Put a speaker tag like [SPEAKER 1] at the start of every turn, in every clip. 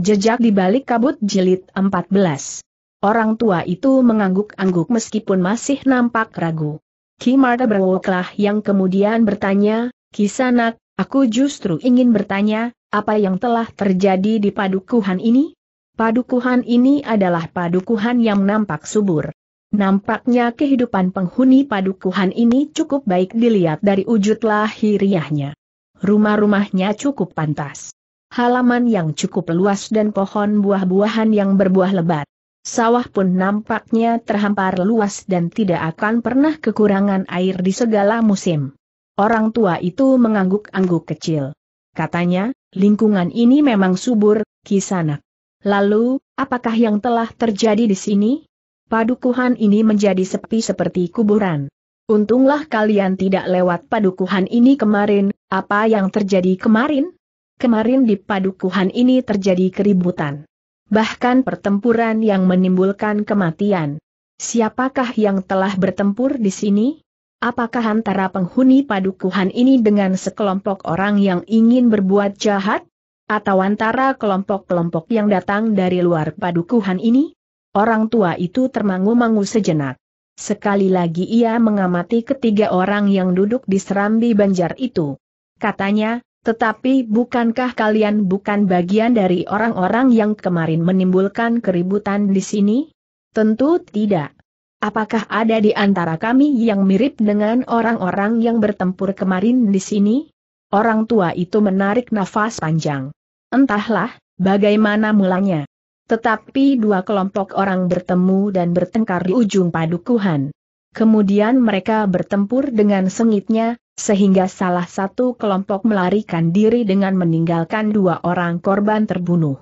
[SPEAKER 1] Jejak di balik kabut jilid 14. Orang tua itu mengangguk-angguk meskipun masih nampak ragu. Kimarda berwoklah yang kemudian bertanya, Kisanak, aku justru ingin bertanya, apa yang telah terjadi di padukuhan ini? Padukuhan ini adalah padukuhan yang nampak subur. Nampaknya kehidupan penghuni padukuhan ini cukup baik dilihat dari wujud lahiriahnya. Rumah-rumahnya cukup pantas halaman yang cukup luas dan pohon buah-buahan yang berbuah lebat. Sawah pun nampaknya terhampar luas dan tidak akan pernah kekurangan air di segala musim. Orang tua itu mengangguk-angguk kecil. Katanya, lingkungan ini memang subur, kisanak. Lalu, apakah yang telah terjadi di sini? Padukuhan ini menjadi sepi seperti kuburan. Untunglah kalian tidak lewat padukuhan ini kemarin, apa yang terjadi kemarin? kemarin di padukuhan ini terjadi keributan. Bahkan pertempuran yang menimbulkan kematian. Siapakah yang telah bertempur di sini? Apakah antara penghuni padukuhan ini dengan sekelompok orang yang ingin berbuat jahat? Atau antara kelompok-kelompok yang datang dari luar padukuhan ini? Orang tua itu termangu-mangu sejenak. Sekali lagi ia mengamati ketiga orang yang duduk di serambi banjar itu. Katanya, tetapi bukankah kalian bukan bagian dari orang-orang yang kemarin menimbulkan keributan di sini? Tentu tidak. Apakah ada di antara kami yang mirip dengan orang-orang yang bertempur kemarin di sini? Orang tua itu menarik nafas panjang. Entahlah, bagaimana mulanya. Tetapi dua kelompok orang bertemu dan bertengkar di ujung padukuhan. Kemudian mereka bertempur dengan sengitnya, sehingga salah satu kelompok melarikan diri dengan meninggalkan dua orang korban terbunuh.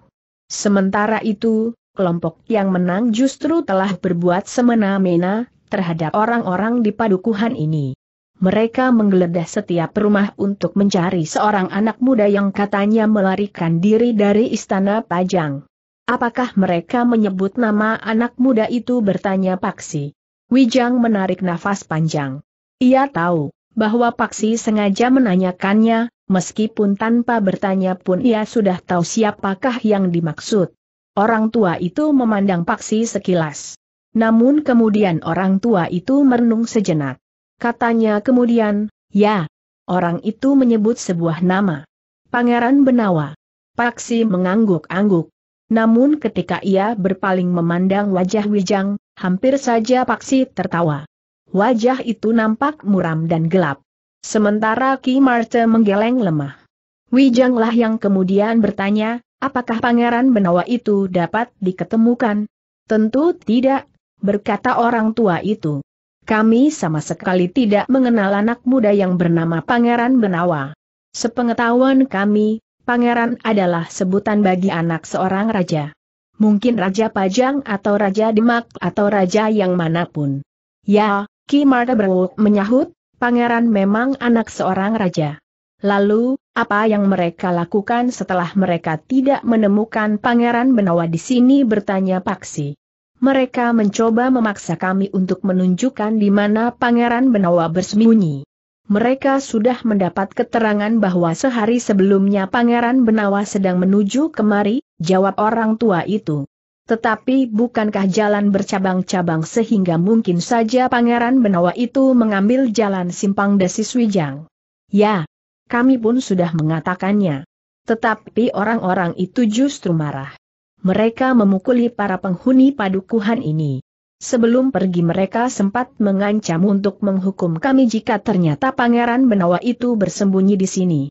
[SPEAKER 1] Sementara itu, kelompok yang menang justru telah berbuat semena-mena terhadap orang-orang di padukuhan ini. Mereka menggeledah setiap rumah untuk mencari seorang anak muda yang katanya melarikan diri dari istana Pajang. Apakah mereka menyebut nama anak muda itu bertanya Paksi. Wijang menarik nafas panjang. Ia tahu, bahwa Paksi sengaja menanyakannya, meskipun tanpa bertanya pun ia sudah tahu siapakah yang dimaksud. Orang tua itu memandang Paksi sekilas. Namun kemudian orang tua itu merenung sejenak. Katanya kemudian, ya, orang itu menyebut sebuah nama. Pangeran Benawa. Paksi mengangguk-angguk. Namun ketika ia berpaling memandang wajah Wijang, hampir saja Paksi tertawa. Wajah itu nampak muram dan gelap. Sementara Ki Marte menggeleng lemah. Wijanglah yang kemudian bertanya, apakah pangeran Benawa itu dapat diketemukan? Tentu tidak, berkata orang tua itu. Kami sama sekali tidak mengenal anak muda yang bernama Pangeran Benawa. Sepengetahuan kami, pangeran adalah sebutan bagi anak seorang raja. Mungkin Raja Pajang atau Raja Demak atau Raja yang manapun. Ya, Ki Marta menyahut, pangeran memang anak seorang raja. Lalu, apa yang mereka lakukan setelah mereka tidak menemukan pangeran Benawa di sini bertanya Paksi. Mereka mencoba memaksa kami untuk menunjukkan di mana pangeran Benawa bersembunyi. Mereka sudah mendapat keterangan bahwa sehari sebelumnya Pangeran Benawa sedang menuju kemari, jawab orang tua itu. Tetapi bukankah jalan bercabang-cabang sehingga mungkin saja Pangeran Benawa itu mengambil jalan simpang Desis Wijang? Ya, kami pun sudah mengatakannya. Tetapi orang-orang itu justru marah. Mereka memukuli para penghuni padukuhan ini. Sebelum pergi mereka sempat mengancam untuk menghukum kami jika ternyata Pangeran Benawa itu bersembunyi di sini.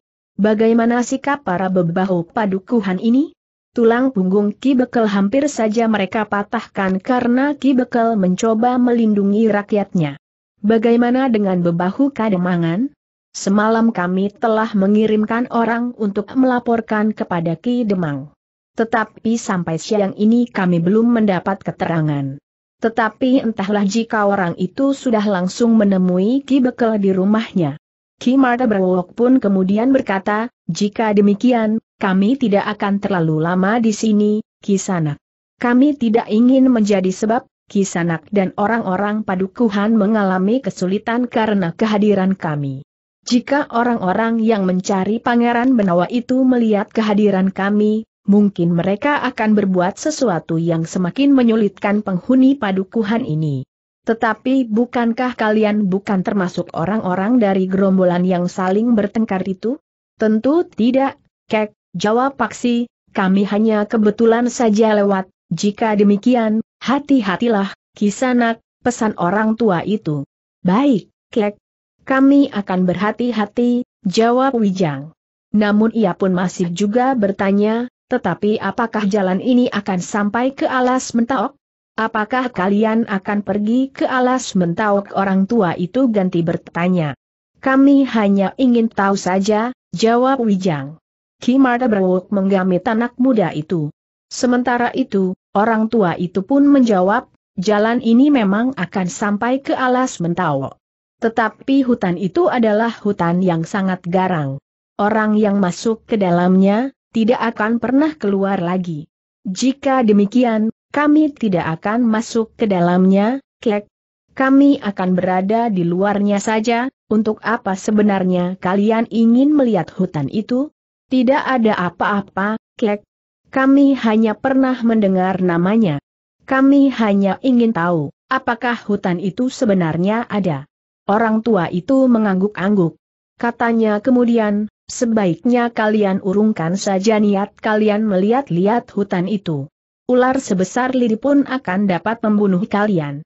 [SPEAKER 1] Bagaimana sikap para bebahu padukuhan ini? tulang punggung Ki Bekel hampir saja mereka patahkan karena Ki Bekel mencoba melindungi rakyatnya. Bagaimana dengan bebahu kademangan? Semalam kami telah mengirimkan orang untuk melaporkan kepada Ki Demang. Tetapi sampai siang ini kami belum mendapat keterangan. Tetapi entahlah jika orang itu sudah langsung menemui Ki Bekel di rumahnya. Ki Marta Berwok pun kemudian berkata, jika demikian, kami tidak akan terlalu lama di sini, Kisanak. Kami tidak ingin menjadi sebab, Kisanak dan orang-orang padukuhan mengalami kesulitan karena kehadiran kami. Jika orang-orang yang mencari Pangeran Benawa itu melihat kehadiran kami, mungkin mereka akan berbuat sesuatu yang semakin menyulitkan penghuni padukuhan ini. Tetapi bukankah kalian bukan termasuk orang-orang dari gerombolan yang saling bertengkar itu? Tentu tidak, Kek, Jawab Paksi, kami hanya kebetulan saja lewat, jika demikian, hati-hatilah, kisanak, pesan orang tua itu. Baik, Kek. Kami akan berhati-hati, jawab Wijang. Namun ia pun masih juga bertanya, tetapi apakah jalan ini akan sampai ke alas mentaok? Apakah kalian akan pergi ke alas mentaok orang tua itu ganti bertanya? Kami hanya ingin tahu saja, jawab Wijang. Kimara Brewok menggamit anak muda itu. Sementara itu, orang tua itu pun menjawab, jalan ini memang akan sampai ke alas mentawo. Tetapi hutan itu adalah hutan yang sangat garang. Orang yang masuk ke dalamnya, tidak akan pernah keluar lagi. Jika demikian, kami tidak akan masuk ke dalamnya, kek. Kami akan berada di luarnya saja, untuk apa sebenarnya kalian ingin melihat hutan itu? Tidak ada apa-apa, Kek. Kami hanya pernah mendengar namanya. Kami hanya ingin tahu, apakah hutan itu sebenarnya ada. Orang tua itu mengangguk-angguk. Katanya kemudian, sebaiknya kalian urungkan saja niat kalian melihat-lihat hutan itu. Ular sebesar lidi pun akan dapat membunuh kalian.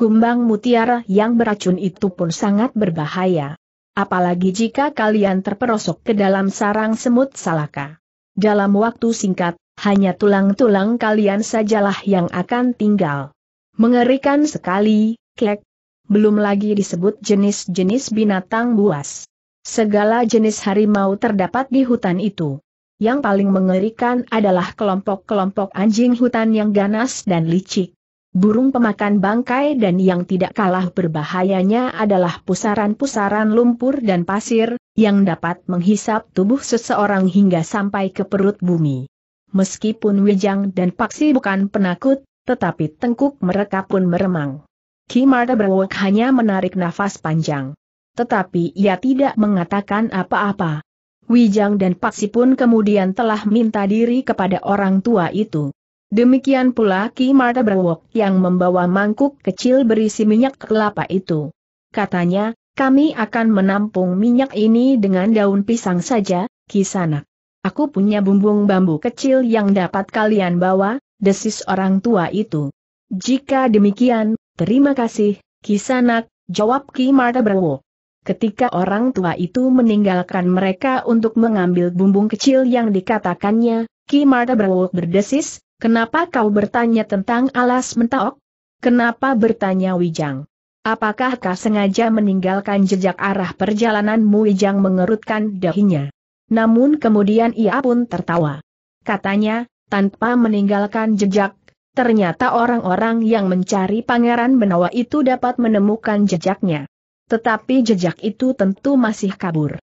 [SPEAKER 1] Kumbang mutiara yang beracun itu pun sangat berbahaya apalagi jika kalian terperosok ke dalam sarang semut salaka. Dalam waktu singkat, hanya tulang-tulang kalian sajalah yang akan tinggal. Mengerikan sekali, kek. Belum lagi disebut jenis-jenis binatang buas. Segala jenis harimau terdapat di hutan itu. Yang paling mengerikan adalah kelompok-kelompok anjing hutan yang ganas dan licik burung pemakan bangkai dan yang tidak kalah berbahayanya adalah pusaran-pusaran lumpur dan pasir, yang dapat menghisap tubuh seseorang hingga sampai ke perut bumi. Meskipun Wijang dan Paksi bukan penakut, tetapi tengkuk mereka pun meremang. Kimarda Berwok hanya menarik nafas panjang. Tetapi ia tidak mengatakan apa-apa. Wijang dan Paksi pun kemudian telah minta diri kepada orang tua itu. Demikian pula Ki Marta Berwok yang membawa mangkuk kecil berisi minyak kelapa itu. Katanya, kami akan menampung minyak ini dengan daun pisang saja, Ki Sanak. Aku punya bumbung bambu kecil yang dapat kalian bawa, desis orang tua itu. Jika demikian, terima kasih, Ki Sanak, jawab Ki Marta Berwok. Ketika orang tua itu meninggalkan mereka untuk mengambil bumbung kecil yang dikatakannya, Ki Marta Berwok berdesis, Kenapa kau bertanya tentang alas mentaok? Kenapa bertanya Wijang? Apakah kau sengaja meninggalkan jejak arah perjalananmu Wijang mengerutkan dahinya? Namun kemudian ia pun tertawa. Katanya, tanpa meninggalkan jejak, ternyata orang-orang yang mencari Pangeran Benawa itu dapat menemukan jejaknya. Tetapi jejak itu tentu masih kabur.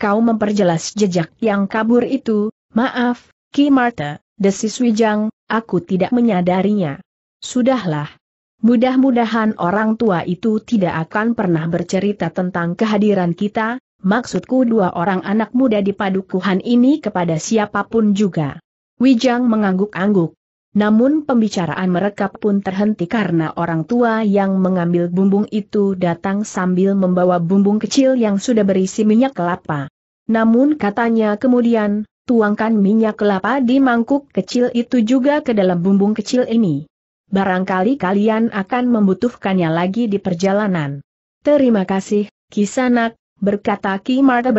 [SPEAKER 1] Kau memperjelas jejak yang kabur itu, maaf, Ki Marta. Desis Wijang, aku tidak menyadarinya. Sudahlah. Mudah-mudahan orang tua itu tidak akan pernah bercerita tentang kehadiran kita, maksudku dua orang anak muda di padukuhan ini kepada siapapun juga. Wijang mengangguk-angguk. Namun pembicaraan mereka pun terhenti karena orang tua yang mengambil bumbung itu datang sambil membawa bumbung kecil yang sudah berisi minyak kelapa. Namun katanya kemudian, tuangkan minyak kelapa di mangkuk kecil itu juga ke dalam bumbung kecil ini. Barangkali kalian akan membutuhkannya lagi di perjalanan. Terima kasih, Kisanak, berkata Ki Marta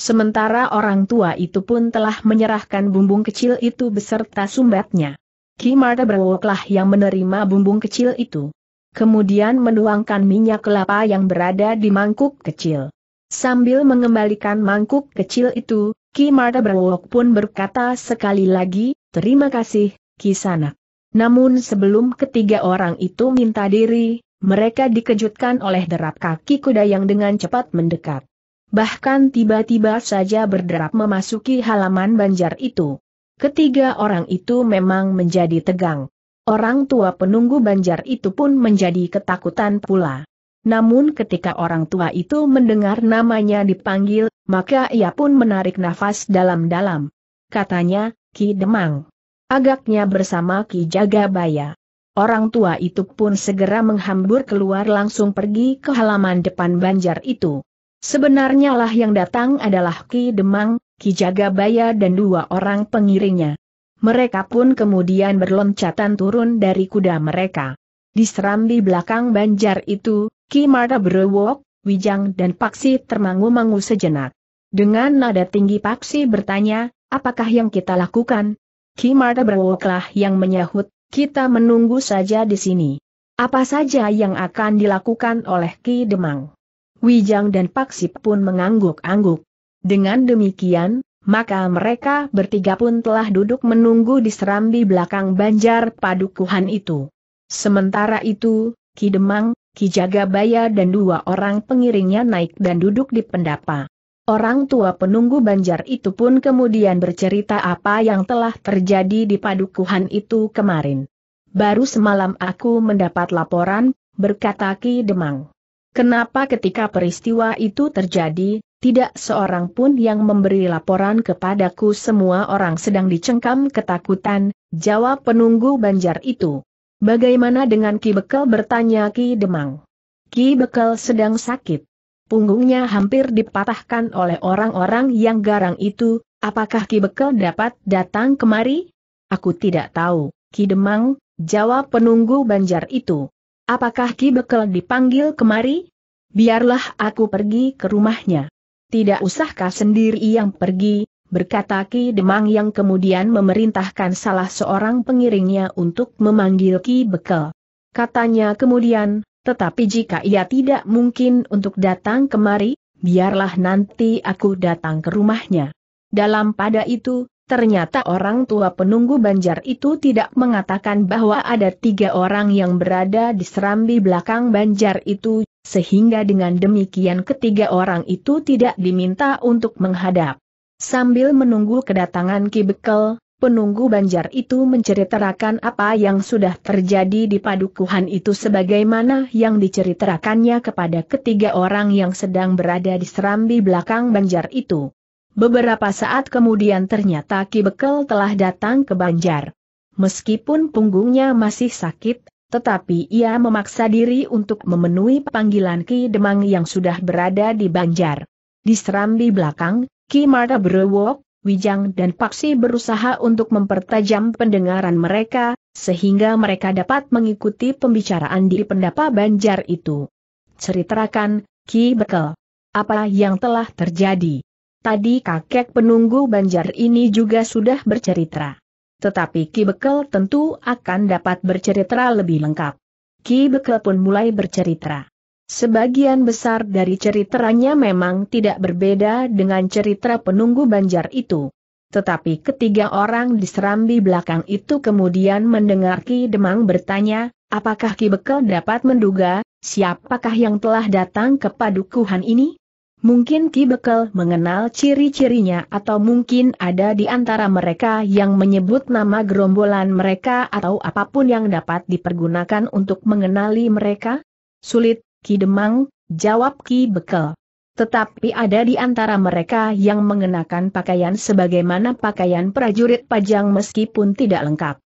[SPEAKER 1] Sementara orang tua itu pun telah menyerahkan bumbung kecil itu beserta sumbatnya. Ki Marta lah yang menerima bumbung kecil itu. Kemudian menuangkan minyak kelapa yang berada di mangkuk kecil. Sambil mengembalikan mangkuk kecil itu, Ki Marta Brewok pun berkata sekali lagi, terima kasih, Kisanak. Namun sebelum ketiga orang itu minta diri, mereka dikejutkan oleh derap kaki kuda yang dengan cepat mendekat. Bahkan tiba-tiba saja berderap memasuki halaman banjar itu. Ketiga orang itu memang menjadi tegang. Orang tua penunggu banjar itu pun menjadi ketakutan pula. Namun ketika orang tua itu mendengar namanya dipanggil, maka ia pun menarik nafas dalam-dalam. Katanya, Ki Demang. Agaknya bersama Ki Jagabaya. Orang tua itu pun segera menghambur keluar langsung pergi ke halaman depan banjar itu. Sebenarnya lah yang datang adalah Ki Demang, Ki Jagabaya dan dua orang pengiringnya. Mereka pun kemudian berloncatan turun dari kuda mereka. Diseram di belakang banjar itu, Ki Marta berewok, Wijang dan Paksi termangu-mangu sejenak. Dengan nada tinggi Paksi bertanya, apakah yang kita lakukan? Ki Marta berewoklah yang menyahut, kita menunggu saja di sini. Apa saja yang akan dilakukan oleh Ki Demang? Wijang dan Paksi pun mengangguk-angguk. Dengan demikian, maka mereka bertiga pun telah duduk menunggu di serambi belakang banjar padukuhan itu. Sementara itu, Ki Demang, Jagabaya dan dua orang pengiringnya naik dan duduk di pendapa. Orang tua penunggu banjar itu pun kemudian bercerita apa yang telah terjadi di padukuhan itu kemarin. Baru semalam aku mendapat laporan, berkata Ki Demang. Kenapa ketika peristiwa itu terjadi, tidak seorang pun yang memberi laporan kepadaku semua orang sedang dicengkam ketakutan, jawab penunggu banjar itu. Bagaimana dengan Ki Bekel bertanya Ki Demang? Ki Bekel sedang sakit. Punggungnya hampir dipatahkan oleh orang-orang yang garang itu, apakah Ki Bekel dapat datang kemari? Aku tidak tahu, Ki Demang, jawab penunggu banjar itu. Apakah Ki Bekel dipanggil kemari? Biarlah aku pergi ke rumahnya. Tidak usahkah sendiri yang pergi, berkata Ki Demang yang kemudian memerintahkan salah seorang pengiringnya untuk memanggil Ki Bekel. Katanya kemudian, tetapi jika ia tidak mungkin untuk datang kemari, biarlah nanti aku datang ke rumahnya. Dalam pada itu, ternyata orang tua penunggu banjar itu tidak mengatakan bahwa ada tiga orang yang berada di serambi belakang banjar itu, sehingga dengan demikian ketiga orang itu tidak diminta untuk menghadap. Sambil menunggu kedatangan Ki Bekel, penunggu banjar itu menceritakan apa yang sudah terjadi di padukuhan itu sebagaimana yang diceritakannya kepada ketiga orang yang sedang berada di serambi belakang banjar itu. Beberapa saat kemudian ternyata Ki Bekel telah datang ke banjar. Meskipun punggungnya masih sakit, tetapi ia memaksa diri untuk memenuhi panggilan Ki Demang yang sudah berada di banjar. Di serambi belakang, Kimara berewok, Wijang dan Paksi berusaha untuk mempertajam pendengaran mereka, sehingga mereka dapat mengikuti pembicaraan di pendapa Banjar itu. Ceritakan, Ki Bekel. Apa yang telah terjadi? Tadi kakek penunggu Banjar ini juga sudah bercerita. Tetapi Ki Bekel tentu akan dapat bercerita lebih lengkap. Ki Bekel pun mulai bercerita. Sebagian besar dari ceritanya memang tidak berbeda dengan cerita penunggu banjar itu. Tetapi ketiga orang di serambi belakang itu kemudian mendengar Ki Demang bertanya, apakah Ki Bekel dapat menduga, siapakah yang telah datang ke padukuhan ini? Mungkin Ki Bekel mengenal ciri-cirinya atau mungkin ada di antara mereka yang menyebut nama gerombolan mereka atau apapun yang dapat dipergunakan untuk mengenali mereka? Sulit, Ki Demang, jawab Ki Bekel. Tetapi ada di antara mereka yang mengenakan pakaian sebagaimana pakaian prajurit pajang meskipun tidak lengkap.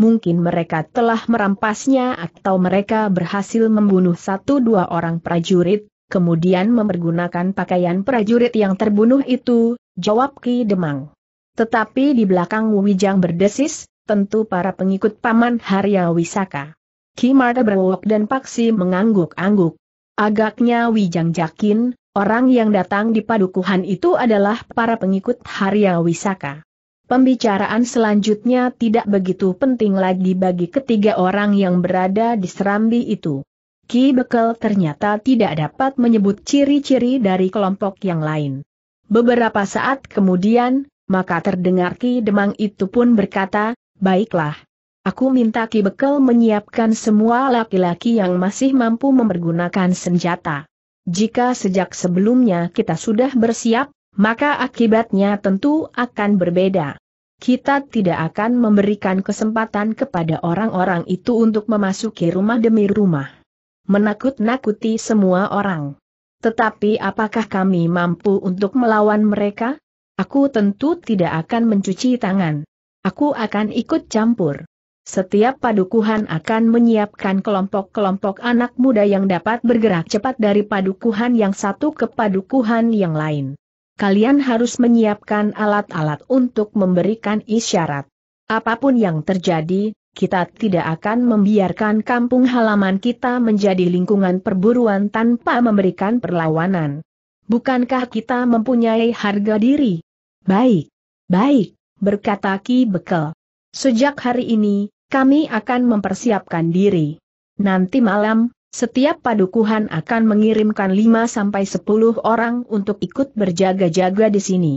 [SPEAKER 1] Mungkin mereka telah merampasnya atau mereka berhasil membunuh satu dua orang prajurit, kemudian mempergunakan pakaian prajurit yang terbunuh itu, jawab Ki Demang. Tetapi di belakang Wijang berdesis, tentu para pengikut Paman Haryawisaka. Wisaka. Ki Marta berwok dan Paksi mengangguk-angguk. Agaknya Wijang Jakin, orang yang datang di padukuhan itu adalah para pengikut Harya Wisaka. Pembicaraan selanjutnya tidak begitu penting lagi bagi ketiga orang yang berada di serambi itu. Ki Bekel ternyata tidak dapat menyebut ciri-ciri dari kelompok yang lain. Beberapa saat kemudian, maka terdengar Ki Demang itu pun berkata, Baiklah, Aku minta Ki Bekel menyiapkan semua laki-laki yang masih mampu mempergunakan senjata. Jika sejak sebelumnya kita sudah bersiap, maka akibatnya tentu akan berbeda. Kita tidak akan memberikan kesempatan kepada orang-orang itu untuk memasuki rumah demi rumah. Menakut-nakuti semua orang. Tetapi apakah kami mampu untuk melawan mereka? Aku tentu tidak akan mencuci tangan. Aku akan ikut campur. Setiap padukuhan akan menyiapkan kelompok-kelompok anak muda yang dapat bergerak cepat dari padukuhan yang satu ke padukuhan yang lain. Kalian harus menyiapkan alat-alat untuk memberikan isyarat. Apapun yang terjadi, kita tidak akan membiarkan kampung halaman kita menjadi lingkungan perburuan tanpa memberikan perlawanan. Bukankah kita mempunyai harga diri? Baik, baik, berkata Ki Bekel. Sejak hari ini, kami akan mempersiapkan diri. Nanti malam, setiap padukuhan akan mengirimkan 5-10 orang untuk ikut berjaga-jaga di sini.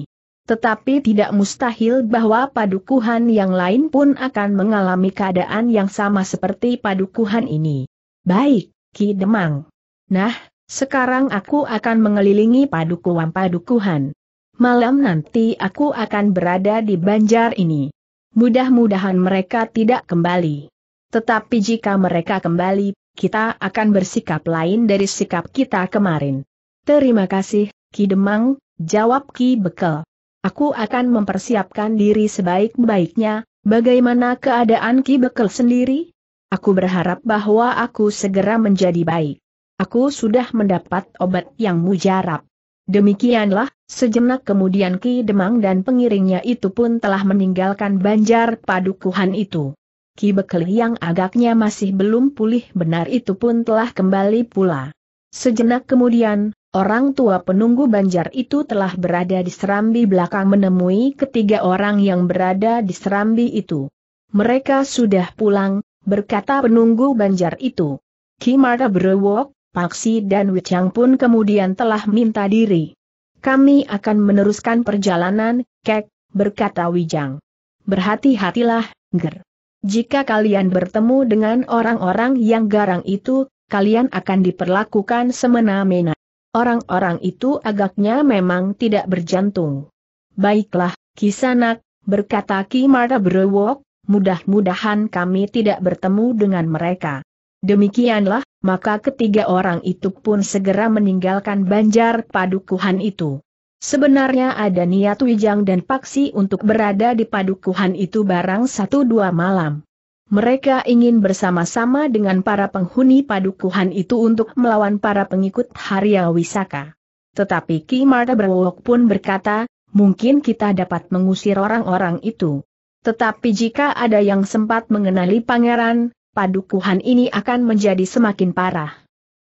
[SPEAKER 1] Tetapi tidak mustahil bahwa padukuhan yang lain pun akan mengalami keadaan yang sama seperti padukuhan ini. Baik, Ki Demang. Nah, sekarang aku akan mengelilingi padukuhan-padukuhan. Malam nanti aku akan berada di banjar ini mudah-mudahan mereka tidak kembali. Tetapi jika mereka kembali, kita akan bersikap lain dari sikap kita kemarin. Terima kasih, Ki Demang, jawab Ki Bekel. Aku akan mempersiapkan diri sebaik-baiknya, bagaimana keadaan Ki Bekel sendiri? Aku berharap bahwa aku segera menjadi baik. Aku sudah mendapat obat yang mujarab. Demikianlah, sejenak kemudian Ki Demang dan pengiringnya itu pun telah meninggalkan banjar padukuhan itu. Ki Bekeli yang agaknya masih belum pulih benar itu pun telah kembali pula. Sejenak kemudian, orang tua penunggu banjar itu telah berada di serambi belakang menemui ketiga orang yang berada di serambi itu. Mereka sudah pulang, berkata penunggu banjar itu. Ki Marta berwok, Paksi dan Wichang pun kemudian telah minta diri. Kami akan meneruskan perjalanan, Kek, berkata Wijang. Berhati-hatilah, Ger. Jika kalian bertemu dengan orang-orang yang garang itu, kalian akan diperlakukan semena-mena. Orang-orang itu agaknya memang tidak berjantung. Baiklah, Kisanak, berkata Ki Marta Brewok, mudah-mudahan kami tidak bertemu dengan mereka. Demikianlah, maka ketiga orang itu pun segera meninggalkan banjar padukuhan itu. Sebenarnya ada niat Wijang dan Paksi untuk berada di padukuhan itu barang satu dua malam. Mereka ingin bersama-sama dengan para penghuni padukuhan itu untuk melawan para pengikut Harya Wisaka. Tetapi Ki Marta Berwok pun berkata, mungkin kita dapat mengusir orang-orang itu. Tetapi jika ada yang sempat mengenali pangeran, padukuhan ini akan menjadi semakin parah.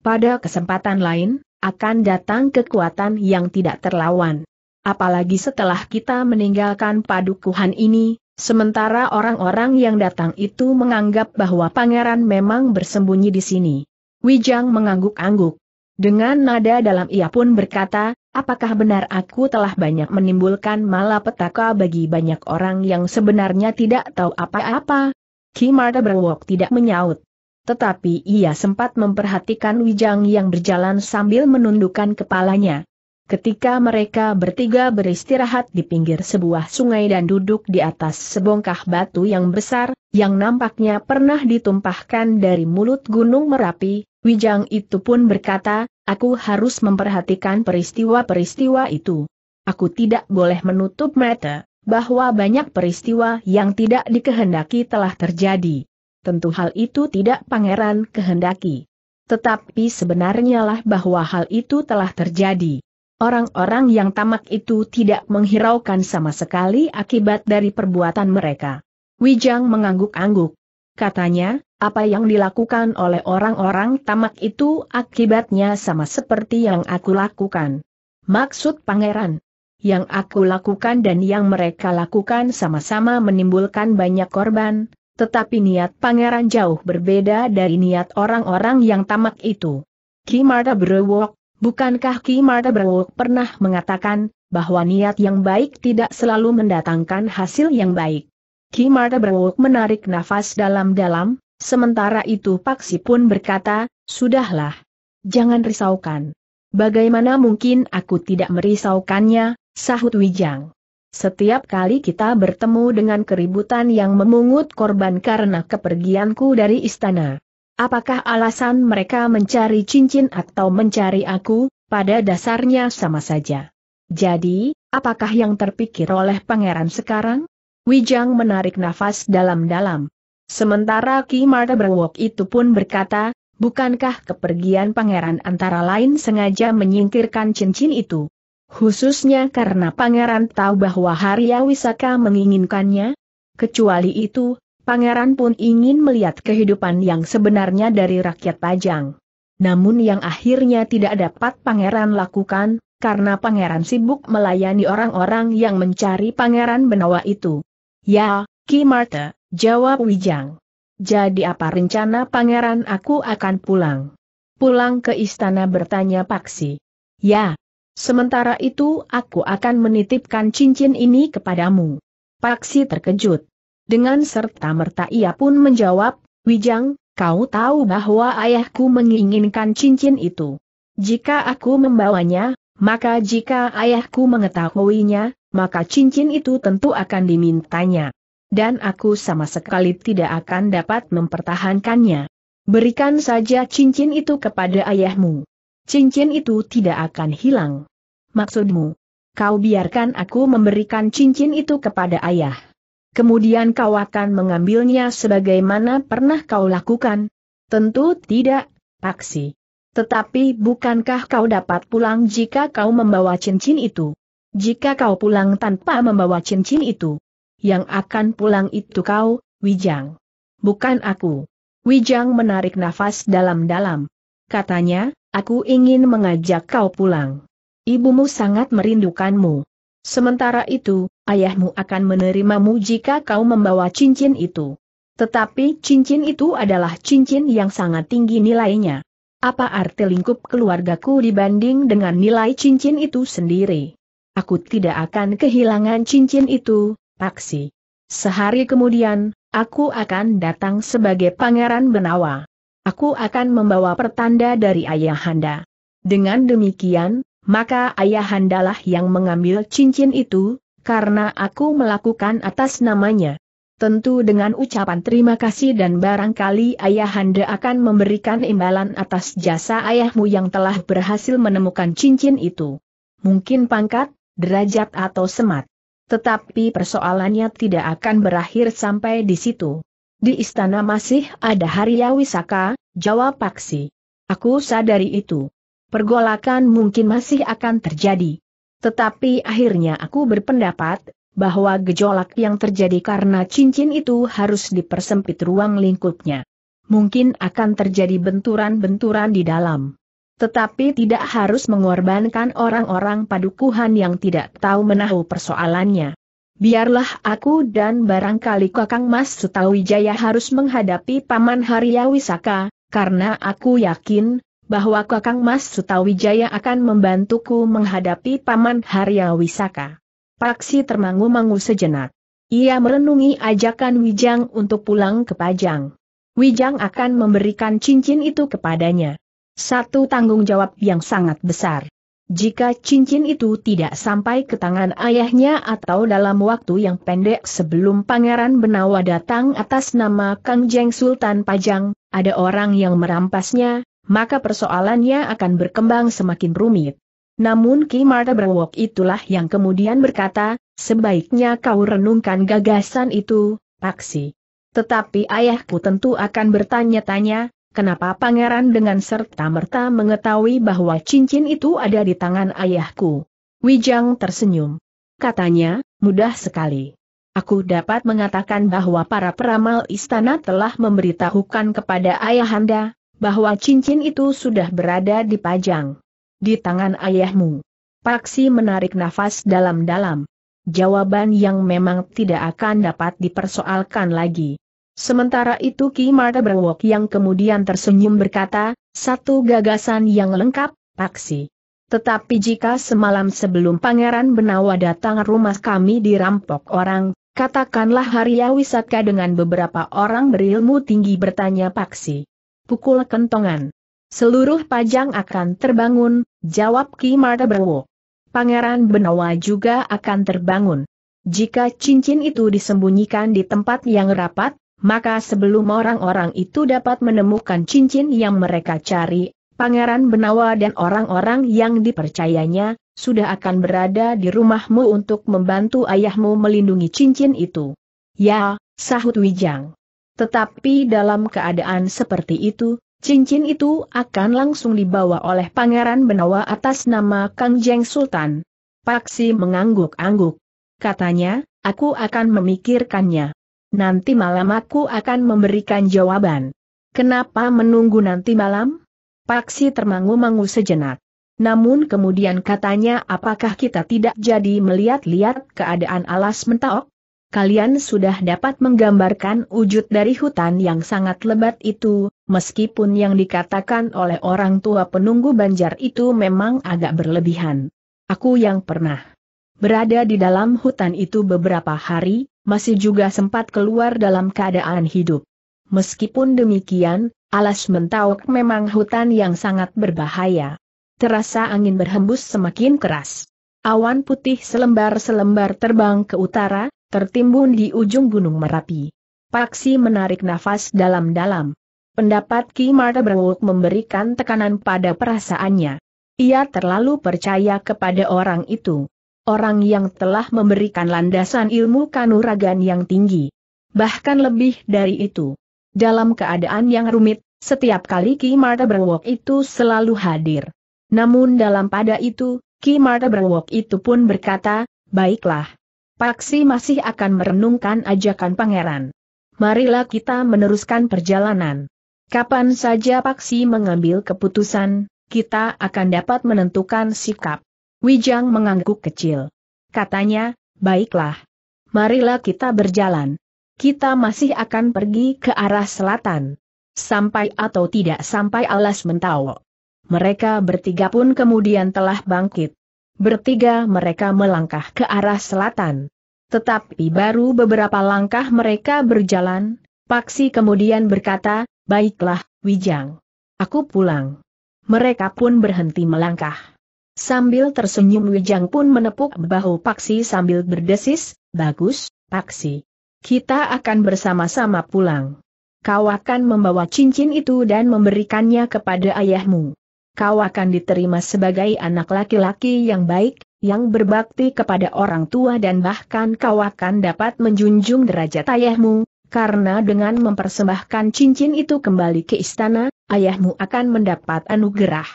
[SPEAKER 1] Pada kesempatan lain, akan datang kekuatan yang tidak terlawan. Apalagi setelah kita meninggalkan padukuhan ini, sementara orang-orang yang datang itu menganggap bahwa pangeran memang bersembunyi di sini. Wijang mengangguk-angguk. Dengan nada dalam ia pun berkata, apakah benar aku telah banyak menimbulkan malapetaka bagi banyak orang yang sebenarnya tidak tahu apa-apa, Kimara Brewok tidak menyaut. Tetapi ia sempat memperhatikan Wijang yang berjalan sambil menundukkan kepalanya. Ketika mereka bertiga beristirahat di pinggir sebuah sungai dan duduk di atas sebongkah batu yang besar, yang nampaknya pernah ditumpahkan dari mulut Gunung Merapi, Wijang itu pun berkata, aku harus memperhatikan peristiwa-peristiwa itu. Aku tidak boleh menutup mata bahwa banyak peristiwa yang tidak dikehendaki telah terjadi. Tentu hal itu tidak pangeran kehendaki. Tetapi sebenarnya lah bahwa hal itu telah terjadi. Orang-orang yang tamak itu tidak menghiraukan sama sekali akibat dari perbuatan mereka. Wijang mengangguk-angguk. Katanya, apa yang dilakukan oleh orang-orang tamak itu akibatnya sama seperti yang aku lakukan. Maksud pangeran, yang aku lakukan dan yang mereka lakukan sama-sama menimbulkan banyak korban, tetapi niat pangeran jauh berbeda dari niat orang-orang yang tamak itu. Ki Marta Brewok, bukankah Ki Marta Brewok pernah mengatakan, bahwa niat yang baik tidak selalu mendatangkan hasil yang baik. Ki Marta Brewok menarik nafas dalam-dalam, sementara itu Paksi pun berkata, Sudahlah. Jangan risaukan. Bagaimana mungkin aku tidak merisaukannya, sahut Wijang. Setiap kali kita bertemu dengan keributan yang memungut korban karena kepergianku dari istana. Apakah alasan mereka mencari cincin atau mencari aku, pada dasarnya sama saja. Jadi, apakah yang terpikir oleh pangeran sekarang? Wijang menarik nafas dalam-dalam. Sementara Ki Marta Berwok itu pun berkata, bukankah kepergian pangeran antara lain sengaja menyingkirkan cincin itu? Khususnya karena pangeran tahu bahwa Harya Wisaka menginginkannya. Kecuali itu, pangeran pun ingin melihat kehidupan yang sebenarnya dari rakyat Pajang. Namun yang akhirnya tidak dapat pangeran lakukan, karena pangeran sibuk melayani orang-orang yang mencari pangeran Benawa itu. Ya, Ki Marta, jawab Wijang. Jadi apa rencana pangeran aku akan pulang? Pulang ke istana bertanya Paksi. Ya, Sementara itu aku akan menitipkan cincin ini kepadamu. Paksi terkejut. Dengan serta-merta ia pun menjawab, Wijang, kau tahu bahwa ayahku menginginkan cincin itu. Jika aku membawanya, maka jika ayahku mengetahuinya, maka cincin itu tentu akan dimintanya. Dan aku sama sekali tidak akan dapat mempertahankannya. Berikan saja cincin itu kepada ayahmu. Cincin itu tidak akan hilang maksudmu? Kau biarkan aku memberikan cincin itu kepada ayah. Kemudian kau akan mengambilnya sebagaimana pernah kau lakukan? Tentu tidak, Paksi. Tetapi bukankah kau dapat pulang jika kau membawa cincin itu? Jika kau pulang tanpa membawa cincin itu, yang akan pulang itu kau, Wijang. Bukan aku. Wijang menarik nafas dalam-dalam. Katanya, aku ingin mengajak kau pulang ibumu sangat merindukanmu. Sementara itu, ayahmu akan menerimamu jika kau membawa cincin itu. Tetapi cincin itu adalah cincin yang sangat tinggi nilainya. Apa arti lingkup keluargaku dibanding dengan nilai cincin itu sendiri? Aku tidak akan kehilangan cincin itu, Paksi. Sehari kemudian, aku akan datang sebagai pangeran Benawa. Aku akan membawa pertanda dari ayahanda. Dengan demikian, maka ayahandalah yang mengambil cincin itu, karena aku melakukan atas namanya. Tentu dengan ucapan terima kasih dan barangkali ayahanda akan memberikan imbalan atas jasa ayahmu yang telah berhasil menemukan cincin itu. Mungkin pangkat, derajat atau semat. Tetapi persoalannya tidak akan berakhir sampai di situ. Di istana masih ada Harya Wisaka, jawab Paksi. Aku sadari itu pergolakan mungkin masih akan terjadi. Tetapi akhirnya aku berpendapat, bahwa gejolak yang terjadi karena cincin itu harus dipersempit ruang lingkupnya. Mungkin akan terjadi benturan-benturan di dalam. Tetapi tidak harus mengorbankan orang-orang padukuhan yang tidak tahu menahu persoalannya. Biarlah aku dan barangkali Kakang Mas Sutawijaya harus menghadapi Paman Haryawisaka, karena aku yakin, bahwa Kakang Mas Sutawijaya akan membantuku menghadapi Paman Harya Wisaka. Paksi termangu-mangu sejenak. Ia merenungi ajakan Wijang untuk pulang ke Pajang. Wijang akan memberikan cincin itu kepadanya. Satu tanggung jawab yang sangat besar. Jika cincin itu tidak sampai ke tangan ayahnya atau dalam waktu yang pendek sebelum Pangeran Benawa datang atas nama Kang Jeng Sultan Pajang, ada orang yang merampasnya, maka persoalannya akan berkembang semakin rumit. Namun Ki Marta Berwok itulah yang kemudian berkata, sebaiknya kau renungkan gagasan itu, Paksi. Tetapi ayahku tentu akan bertanya-tanya, kenapa pangeran dengan serta-merta mengetahui bahwa cincin itu ada di tangan ayahku. Wijang tersenyum. Katanya, mudah sekali. Aku dapat mengatakan bahwa para peramal istana telah memberitahukan kepada ayahanda, bahwa cincin itu sudah berada di pajang. di tangan ayahmu. Paksi menarik nafas dalam-dalam. Jawaban yang memang tidak akan dapat dipersoalkan lagi. Sementara itu Ki Marta Berwok yang kemudian tersenyum berkata, satu gagasan yang lengkap, Paksi. Tetapi jika semalam sebelum Pangeran Benawa datang rumah kami dirampok orang, katakanlah Haria ya Wisaka dengan beberapa orang berilmu tinggi bertanya Paksi pukul kentongan. Seluruh pajang akan terbangun, jawab Ki Marta Berwo. Pangeran Benawa juga akan terbangun. Jika cincin itu disembunyikan di tempat yang rapat, maka sebelum orang-orang itu dapat menemukan cincin yang mereka cari, Pangeran Benawa dan orang-orang yang dipercayanya, sudah akan berada di rumahmu untuk membantu ayahmu melindungi cincin itu. Ya, sahut Wijang. Tetapi dalam keadaan seperti itu, cincin itu akan langsung dibawa oleh Pangeran Benawa atas nama Kang Jeng Sultan. Paksi mengangguk-angguk. Katanya, aku akan memikirkannya. Nanti malam aku akan memberikan jawaban. Kenapa menunggu nanti malam? Paksi termangu-mangu sejenak. Namun kemudian katanya apakah kita tidak jadi melihat-lihat keadaan alas mentok? kalian sudah dapat menggambarkan wujud dari hutan yang sangat lebat itu, meskipun yang dikatakan oleh orang tua penunggu banjar itu memang agak berlebihan. Aku yang pernah berada di dalam hutan itu beberapa hari, masih juga sempat keluar dalam keadaan hidup. Meskipun demikian, alas mentauk memang hutan yang sangat berbahaya. Terasa angin berhembus semakin keras. Awan putih selembar-selembar terbang ke utara, tertimbun di ujung Gunung Merapi. Paksi menarik nafas dalam-dalam. Pendapat Ki Marta Brewuk memberikan tekanan pada perasaannya. Ia terlalu percaya kepada orang itu. Orang yang telah memberikan landasan ilmu kanuragan yang tinggi. Bahkan lebih dari itu. Dalam keadaan yang rumit, setiap kali Ki Marta Brewuk itu selalu hadir. Namun dalam pada itu, Ki Marta Brewuk itu pun berkata, baiklah, Paksi masih akan merenungkan ajakan pangeran. Marilah kita meneruskan perjalanan. Kapan saja Paksi mengambil keputusan, kita akan dapat menentukan sikap. Wijang mengangguk kecil. Katanya, baiklah. Marilah kita berjalan. Kita masih akan pergi ke arah selatan. Sampai atau tidak sampai alas mentawa. Mereka bertiga pun kemudian telah bangkit. Bertiga mereka melangkah ke arah selatan. Tetapi baru beberapa langkah mereka berjalan, Paksi kemudian berkata, Baiklah, Wijang. Aku pulang. Mereka pun berhenti melangkah. Sambil tersenyum Wijang pun menepuk bahu Paksi sambil berdesis, Bagus, Paksi. Kita akan bersama-sama pulang. Kau akan membawa cincin itu dan memberikannya kepada ayahmu kau akan diterima sebagai anak laki-laki yang baik, yang berbakti kepada orang tua dan bahkan kau akan dapat menjunjung derajat ayahmu, karena dengan mempersembahkan cincin itu kembali ke istana, ayahmu akan mendapat anugerah.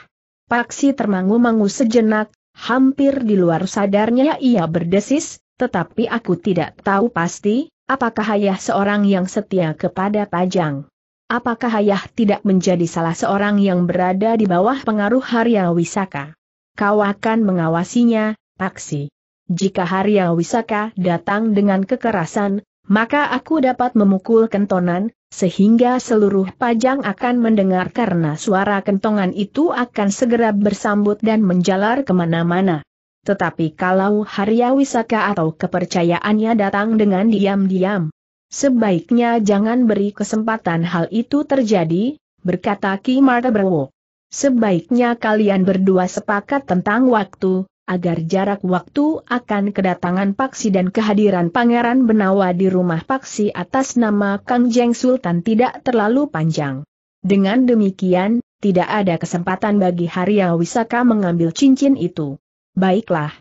[SPEAKER 1] Paksi termangu-mangu sejenak, hampir di luar sadarnya ia berdesis, tetapi aku tidak tahu pasti, apakah ayah seorang yang setia kepada Pajang. Apakah ayah tidak menjadi salah seorang yang berada di bawah pengaruh Harya Wisaka? Kau akan mengawasinya, Paksi. Jika Harya Wisaka datang dengan kekerasan, maka aku dapat memukul kentongan, sehingga seluruh pajang akan mendengar karena suara kentongan itu akan segera bersambut dan menjalar kemana-mana. Tetapi kalau Harya Wisaka atau kepercayaannya datang dengan diam-diam, Sebaiknya jangan beri kesempatan hal itu terjadi, berkata Ki Marta Brewo. Sebaiknya kalian berdua sepakat tentang waktu, agar jarak waktu akan kedatangan Paksi dan kehadiran Pangeran Benawa di rumah Paksi atas nama Kang Jeng Sultan tidak terlalu panjang. Dengan demikian, tidak ada kesempatan bagi Harya Wisaka mengambil cincin itu. Baiklah.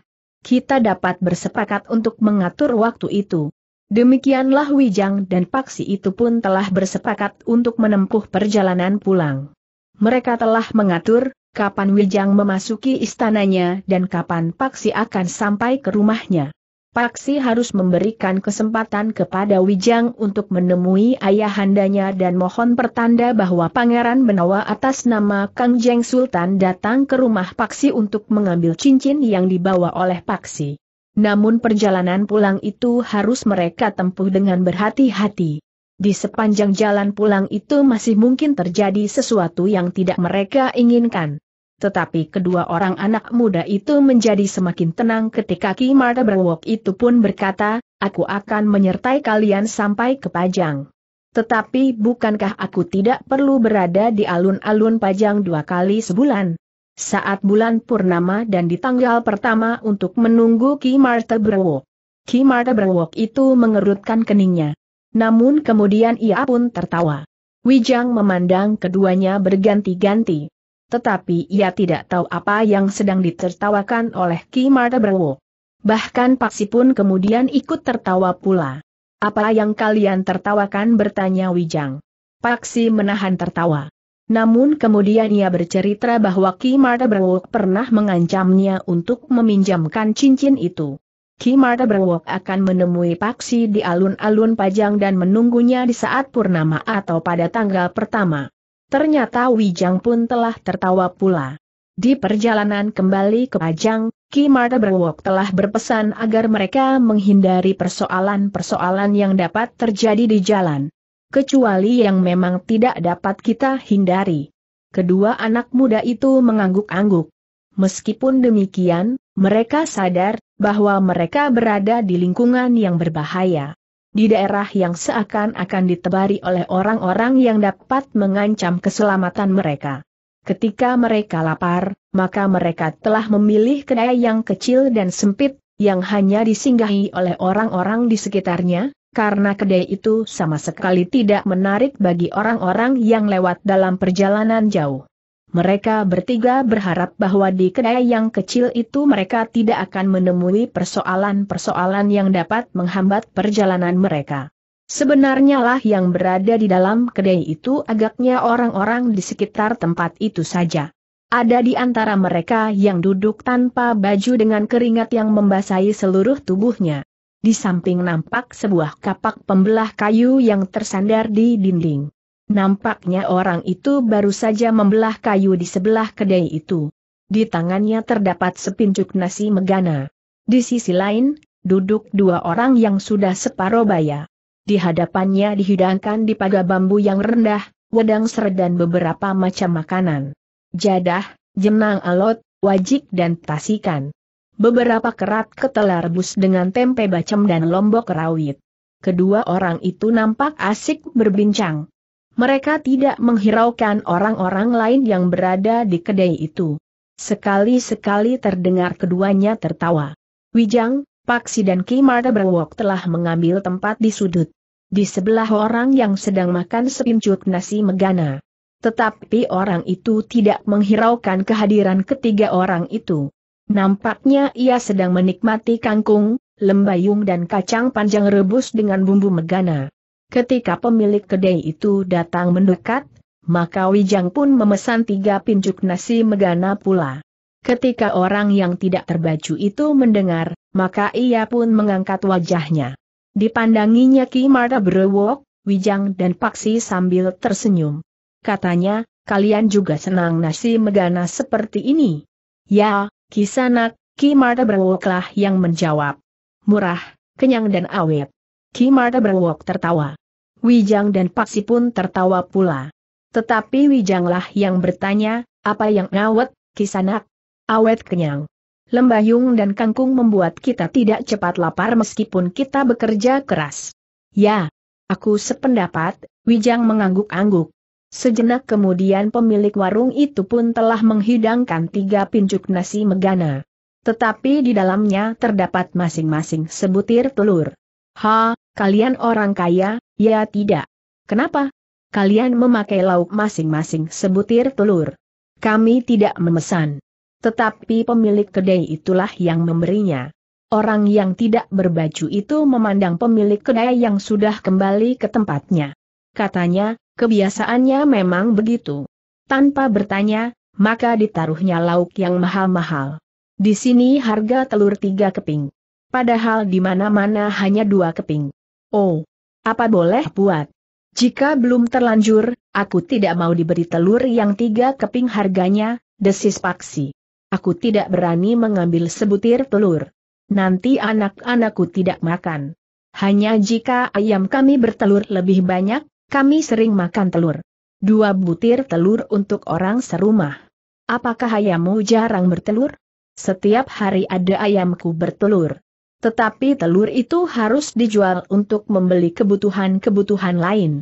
[SPEAKER 1] Kita dapat bersepakat untuk mengatur waktu itu. Demikianlah Wijang dan Paksi itu pun telah bersepakat untuk menempuh perjalanan pulang. Mereka telah mengatur, kapan Wijang memasuki istananya dan kapan Paksi akan sampai ke rumahnya. Paksi harus memberikan kesempatan kepada Wijang untuk menemui ayahandanya dan mohon pertanda bahwa Pangeran Benawa atas nama Kang Jeng Sultan datang ke rumah Paksi untuk mengambil cincin yang dibawa oleh Paksi. Namun perjalanan pulang itu harus mereka tempuh dengan berhati-hati. Di sepanjang jalan pulang itu masih mungkin terjadi sesuatu yang tidak mereka inginkan. Tetapi kedua orang anak muda itu menjadi semakin tenang ketika Ki Marta Berwok itu pun berkata, aku akan menyertai kalian sampai ke Pajang. Tetapi bukankah aku tidak perlu berada di alun-alun Pajang dua kali sebulan? saat bulan purnama dan di tanggal pertama untuk menunggu Ki Marta Brewok. Ki Marta Brewok itu mengerutkan keningnya. Namun kemudian ia pun tertawa. Wijang memandang keduanya berganti-ganti. Tetapi ia tidak tahu apa yang sedang ditertawakan oleh Ki Marta Brewok. Bahkan Paksi pun kemudian ikut tertawa pula. Apa yang kalian tertawakan bertanya Wijang. Paksi menahan tertawa. Namun kemudian ia bercerita bahwa Ki Marta Berwok pernah mengancamnya untuk meminjamkan cincin itu. Ki Marta Berwok akan menemui Paksi di alun-alun Pajang dan menunggunya di saat purnama atau pada tanggal pertama. Ternyata Wijang pun telah tertawa pula. Di perjalanan kembali ke Pajang, Ki Marta Berwok telah berpesan agar mereka menghindari persoalan-persoalan yang dapat terjadi di jalan kecuali yang memang tidak dapat kita hindari. Kedua anak muda itu mengangguk-angguk. Meskipun demikian, mereka sadar bahwa mereka berada di lingkungan yang berbahaya. Di daerah yang seakan-akan ditebari oleh orang-orang yang dapat mengancam keselamatan mereka. Ketika mereka lapar, maka mereka telah memilih kedai yang kecil dan sempit, yang hanya disinggahi oleh orang-orang di sekitarnya, karena kedai itu sama sekali tidak menarik bagi orang-orang yang lewat dalam perjalanan jauh. Mereka bertiga berharap bahwa di kedai yang kecil itu mereka tidak akan menemui persoalan-persoalan yang dapat menghambat perjalanan mereka. Sebenarnya lah yang berada di dalam kedai itu agaknya orang-orang di sekitar tempat itu saja. Ada di antara mereka yang duduk tanpa baju dengan keringat yang membasahi seluruh tubuhnya. Di samping nampak sebuah kapak pembelah kayu yang tersandar di dinding. Nampaknya orang itu baru saja membelah kayu di sebelah kedai itu. Di tangannya terdapat sepincuk nasi megana. Di sisi lain, duduk dua orang yang sudah separoh baya. Di hadapannya dihidangkan di paga bambu yang rendah, wedang seredan beberapa macam makanan. Jadah, jenang alot, wajik dan tasikan. Beberapa kerat ketelar rebus dengan tempe bacem dan lombok rawit. Kedua orang itu nampak asik berbincang. Mereka tidak menghiraukan orang-orang lain yang berada di kedai itu. Sekali-sekali terdengar keduanya tertawa. Wijang, Paksi dan Ki Marta telah mengambil tempat di sudut. Di sebelah orang yang sedang makan sepincut nasi megana. Tetapi orang itu tidak menghiraukan kehadiran ketiga orang itu. Nampaknya ia sedang menikmati kangkung, lembayung dan kacang panjang rebus dengan bumbu megana. Ketika pemilik kedai itu datang mendekat, maka Wijang pun memesan tiga pincuk nasi megana pula. Ketika orang yang tidak terbaju itu mendengar, maka ia pun mengangkat wajahnya. Dipandanginya Ki Marta Brewok, Wijang dan Paksi sambil tersenyum. Katanya, kalian juga senang nasi megana seperti ini. Ya, Kisanak, Ki Marta Berwoklah yang menjawab. Murah, kenyang dan awet. Ki Marta Berwok tertawa. Wijang dan Paksi pun tertawa pula. Tetapi Wijanglah yang bertanya, apa yang awet, Kisanak? Awet kenyang. Lembayung dan kangkung membuat kita tidak cepat lapar meskipun kita bekerja keras. Ya, aku sependapat, Wijang mengangguk-angguk. Sejenak kemudian pemilik warung itu pun telah menghidangkan tiga pincuk nasi megana. Tetapi di dalamnya terdapat masing-masing sebutir telur. Ha, kalian orang kaya, ya tidak. Kenapa? Kalian memakai lauk masing-masing sebutir telur. Kami tidak memesan. Tetapi pemilik kedai itulah yang memberinya. Orang yang tidak berbaju itu memandang pemilik kedai yang sudah kembali ke tempatnya. Katanya, Kebiasaannya memang begitu. Tanpa bertanya, maka ditaruhnya lauk yang mahal-mahal. Di sini harga telur tiga keping. Padahal di mana-mana hanya dua keping. Oh, apa boleh buat? Jika belum terlanjur, aku tidak mau diberi telur yang tiga keping harganya, desis Paksi. Aku tidak berani mengambil sebutir telur. Nanti anak-anakku tidak makan. Hanya jika ayam kami bertelur lebih banyak, kami sering makan telur. Dua butir telur untuk orang serumah. Apakah ayammu jarang bertelur? Setiap hari ada ayamku bertelur. Tetapi telur itu harus dijual untuk membeli kebutuhan-kebutuhan lain.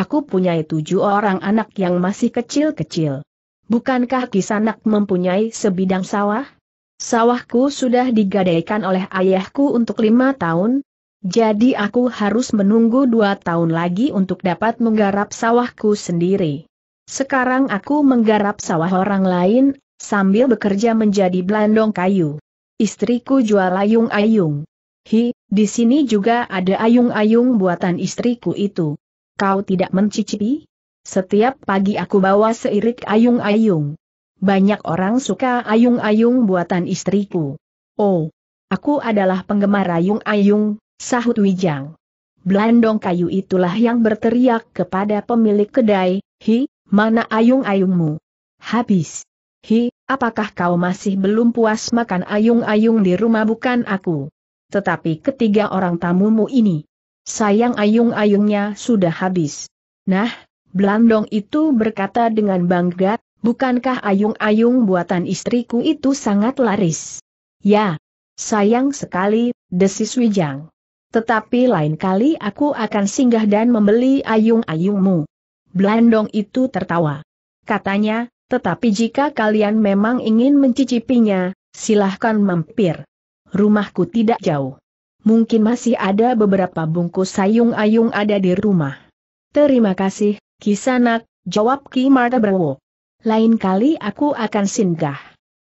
[SPEAKER 1] Aku punya tujuh orang anak yang masih kecil-kecil. Bukankah Kisanak mempunyai sebidang sawah? Sawahku sudah digadaikan oleh ayahku untuk lima tahun, jadi aku harus menunggu dua tahun lagi untuk dapat menggarap sawahku sendiri. Sekarang aku menggarap sawah orang lain, sambil bekerja menjadi belandong kayu. Istriku jual ayung-ayung. Hi, di sini juga ada ayung-ayung buatan istriku itu. Kau tidak mencicipi? Setiap pagi aku bawa seirik ayung-ayung. Banyak orang suka ayung-ayung buatan istriku. Oh, aku adalah penggemar ayung-ayung, Sahut Wijang. blandong kayu itulah yang berteriak kepada pemilik kedai, Hi, mana ayung-ayungmu? Habis. Hi, apakah kau masih belum puas makan ayung-ayung di rumah bukan aku? Tetapi ketiga orang tamumu ini. Sayang ayung-ayungnya sudah habis. Nah, blandong itu berkata dengan bangga, bukankah ayung-ayung buatan istriku itu sangat laris? Ya, sayang sekali, desis Wijang. Tetapi lain kali aku akan singgah dan membeli ayung-ayungmu. Blandong itu tertawa. Katanya, tetapi jika kalian memang ingin mencicipinya, silahkan mampir. Rumahku tidak jauh. Mungkin masih ada beberapa bungkus sayung-ayung ada di rumah. Terima kasih, Kisanak, jawab Ki Marta Brawo. Lain kali aku akan singgah.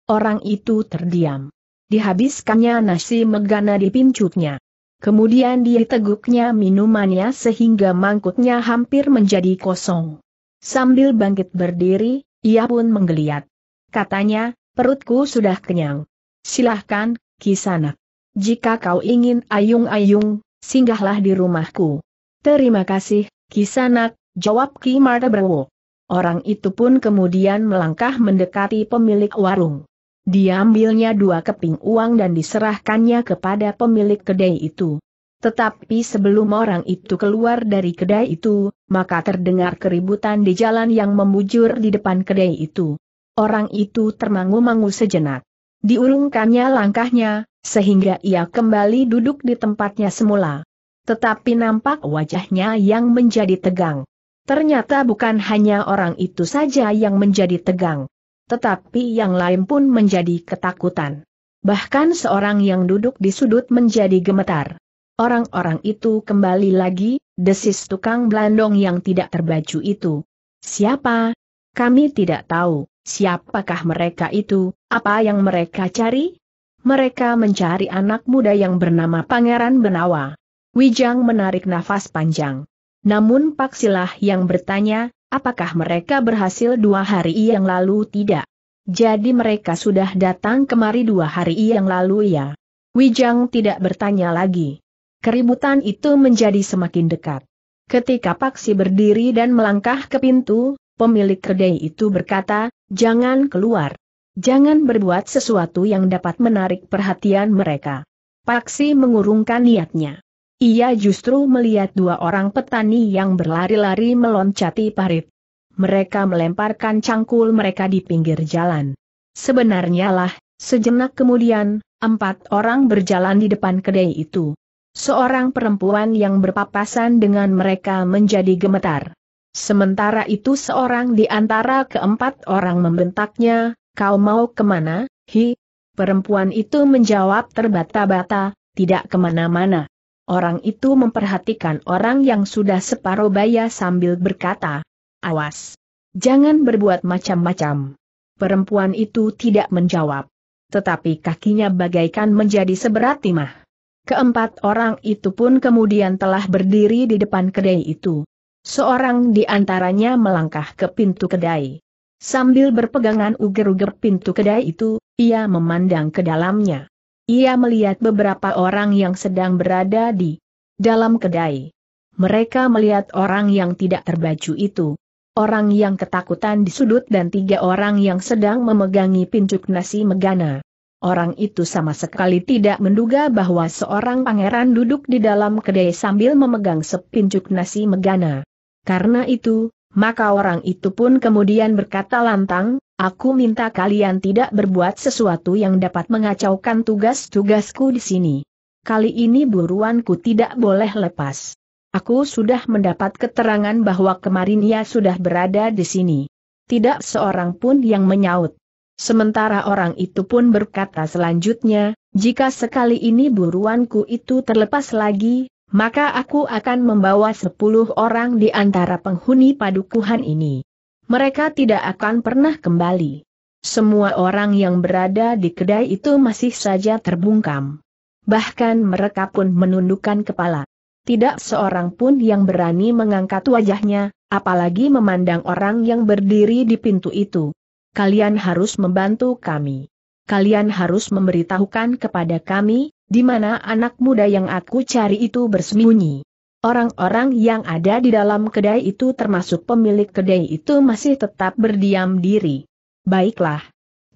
[SPEAKER 1] Orang itu terdiam. Dihabiskannya nasi megana di pincutnya. Kemudian diteguknya minumannya sehingga mangkuknya hampir menjadi kosong. Sambil bangkit berdiri, ia pun menggeliat. Katanya, perutku sudah kenyang. Silahkan, kisanak. Jika kau ingin ayung-ayung, singgahlah di rumahku. Terima kasih, kisanak, jawab Ki Marta Brewo. Orang itu pun kemudian melangkah mendekati pemilik warung. Diambilnya dua keping uang dan diserahkannya kepada pemilik kedai itu. Tetapi sebelum orang itu keluar dari kedai itu, maka terdengar keributan di jalan yang membujur di depan kedai itu. Orang itu termangu-mangu sejenak. diurungkannya langkahnya, sehingga ia kembali duduk di tempatnya semula. Tetapi nampak wajahnya yang menjadi tegang. Ternyata bukan hanya orang itu saja yang menjadi tegang tetapi yang lain pun menjadi ketakutan. Bahkan seorang yang duduk di sudut menjadi gemetar. Orang-orang itu kembali lagi, desis tukang blandong yang tidak terbaju itu. Siapa? Kami tidak tahu, siapakah mereka itu, apa yang mereka cari? Mereka mencari anak muda yang bernama Pangeran Benawa. Wijang menarik nafas panjang. Namun Paksilah yang bertanya, Apakah mereka berhasil dua hari yang lalu tidak? Jadi mereka sudah datang kemari dua hari yang lalu ya. Wijang tidak bertanya lagi. Keributan itu menjadi semakin dekat. Ketika Paksi berdiri dan melangkah ke pintu, pemilik kedai itu berkata, jangan keluar. Jangan berbuat sesuatu yang dapat menarik perhatian mereka. Paksi mengurungkan niatnya. Ia justru melihat dua orang petani yang berlari-lari meloncati parit. Mereka melemparkan cangkul mereka di pinggir jalan. Sebenarnya lah, sejenak kemudian, empat orang berjalan di depan kedai itu. Seorang perempuan yang berpapasan dengan mereka menjadi gemetar. Sementara itu seorang di antara keempat orang membentaknya, kau mau kemana, hi? Perempuan itu menjawab terbata-bata, tidak kemana-mana. Orang itu memperhatikan orang yang sudah separuh baya sambil berkata, Awas! Jangan berbuat macam-macam. Perempuan itu tidak menjawab. Tetapi kakinya bagaikan menjadi seberat timah. Keempat orang itu pun kemudian telah berdiri di depan kedai itu. Seorang di antaranya melangkah ke pintu kedai. Sambil berpegangan uger-uger pintu kedai itu, ia memandang ke dalamnya. Ia melihat beberapa orang yang sedang berada di dalam kedai. Mereka melihat orang yang tidak terbaju itu. Orang yang ketakutan di sudut dan tiga orang yang sedang memegangi pincuk nasi megana. Orang itu sama sekali tidak menduga bahwa seorang pangeran duduk di dalam kedai sambil memegang sepincuk nasi megana. Karena itu, maka orang itu pun kemudian berkata lantang, aku minta kalian tidak berbuat sesuatu yang dapat mengacaukan tugas-tugasku di sini. Kali ini buruanku tidak boleh lepas. Aku sudah mendapat keterangan bahwa kemarin ia sudah berada di sini. Tidak seorang pun yang menyaut. Sementara orang itu pun berkata selanjutnya, jika sekali ini buruanku itu terlepas lagi, maka aku akan membawa sepuluh orang di antara penghuni padukuhan ini. Mereka tidak akan pernah kembali. Semua orang yang berada di kedai itu masih saja terbungkam. Bahkan mereka pun menundukkan kepala. Tidak seorang pun yang berani mengangkat wajahnya, apalagi memandang orang yang berdiri di pintu itu. Kalian harus membantu kami. Kalian harus memberitahukan kepada kami, di mana anak muda yang aku cari itu bersembunyi. Orang-orang yang ada di dalam kedai itu termasuk pemilik kedai itu masih tetap berdiam diri. Baiklah.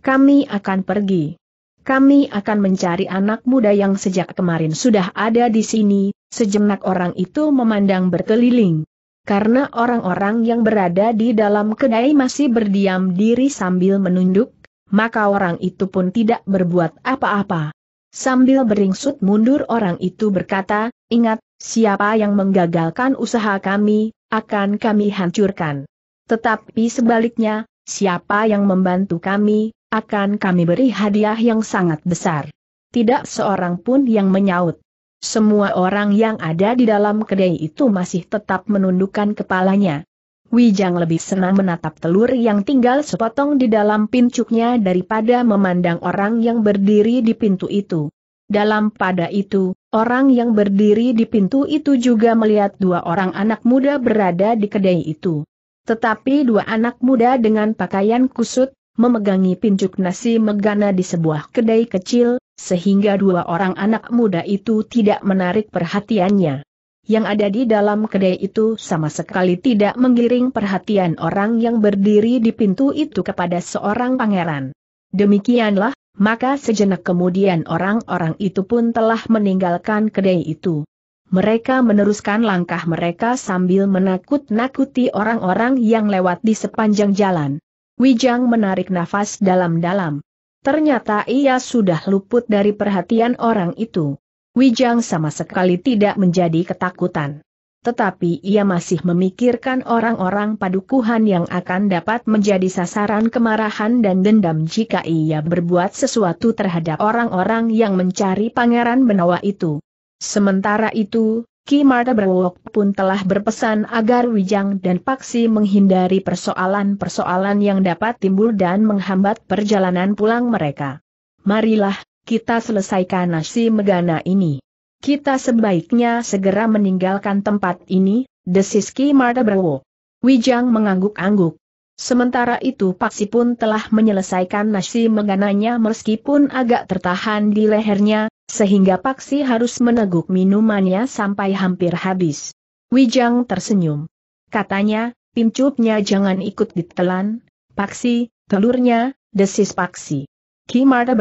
[SPEAKER 1] Kami akan pergi. Kami akan mencari anak muda yang sejak kemarin sudah ada di sini, sejenak orang itu memandang berkeliling. Karena orang-orang yang berada di dalam kedai masih berdiam diri sambil menunduk, maka orang itu pun tidak berbuat apa-apa. Sambil beringsut mundur orang itu berkata, ingat, siapa yang menggagalkan usaha kami, akan kami hancurkan. Tetapi sebaliknya, siapa yang membantu kami, akan kami beri hadiah yang sangat besar. Tidak seorang pun yang menyaut. Semua orang yang ada di dalam kedai itu masih tetap menundukkan kepalanya. Wijang lebih senang menatap telur yang tinggal sepotong di dalam pincuknya daripada memandang orang yang berdiri di pintu itu. Dalam pada itu, orang yang berdiri di pintu itu juga melihat dua orang anak muda berada di kedai itu. Tetapi dua anak muda dengan pakaian kusut, memegangi pincuk nasi megana di sebuah kedai kecil, sehingga dua orang anak muda itu tidak menarik perhatiannya yang ada di dalam kedai itu sama sekali tidak menggiring perhatian orang yang berdiri di pintu itu kepada seorang pangeran. Demikianlah, maka sejenak kemudian orang-orang itu pun telah meninggalkan kedai itu. Mereka meneruskan langkah mereka sambil menakut-nakuti orang-orang yang lewat di sepanjang jalan. Wijang menarik nafas dalam-dalam. Ternyata ia sudah luput dari perhatian orang itu. Wijang sama sekali tidak menjadi ketakutan. Tetapi ia masih memikirkan orang-orang padukuhan yang akan dapat menjadi sasaran kemarahan dan dendam jika ia berbuat sesuatu terhadap orang-orang yang mencari pangeran Benawa itu. Sementara itu, Ki Marta Berwok pun telah berpesan agar Wijang dan Paksi menghindari persoalan-persoalan yang dapat timbul dan menghambat perjalanan pulang mereka. Marilah, kita selesaikan nasi megana ini. Kita sebaiknya segera meninggalkan tempat ini, desis Ki Martabrowo. Wijang mengangguk-angguk. Sementara itu Paksi pun telah menyelesaikan nasi megananya meskipun agak tertahan di lehernya, sehingga Paksi harus meneguk minumannya sampai hampir habis. Wijang tersenyum. Katanya, pincupnya jangan ikut ditelan, Paksi, telurnya, desis Paksi. Kim Marta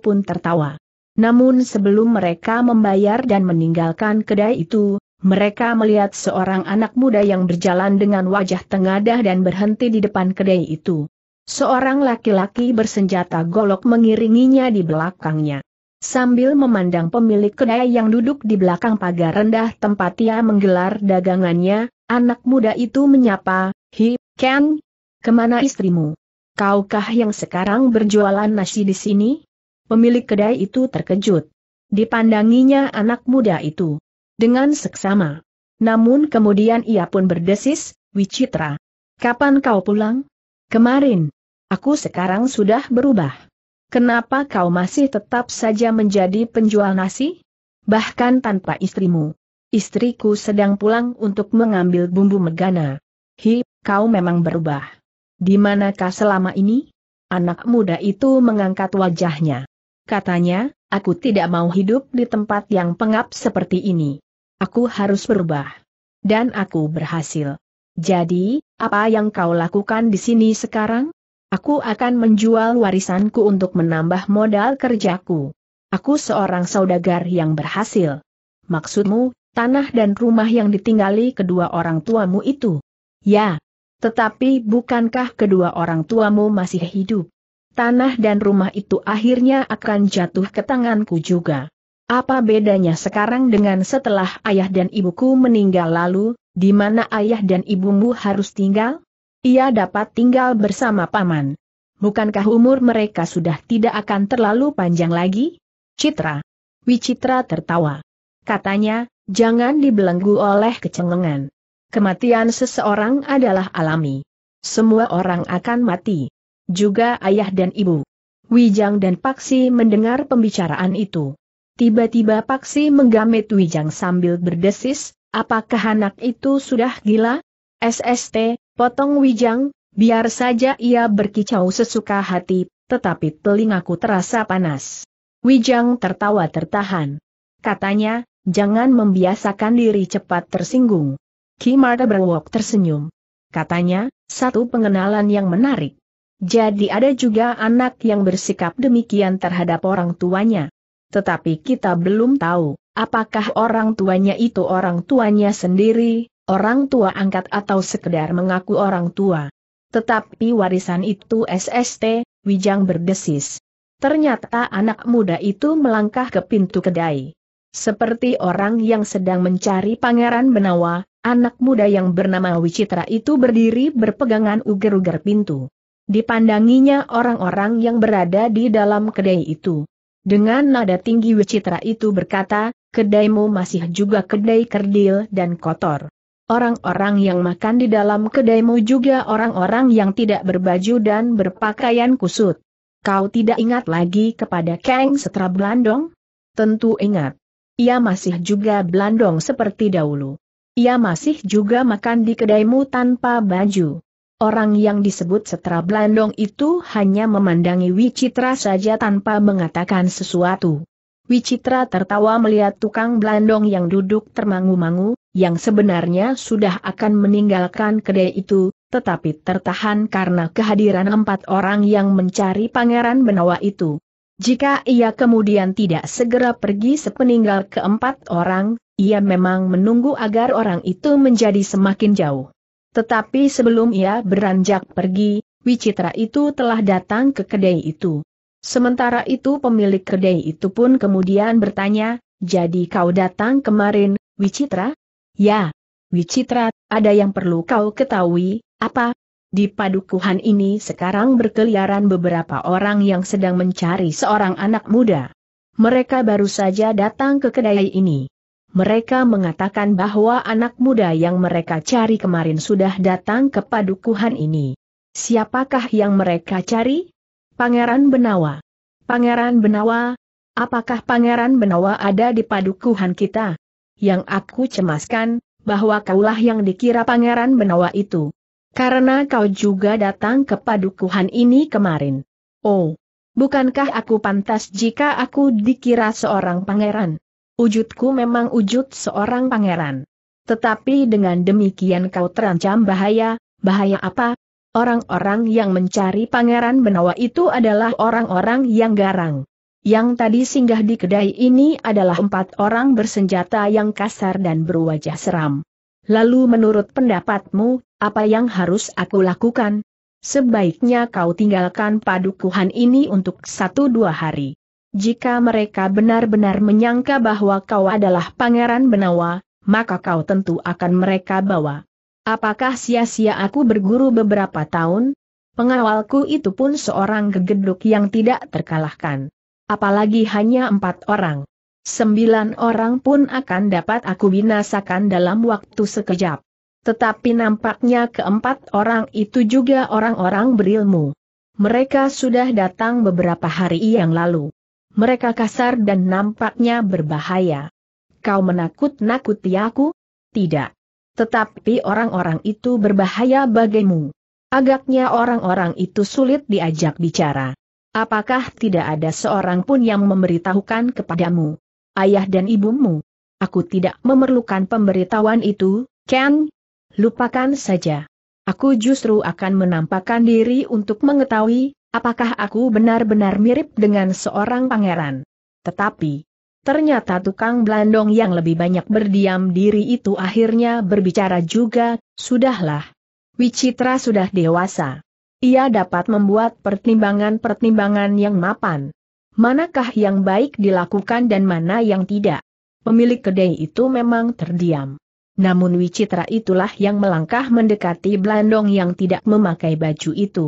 [SPEAKER 1] pun tertawa. Namun sebelum mereka membayar dan meninggalkan kedai itu, mereka melihat seorang anak muda yang berjalan dengan wajah tengadah dan berhenti di depan kedai itu. Seorang laki-laki bersenjata golok mengiringinya di belakangnya. Sambil memandang pemilik kedai yang duduk di belakang pagar rendah tempat ia menggelar dagangannya, anak muda itu menyapa, Hi, Ken, kemana istrimu? kaukah yang sekarang berjualan nasi di sini? Pemilik kedai itu terkejut. Dipandanginya anak muda itu. Dengan seksama. Namun kemudian ia pun berdesis, Wicitra. Kapan kau pulang? Kemarin. Aku sekarang sudah berubah. Kenapa kau masih tetap saja menjadi penjual nasi? Bahkan tanpa istrimu. Istriku sedang pulang untuk mengambil bumbu megana. Hi, kau memang berubah. Di manakah selama ini? Anak muda itu mengangkat wajahnya. Katanya, aku tidak mau hidup di tempat yang pengap seperti ini. Aku harus berubah. Dan aku berhasil. Jadi, apa yang kau lakukan di sini sekarang? Aku akan menjual warisanku untuk menambah modal kerjaku. Aku seorang saudagar yang berhasil. Maksudmu, tanah dan rumah yang ditinggali kedua orang tuamu itu? Ya, tetapi bukankah kedua orang tuamu masih hidup? Tanah dan rumah itu akhirnya akan jatuh ke tanganku juga. Apa bedanya sekarang dengan setelah ayah dan ibuku meninggal lalu, di mana ayah dan ibumu harus tinggal? Ia dapat tinggal bersama paman. Bukankah umur mereka sudah tidak akan terlalu panjang lagi? Citra. Wicitra tertawa. Katanya, jangan dibelenggu oleh kecengengan. Kematian seseorang adalah alami. Semua orang akan mati. Juga ayah dan ibu. Wijang dan Paksi mendengar pembicaraan itu. Tiba-tiba Paksi menggamit Wijang sambil berdesis, apakah anak itu sudah gila? SST, potong Wijang, biar saja ia berkicau sesuka hati, tetapi telingaku terasa panas. Wijang tertawa tertahan. Katanya, jangan membiasakan diri cepat tersinggung. Kimar Brengwok tersenyum. Katanya, satu pengenalan yang menarik. Jadi ada juga anak yang bersikap demikian terhadap orang tuanya. Tetapi kita belum tahu, apakah orang tuanya itu orang tuanya sendiri, orang tua angkat atau sekedar mengaku orang tua. Tetapi warisan itu SST, Wijang berdesis. Ternyata anak muda itu melangkah ke pintu kedai. Seperti orang yang sedang mencari pangeran Benawa, Anak muda yang bernama Wicitra itu berdiri berpegangan uger-uger pintu. Dipandanginya orang-orang yang berada di dalam kedai itu. Dengan nada tinggi Wicitra itu berkata, kedaimu masih juga kedai kerdil dan kotor. Orang-orang yang makan di dalam kedaimu juga orang-orang yang tidak berbaju dan berpakaian kusut. Kau tidak ingat lagi kepada Kang Setra Blandong? Tentu ingat. Ia masih juga Blandong seperti dahulu. Ia masih juga makan di kedaimu tanpa baju. Orang yang disebut setra Blandong itu hanya memandangi Wicitra saja tanpa mengatakan sesuatu. Wicitra tertawa melihat tukang Blandong yang duduk termangu-mangu, yang sebenarnya sudah akan meninggalkan kedai itu, tetapi tertahan karena kehadiran empat orang yang mencari pangeran Benawa itu. Jika ia kemudian tidak segera pergi sepeninggal keempat orang, ia memang menunggu agar orang itu menjadi semakin jauh. Tetapi sebelum ia beranjak pergi, Wicitra itu telah datang ke kedai itu. Sementara itu pemilik kedai itu pun kemudian bertanya, jadi kau datang kemarin, Wicitra? Ya, Wicitra, ada yang perlu kau ketahui, apa? Di padukuhan ini sekarang berkeliaran beberapa orang yang sedang mencari seorang anak muda. Mereka baru saja datang ke kedai ini. Mereka mengatakan bahwa anak muda yang mereka cari kemarin sudah datang ke padukuhan ini. Siapakah yang mereka cari? Pangeran Benawa. Pangeran Benawa, apakah Pangeran Benawa ada di padukuhan kita? Yang aku cemaskan, bahwa kaulah yang dikira Pangeran Benawa itu. Karena kau juga datang ke padukuhan ini kemarin. Oh, bukankah aku pantas jika aku dikira seorang pangeran? Wujudku memang wujud seorang pangeran. Tetapi dengan demikian kau terancam bahaya, bahaya apa? Orang-orang yang mencari pangeran benawa itu adalah orang-orang yang garang. Yang tadi singgah di kedai ini adalah empat orang bersenjata yang kasar dan berwajah seram. Lalu menurut pendapatmu, apa yang harus aku lakukan? Sebaiknya kau tinggalkan padukuhan ini untuk satu dua hari. Jika mereka benar-benar menyangka bahwa kau adalah Pangeran Benawa, maka kau tentu akan mereka bawa. Apakah sia-sia aku berguru beberapa tahun? Pengawalku itu pun seorang gegeduk yang tidak terkalahkan. Apalagi hanya empat orang. Sembilan orang pun akan dapat aku binasakan dalam waktu sekejap. Tetapi nampaknya keempat orang itu juga orang-orang berilmu. Mereka sudah datang beberapa hari yang lalu. Mereka kasar dan nampaknya berbahaya. Kau menakut-nakuti aku? Tidak. Tetapi orang-orang itu berbahaya bagimu. Agaknya orang-orang itu sulit diajak bicara. Apakah tidak ada seorang pun yang memberitahukan kepadamu? Ayah dan ibumu. Aku tidak memerlukan pemberitahuan itu, Ken, Lupakan saja. Aku justru akan menampakkan diri untuk mengetahui, apakah aku benar-benar mirip dengan seorang pangeran. Tetapi, ternyata tukang blandong yang lebih banyak berdiam diri itu akhirnya berbicara juga, sudahlah. Wicitra sudah dewasa. Ia dapat membuat pertimbangan-pertimbangan yang mapan. Manakah yang baik dilakukan dan mana yang tidak. Pemilik kedai itu memang terdiam namun Wicitra itulah yang melangkah mendekati Blandong yang tidak memakai baju itu.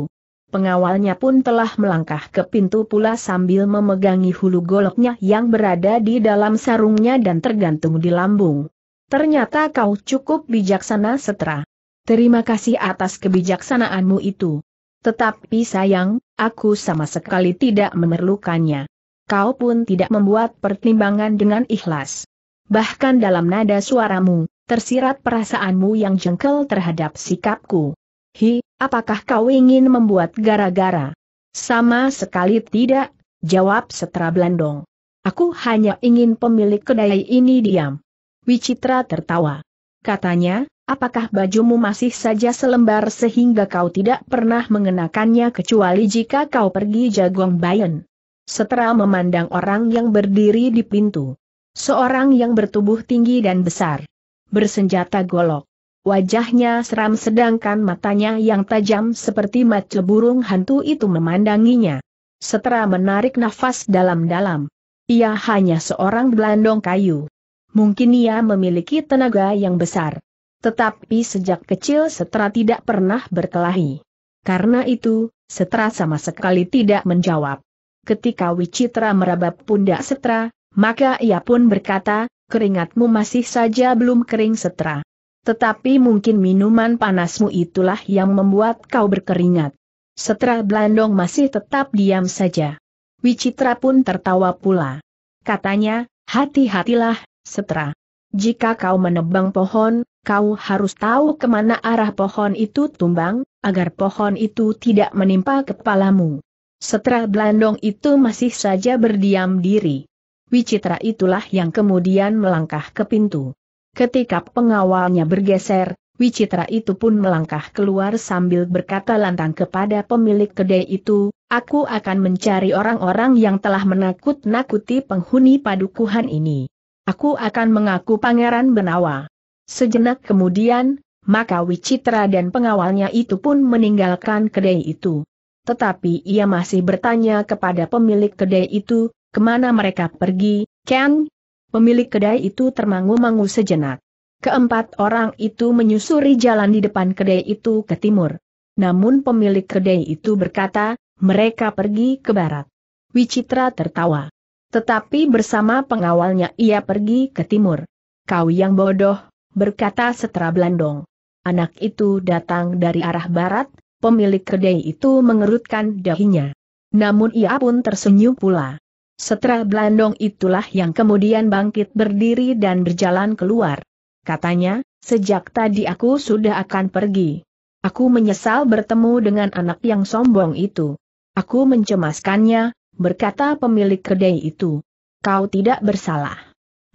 [SPEAKER 1] Pengawalnya pun telah melangkah ke pintu pula sambil memegangi hulu goloknya yang berada di dalam sarungnya dan tergantung di lambung. Ternyata kau cukup bijaksana setra. Terima kasih atas kebijaksanaanmu itu. Tetapi sayang, aku sama sekali tidak memerlukannya. Kau pun tidak membuat pertimbangan dengan ikhlas. Bahkan dalam nada suaramu, tersirat perasaanmu yang jengkel terhadap sikapku. Hi, apakah kau ingin membuat gara-gara? Sama sekali tidak, jawab setra Blandong. Aku hanya ingin pemilik kedai ini diam. Wicitra tertawa. Katanya, apakah bajumu masih saja selembar sehingga kau tidak pernah mengenakannya kecuali jika kau pergi jagong bayan? Setra memandang orang yang berdiri di pintu. Seorang yang bertubuh tinggi dan besar bersenjata golok. Wajahnya seram sedangkan matanya yang tajam seperti mata burung hantu itu memandanginya. Setera menarik nafas dalam-dalam. Ia hanya seorang belandong kayu. Mungkin ia memiliki tenaga yang besar. Tetapi sejak kecil Setera tidak pernah berkelahi. Karena itu, Setera sama sekali tidak menjawab. Ketika Wicitra meraba pundak Setra, maka ia pun berkata, keringatmu masih saja belum kering setra. Tetapi mungkin minuman panasmu itulah yang membuat kau berkeringat. Setra Blandong masih tetap diam saja. Wicitra pun tertawa pula. Katanya, hati-hatilah, Setra. Jika kau menebang pohon, kau harus tahu kemana arah pohon itu tumbang, agar pohon itu tidak menimpa kepalamu. Setra Blandong itu masih saja berdiam diri. Wicitra itulah yang kemudian melangkah ke pintu. Ketika pengawalnya bergeser, Wicitra itu pun melangkah keluar sambil berkata lantang kepada pemilik kedai itu, aku akan mencari orang-orang yang telah menakut-nakuti penghuni padukuhan ini. Aku akan mengaku Pangeran Benawa. Sejenak kemudian, maka Wicitra dan pengawalnya itu pun meninggalkan kedai itu. Tetapi ia masih bertanya kepada pemilik kedai itu, Kemana mereka pergi, Ken? Pemilik kedai itu termangu-mangu sejenak. Keempat orang itu menyusuri jalan di depan kedai itu ke timur. Namun pemilik kedai itu berkata, mereka pergi ke barat. Wicitra tertawa. Tetapi bersama pengawalnya ia pergi ke timur. Kau yang bodoh, berkata setera Blandong. Anak itu datang dari arah barat, pemilik kedai itu mengerutkan dahinya. Namun ia pun tersenyum pula. Setra Blandong itulah yang kemudian bangkit berdiri dan berjalan keluar. Katanya, sejak tadi aku sudah akan pergi. Aku menyesal bertemu dengan anak yang sombong itu. Aku mencemaskannya, berkata pemilik kedai itu. Kau tidak bersalah.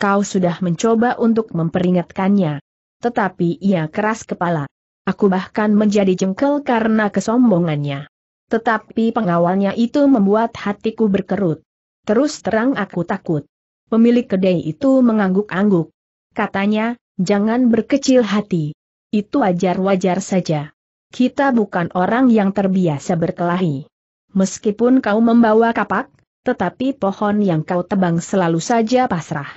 [SPEAKER 1] Kau sudah mencoba untuk memperingatkannya. Tetapi ia keras kepala. Aku bahkan menjadi jengkel karena kesombongannya. Tetapi pengawalnya itu membuat hatiku berkerut. Terus terang aku takut. Pemilik kedai itu mengangguk-angguk. Katanya, jangan berkecil hati. Itu wajar-wajar saja. Kita bukan orang yang terbiasa berkelahi. Meskipun kau membawa kapak, tetapi pohon yang kau tebang selalu saja pasrah.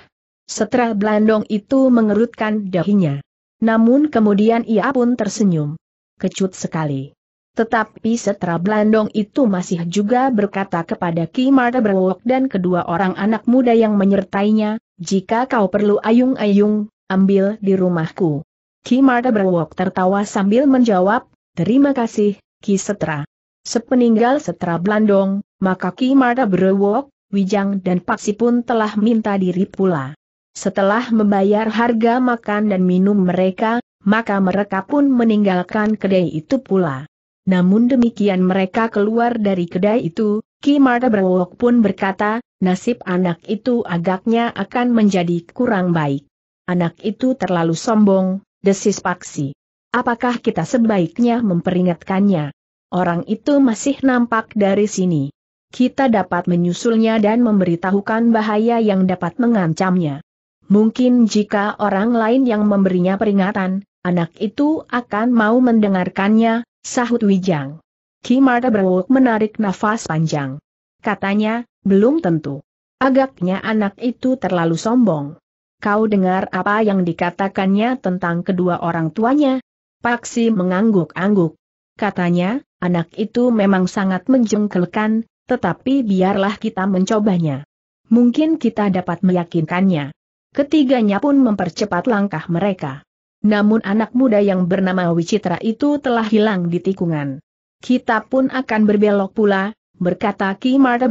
[SPEAKER 1] Setelah Blandong itu mengerutkan dahinya. Namun kemudian ia pun tersenyum. Kecut sekali. Tetapi Setra Blandong itu masih juga berkata kepada Ki Marta Berwok dan kedua orang anak muda yang menyertainya, jika kau perlu ayung-ayung, ambil di rumahku. Ki Marta Berwok tertawa sambil menjawab, terima kasih, Ki Setra. Sepeninggal Setra Blandong, maka Ki Marta Berwok, Wijang dan Paksi pun telah minta diri pula. Setelah membayar harga makan dan minum mereka, maka mereka pun meninggalkan kedai itu pula. Namun demikian mereka keluar dari kedai itu, Ki Marta Berwok pun berkata, nasib anak itu agaknya akan menjadi kurang baik. Anak itu terlalu sombong, desis Paksi. Apakah kita sebaiknya memperingatkannya? Orang itu masih nampak dari sini. Kita dapat menyusulnya dan memberitahukan bahaya yang dapat mengancamnya. Mungkin jika orang lain yang memberinya peringatan, anak itu akan mau mendengarkannya, Sahut Wijang. Kimara berwuk menarik nafas panjang. Katanya, belum tentu. Agaknya anak itu terlalu sombong. Kau dengar apa yang dikatakannya tentang kedua orang tuanya? Paksi mengangguk-angguk. Katanya, anak itu memang sangat menjengkelkan, tetapi biarlah kita mencobanya. Mungkin kita dapat meyakinkannya. Ketiganya pun mempercepat langkah mereka. Namun anak muda yang bernama Wicitra itu telah hilang di tikungan. Kita pun akan berbelok pula, berkata Ki Marta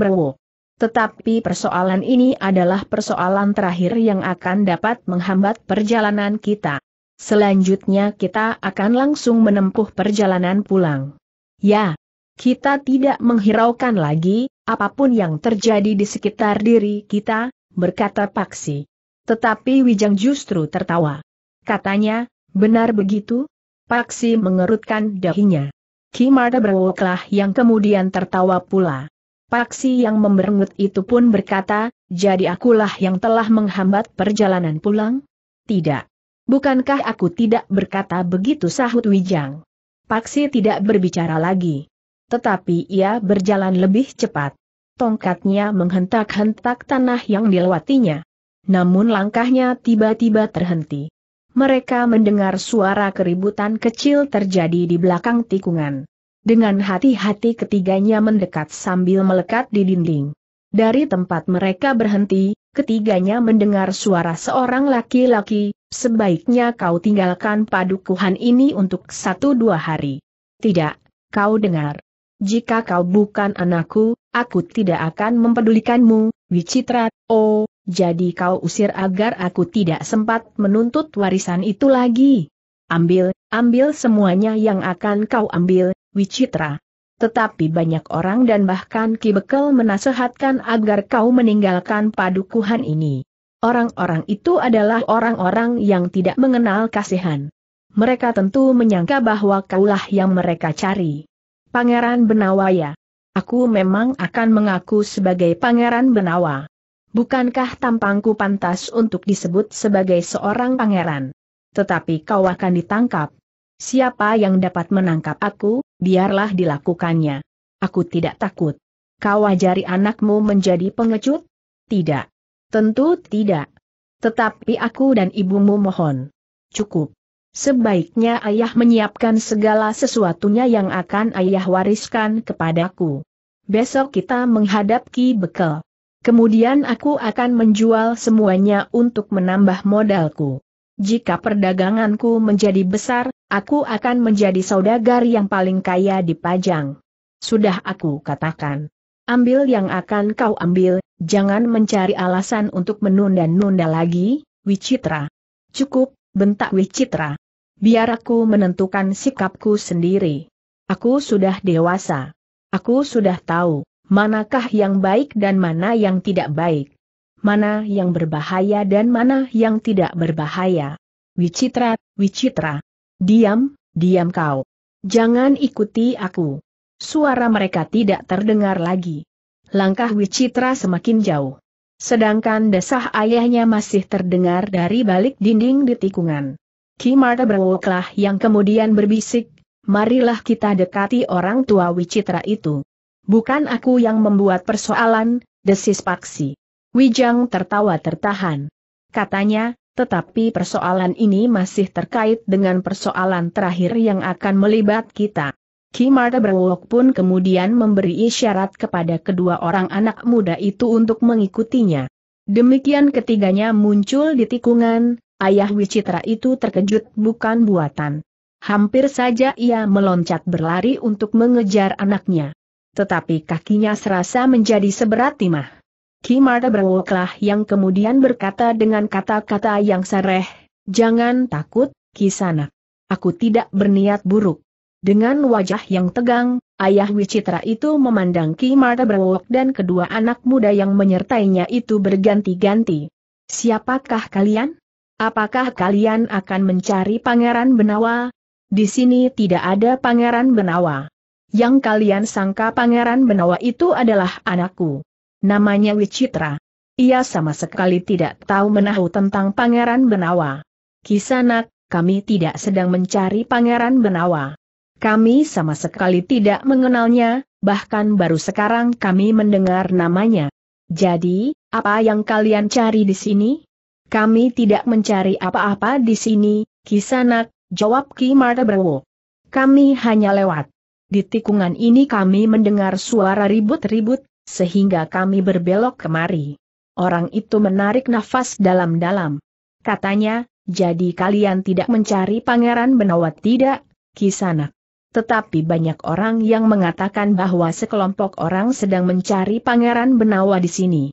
[SPEAKER 1] Tetapi persoalan ini adalah persoalan terakhir yang akan dapat menghambat perjalanan kita. Selanjutnya kita akan langsung menempuh perjalanan pulang. Ya, kita tidak menghiraukan lagi, apapun yang terjadi di sekitar diri kita, berkata Paksi. Tetapi Wijang justru tertawa. Katanya, benar begitu? Paksi mengerutkan dahinya. Kimar berwoklah yang kemudian tertawa pula. Paksi yang memberengut itu pun berkata, jadi akulah yang telah menghambat perjalanan pulang? Tidak. Bukankah aku tidak berkata begitu sahut Wijang? Paksi tidak berbicara lagi. Tetapi ia berjalan lebih cepat tongkatnya menghentak-hentak tanah yang dilewatinya. Namun langkahnya tiba-tiba terhenti mereka mendengar suara keributan kecil terjadi di belakang tikungan. Dengan hati-hati ketiganya mendekat sambil melekat di dinding. Dari tempat mereka berhenti, ketiganya mendengar suara seorang laki-laki, sebaiknya kau tinggalkan padukuhan ini untuk satu dua hari. Tidak, kau dengar. Jika kau bukan anakku, aku tidak akan mempedulikanmu, Wicitra, oh, jadi kau usir agar aku tidak sempat menuntut warisan itu lagi. Ambil, ambil semuanya yang akan kau ambil, Wicitra. Tetapi banyak orang dan bahkan Ki Bekel menasehatkan agar kau meninggalkan padukuhan ini. Orang-orang itu adalah orang-orang yang tidak mengenal kasihan. Mereka tentu menyangka bahwa kaulah yang mereka cari. Pangeran Benawaya Aku memang akan mengaku sebagai pangeran Benawa. Bukankah tampangku pantas untuk disebut sebagai seorang pangeran? Tetapi kau akan ditangkap. Siapa yang dapat menangkap aku, biarlah dilakukannya. Aku tidak takut. Kau ajari anakmu menjadi pengecut? Tidak. Tentu tidak. Tetapi aku dan ibumu mohon. Cukup. Sebaiknya ayah menyiapkan segala sesuatunya yang akan ayah wariskan kepadaku. Besok kita menghadap Ki Bekel. Kemudian aku akan menjual semuanya untuk menambah modalku. Jika perdaganganku menjadi besar, aku akan menjadi saudagar yang paling kaya di Pajang. Sudah aku katakan. Ambil yang akan kau ambil, jangan mencari alasan untuk menunda-nunda lagi, Wicitra. Cukup, bentak Wicitra. Biar aku menentukan sikapku sendiri. Aku sudah dewasa. Aku sudah tahu, manakah yang baik dan mana yang tidak baik. Mana yang berbahaya dan mana yang tidak berbahaya. Wicitra, Wicitra. Diam, diam kau. Jangan ikuti aku. Suara mereka tidak terdengar lagi. Langkah Wicitra semakin jauh. Sedangkan desah ayahnya masih terdengar dari balik dinding di tikungan. Marta Brengoklah yang kemudian berbisik, marilah kita dekati orang tua Wicitra itu. Bukan aku yang membuat persoalan, desis Paksi. Wijang tertawa tertahan. Katanya, tetapi persoalan ini masih terkait dengan persoalan terakhir yang akan melibat kita. Marta Berwok pun kemudian memberi isyarat kepada kedua orang anak muda itu untuk mengikutinya. Demikian ketiganya muncul di tikungan, Ayah Wicitra itu terkejut bukan buatan. Hampir saja ia meloncat berlari untuk mengejar anaknya. Tetapi kakinya serasa menjadi seberat timah. Marta berwoklah yang kemudian berkata dengan kata-kata yang sareh, Jangan takut, Ki Sana. Aku tidak berniat buruk. Dengan wajah yang tegang, ayah Wicitra itu memandang Marta berwok dan kedua anak muda yang menyertainya itu berganti-ganti. Siapakah kalian? Apakah kalian akan mencari Pangeran Benawa? Di sini tidak ada Pangeran Benawa. Yang kalian sangka Pangeran Benawa itu adalah anakku. Namanya Wicitra. Ia sama sekali tidak tahu menahu tentang Pangeran Benawa. Kisanak, kami tidak sedang mencari Pangeran Benawa. Kami sama sekali tidak mengenalnya, bahkan baru sekarang kami mendengar namanya. Jadi, apa yang kalian cari di sini? Kami tidak mencari apa-apa di sini, Kisanak, jawab Ki Martabrawo. Kami hanya lewat. Di tikungan ini kami mendengar suara ribut-ribut, sehingga kami berbelok kemari. Orang itu menarik nafas dalam-dalam. Katanya, jadi kalian tidak mencari Pangeran Benawa tidak, Kisanak. Tetapi banyak orang yang mengatakan bahwa sekelompok orang sedang mencari Pangeran Benawa di sini.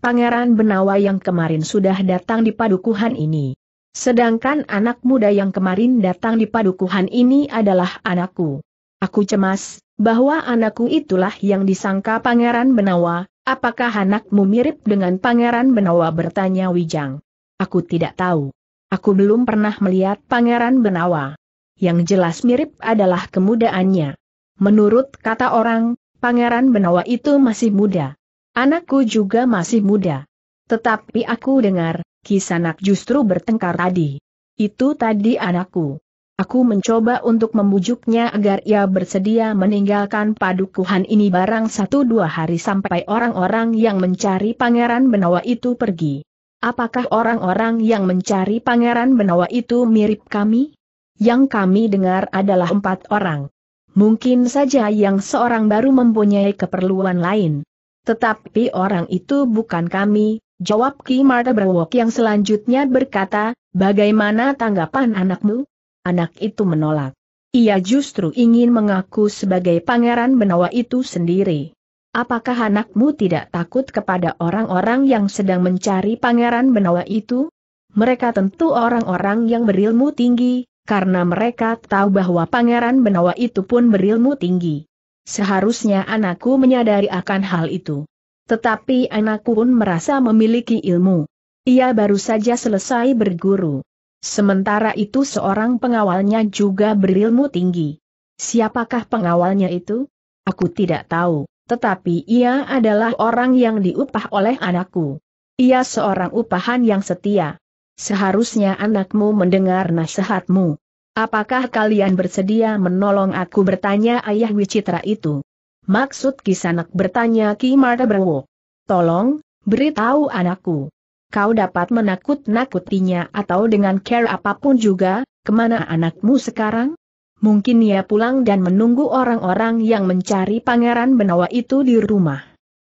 [SPEAKER 1] Pangeran Benawa yang kemarin sudah datang di padukuhan ini. Sedangkan anak muda yang kemarin datang di padukuhan ini adalah anakku. Aku cemas, bahwa anakku itulah yang disangka Pangeran Benawa, apakah anakmu mirip dengan Pangeran Benawa bertanya Wijang. Aku tidak tahu. Aku belum pernah melihat Pangeran Benawa. Yang jelas mirip adalah kemudaannya. Menurut kata orang, Pangeran Benawa itu masih muda. Anakku juga masih muda. Tetapi aku dengar, Kisanak justru bertengkar tadi. Itu tadi anakku. Aku mencoba untuk membujuknya agar ia bersedia meninggalkan padukuhan ini barang satu dua hari sampai orang-orang yang mencari Pangeran Benawa itu pergi. Apakah orang-orang yang mencari Pangeran Benawa itu mirip kami? Yang kami dengar adalah empat orang. Mungkin saja yang seorang baru mempunyai keperluan lain. Tetapi orang itu bukan kami, jawab Ki Marta Berwok yang selanjutnya berkata, bagaimana tanggapan anakmu? Anak itu menolak. Ia justru ingin mengaku sebagai pangeran Benawa itu sendiri. Apakah anakmu tidak takut kepada orang-orang yang sedang mencari pangeran Benawa itu? Mereka tentu orang-orang yang berilmu tinggi, karena mereka tahu bahwa pangeran Benawa itu pun berilmu tinggi seharusnya anakku menyadari akan hal itu. Tetapi anakku pun merasa memiliki ilmu. Ia baru saja selesai berguru. Sementara itu seorang pengawalnya juga berilmu tinggi. Siapakah pengawalnya itu? Aku tidak tahu, tetapi ia adalah orang yang diupah oleh anakku. Ia seorang upahan yang setia. Seharusnya anakmu mendengar nasihatmu. Apakah kalian bersedia menolong aku bertanya ayah Wicitra itu? Maksud kisanak bertanya Ki Brewo. Tolong, beritahu anakku. Kau dapat menakut-nakutinya atau dengan care apapun juga, kemana anakmu sekarang? Mungkin ia pulang dan menunggu orang-orang yang mencari pangeran Benawa itu di rumah.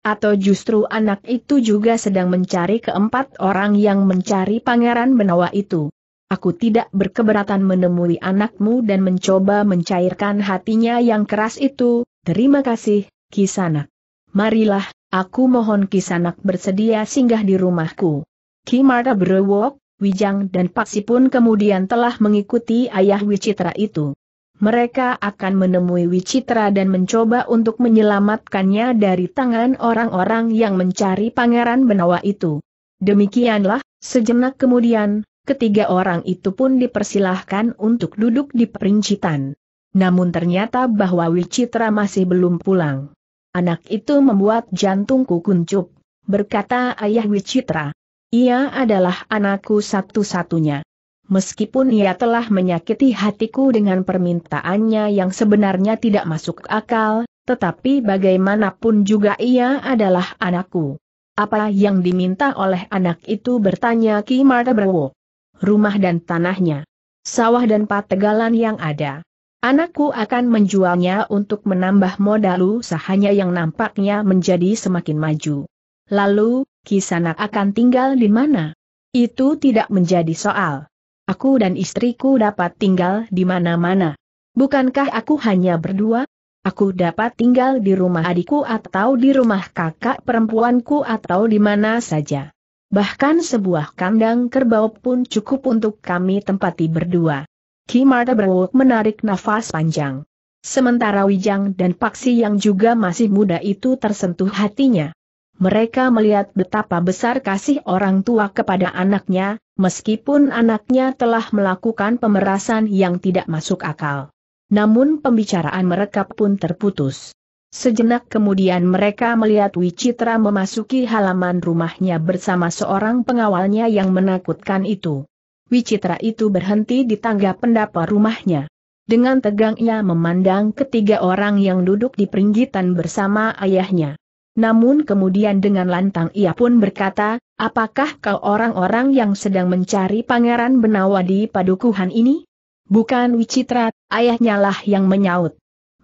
[SPEAKER 1] Atau justru anak itu juga sedang mencari keempat orang yang mencari pangeran Benawa itu. Aku tidak berkeberatan menemui anakmu dan mencoba mencairkan hatinya yang keras itu, terima kasih, Kisanak. Marilah, aku mohon Kisanak bersedia singgah di rumahku. Kimara Brewok, Wijang dan Paksi pun kemudian telah mengikuti ayah Wicitra itu. Mereka akan menemui Wicitra dan mencoba untuk menyelamatkannya dari tangan orang-orang yang mencari pangeran Benawa itu. Demikianlah, sejenak kemudian, Ketiga orang itu pun dipersilahkan untuk duduk di perincitan. Namun ternyata bahwa Wicitra masih belum pulang. Anak itu membuat jantungku kuncup, berkata ayah Wicitra. Ia adalah anakku satu-satunya. Meskipun ia telah menyakiti hatiku dengan permintaannya yang sebenarnya tidak masuk akal, tetapi bagaimanapun juga ia adalah anakku. Apa yang diminta oleh anak itu bertanya Ki Berwok rumah dan tanahnya, sawah dan pategalan yang ada. Anakku akan menjualnya untuk menambah modal usahanya yang nampaknya menjadi semakin maju. Lalu, Kisanak akan tinggal di mana? Itu tidak menjadi soal. Aku dan istriku dapat tinggal di mana-mana. Bukankah aku hanya berdua? Aku dapat tinggal di rumah adikku atau di rumah kakak perempuanku atau di mana saja. Bahkan sebuah kandang kerbau pun cukup untuk kami tempati berdua. Ki Marta menarik nafas panjang. Sementara Wijang dan Paksi yang juga masih muda itu tersentuh hatinya. Mereka melihat betapa besar kasih orang tua kepada anaknya, meskipun anaknya telah melakukan pemerasan yang tidak masuk akal. Namun pembicaraan mereka pun terputus. Sejenak kemudian mereka melihat Wicitra memasuki halaman rumahnya bersama seorang pengawalnya yang menakutkan itu. Wicitra itu berhenti di tangga pendapa rumahnya. Dengan tegang ia memandang ketiga orang yang duduk di peringgitan bersama ayahnya. Namun kemudian dengan lantang ia pun berkata, apakah kau orang-orang yang sedang mencari pangeran Benawa di padukuhan ini? Bukan Wicitra, ayahnya lah yang menyaut.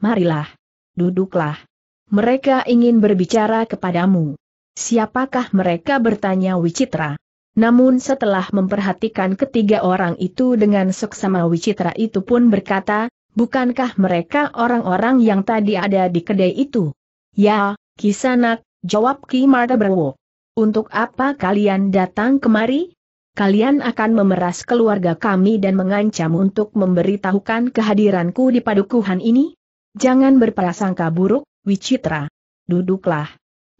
[SPEAKER 1] Marilah duduklah. Mereka ingin berbicara kepadamu. Siapakah mereka bertanya Wicitra? Namun setelah memperhatikan ketiga orang itu dengan seksama Wicitra itu pun berkata, bukankah mereka orang-orang yang tadi ada di kedai itu? Ya, Kisanak, jawab Ki Marta Untuk apa kalian datang kemari? Kalian akan memeras keluarga kami dan mengancam untuk memberitahukan kehadiranku di padukuhan ini? Jangan berprasangka buruk, Wicitra. Duduklah.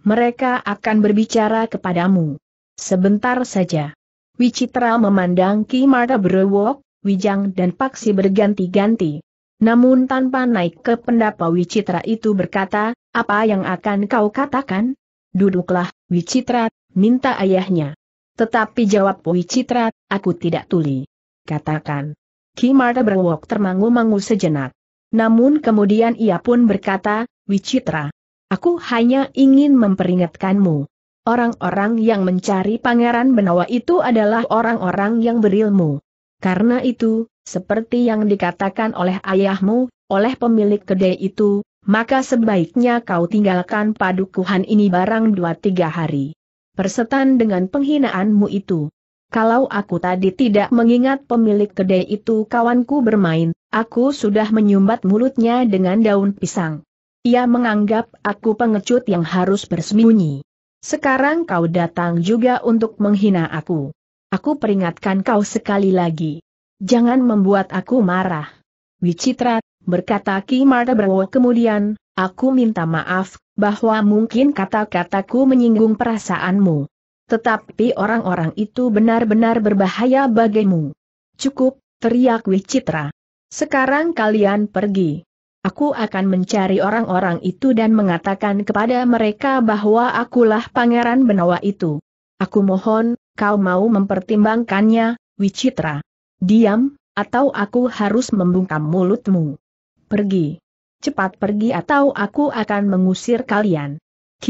[SPEAKER 1] Mereka akan berbicara kepadamu. Sebentar saja. Wicitra memandang Ki Marta Brewok, Wijang dan Paksi berganti-ganti. Namun tanpa naik ke pendapa Wicitra itu berkata, apa yang akan kau katakan? Duduklah, Wicitra, minta ayahnya. Tetapi jawab Wicitra, aku tidak tuli. Katakan. Ki Marta Brewok termangu-mangu sejenak. Namun kemudian ia pun berkata, Wicitra, aku hanya ingin memperingatkanmu. Orang-orang yang mencari pangeran Benawa itu adalah orang-orang yang berilmu. Karena itu, seperti yang dikatakan oleh ayahmu, oleh pemilik kedai itu, maka sebaiknya kau tinggalkan padukuhan ini barang dua tiga hari. Persetan dengan penghinaanmu itu. Kalau aku tadi tidak mengingat pemilik kedai itu kawanku bermain, Aku sudah menyumbat mulutnya dengan daun pisang. Ia menganggap aku pengecut yang harus bersembunyi. Sekarang kau datang juga untuk menghina aku. Aku peringatkan kau sekali lagi. Jangan membuat aku marah. Wicitra, berkata Ki Martabrowo kemudian, aku minta maaf, bahwa mungkin kata-kataku menyinggung perasaanmu. Tetapi orang-orang itu benar-benar berbahaya bagimu. Cukup, teriak Wicitra. Sekarang kalian pergi. Aku akan mencari orang-orang itu dan mengatakan kepada mereka bahwa akulah pangeran Benawa itu. Aku mohon, kau mau mempertimbangkannya, Wicitra. Diam, atau aku harus membungkam mulutmu. Pergi. Cepat pergi atau aku akan mengusir kalian.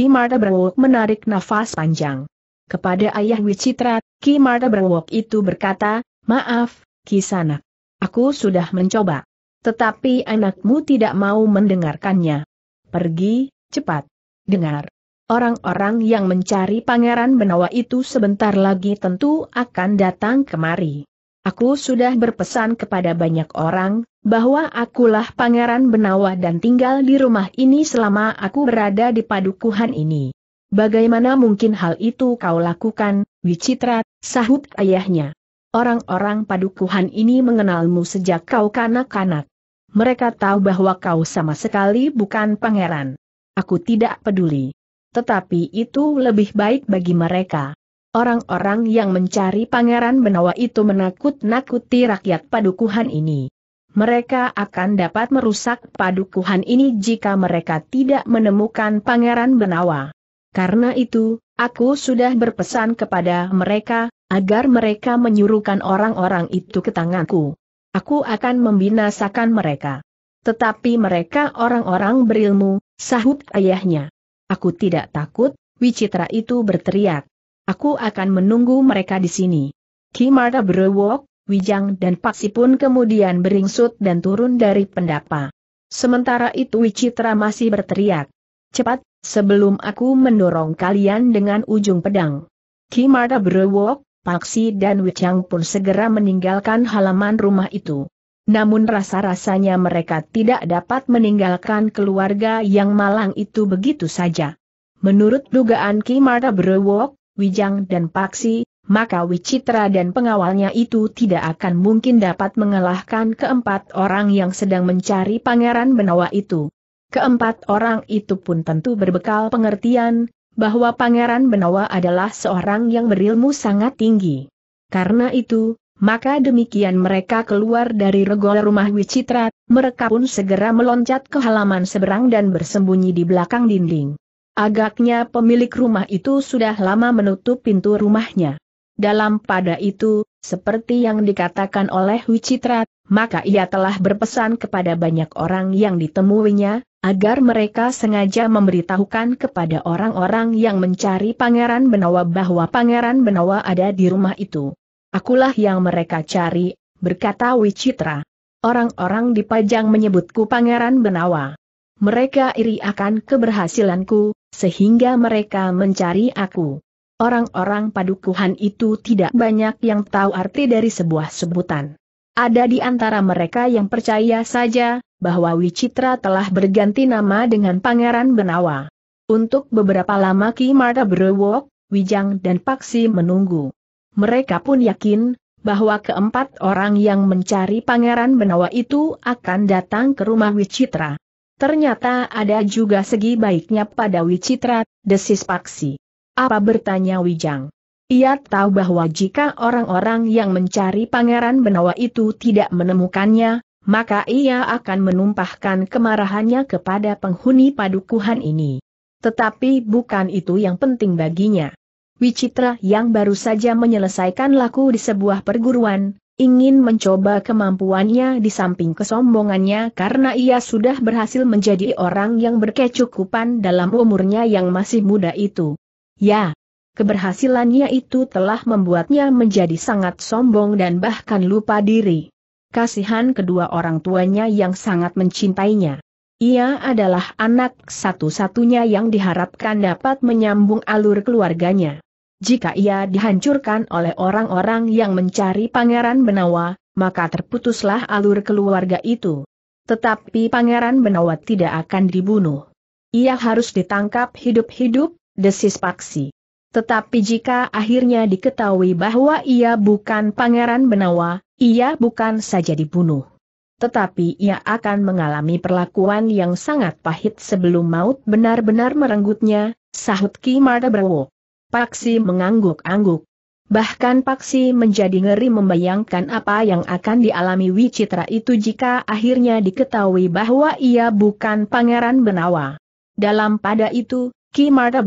[SPEAKER 1] Marta Berwok menarik nafas panjang. Kepada ayah Wicitra, Marta Berwok itu berkata, Maaf, Kisanak. Aku sudah mencoba. Tetapi anakmu tidak mau mendengarkannya. Pergi, cepat. Dengar. Orang-orang yang mencari Pangeran Benawa itu sebentar lagi tentu akan datang kemari. Aku sudah berpesan kepada banyak orang, bahwa akulah Pangeran Benawa dan tinggal di rumah ini selama aku berada di padukuhan ini. Bagaimana mungkin hal itu kau lakukan, Wicitra, sahut ayahnya. Orang-orang padukuhan ini mengenalmu sejak kau kanak-kanak. Mereka tahu bahwa kau sama sekali bukan pangeran. Aku tidak peduli. Tetapi itu lebih baik bagi mereka. Orang-orang yang mencari pangeran Benawa itu menakut-nakuti rakyat padukuhan ini mereka akan dapat merusak padukuhan ini jika mereka tidak menemukan Pangeran Benawa. Karena itu, aku sudah berpesan kepada mereka, agar mereka menyuruhkan orang-orang itu ke tanganku. Aku akan membinasakan mereka. Tetapi mereka orang-orang berilmu, sahut ayahnya. Aku tidak takut, Wicitra itu berteriak. Aku akan menunggu mereka di sini. Kimara berwok, Wijang dan Paksi pun kemudian beringsut dan turun dari pendapa. Sementara itu Wicitra masih berteriak. Cepat, sebelum aku mendorong kalian dengan ujung pedang. Kimara berwok, Paksi dan Wichang pun segera meninggalkan halaman rumah itu. Namun rasa-rasanya mereka tidak dapat meninggalkan keluarga yang malang itu begitu saja. Menurut dugaan Ki Marta Brewok, Wijang dan Paksi, maka Wicitra dan pengawalnya itu tidak akan mungkin dapat mengalahkan keempat orang yang sedang mencari Pangeran Benawa itu. Keempat orang itu pun tentu berbekal pengertian, bahwa Pangeran Benawa adalah seorang yang berilmu sangat tinggi. Karena itu, maka demikian mereka keluar dari regol rumah Wicitra, mereka pun segera meloncat ke halaman seberang dan bersembunyi di belakang dinding. Agaknya pemilik rumah itu sudah lama menutup pintu rumahnya. Dalam pada itu, seperti yang dikatakan oleh Wicitra, maka ia telah berpesan kepada banyak orang yang ditemuinya, agar mereka sengaja memberitahukan kepada orang-orang yang mencari Pangeran Benawa bahwa Pangeran Benawa ada di rumah itu. Akulah yang mereka cari, berkata Wicitra. Orang-orang di pajang menyebutku Pangeran Benawa. Mereka iri akan keberhasilanku, sehingga mereka mencari aku. Orang-orang padukuhan itu tidak banyak yang tahu arti dari sebuah sebutan. Ada di antara mereka yang percaya saja, bahwa Wicitra telah berganti nama dengan Pangeran Benawa. Untuk beberapa lama Ki Marta berwok, Wijang dan Paksi menunggu. Mereka pun yakin, bahwa keempat orang yang mencari Pangeran Benawa itu akan datang ke rumah Wicitra. Ternyata ada juga segi baiknya pada Wicitra, desis Paksi. Apa bertanya Wijang? Ia tahu bahwa jika orang-orang yang mencari Pangeran Benawa itu tidak menemukannya, maka ia akan menumpahkan kemarahannya kepada penghuni padukuhan ini. Tetapi bukan itu yang penting baginya. Wicitra yang baru saja menyelesaikan laku di sebuah perguruan, ingin mencoba kemampuannya di samping kesombongannya karena ia sudah berhasil menjadi orang yang berkecukupan dalam umurnya yang masih muda itu. Ya, keberhasilannya itu telah membuatnya menjadi sangat sombong dan bahkan lupa diri kasihan kedua orang tuanya yang sangat mencintainya. Ia adalah anak satu-satunya yang diharapkan dapat menyambung alur keluarganya. Jika ia dihancurkan oleh orang-orang yang mencari Pangeran Benawa, maka terputuslah alur keluarga itu. Tetapi Pangeran Benawa tidak akan dibunuh. Ia harus ditangkap hidup-hidup, desis Paksi. Tetapi jika akhirnya diketahui bahwa ia bukan Pangeran Benawa, ia bukan saja dibunuh. Tetapi ia akan mengalami perlakuan yang sangat pahit sebelum maut benar-benar merenggutnya, sahut Ki Mardabrowo. Paksi mengangguk-angguk. Bahkan Paksi menjadi ngeri membayangkan apa yang akan dialami Wicitra itu jika akhirnya diketahui bahwa ia bukan Pangeran Benawa. Dalam pada itu, Ki Marta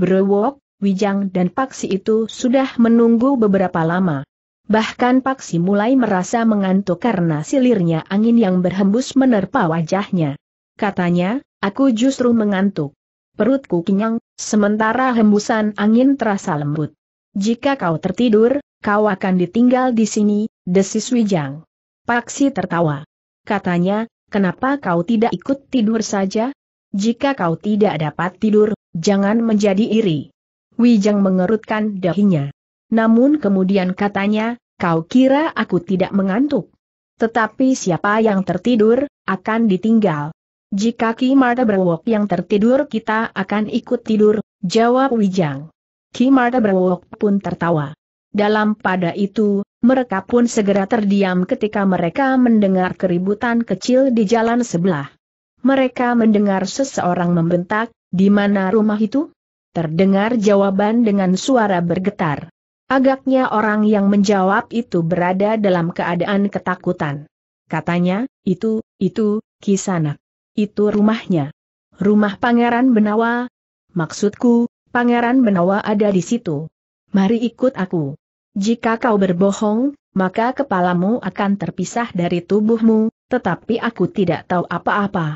[SPEAKER 1] Wijang dan Paksi itu sudah menunggu beberapa lama. Bahkan Paksi mulai merasa mengantuk karena silirnya angin yang berhembus menerpa wajahnya. Katanya, aku justru mengantuk. Perutku kenyang, sementara hembusan angin terasa lembut. Jika kau tertidur, kau akan ditinggal di sini, desis Wijang. Paksi tertawa. Katanya, kenapa kau tidak ikut tidur saja? Jika kau tidak dapat tidur, jangan menjadi iri. Wijang mengerutkan dahinya. Namun kemudian katanya, kau kira aku tidak mengantuk. Tetapi siapa yang tertidur, akan ditinggal. Jika Ki Marta Berwok yang tertidur kita akan ikut tidur, jawab Wijang. Ki Marta Berwok pun tertawa. Dalam pada itu, mereka pun segera terdiam ketika mereka mendengar keributan kecil di jalan sebelah. Mereka mendengar seseorang membentak, di mana rumah itu? Terdengar jawaban dengan suara bergetar. Agaknya orang yang menjawab itu berada dalam keadaan ketakutan. Katanya, itu, itu, kisanak. Itu rumahnya. Rumah Pangeran Benawa. Maksudku, Pangeran Benawa ada di situ. Mari ikut aku. Jika kau berbohong, maka kepalamu akan terpisah dari tubuhmu, tetapi aku tidak tahu apa-apa.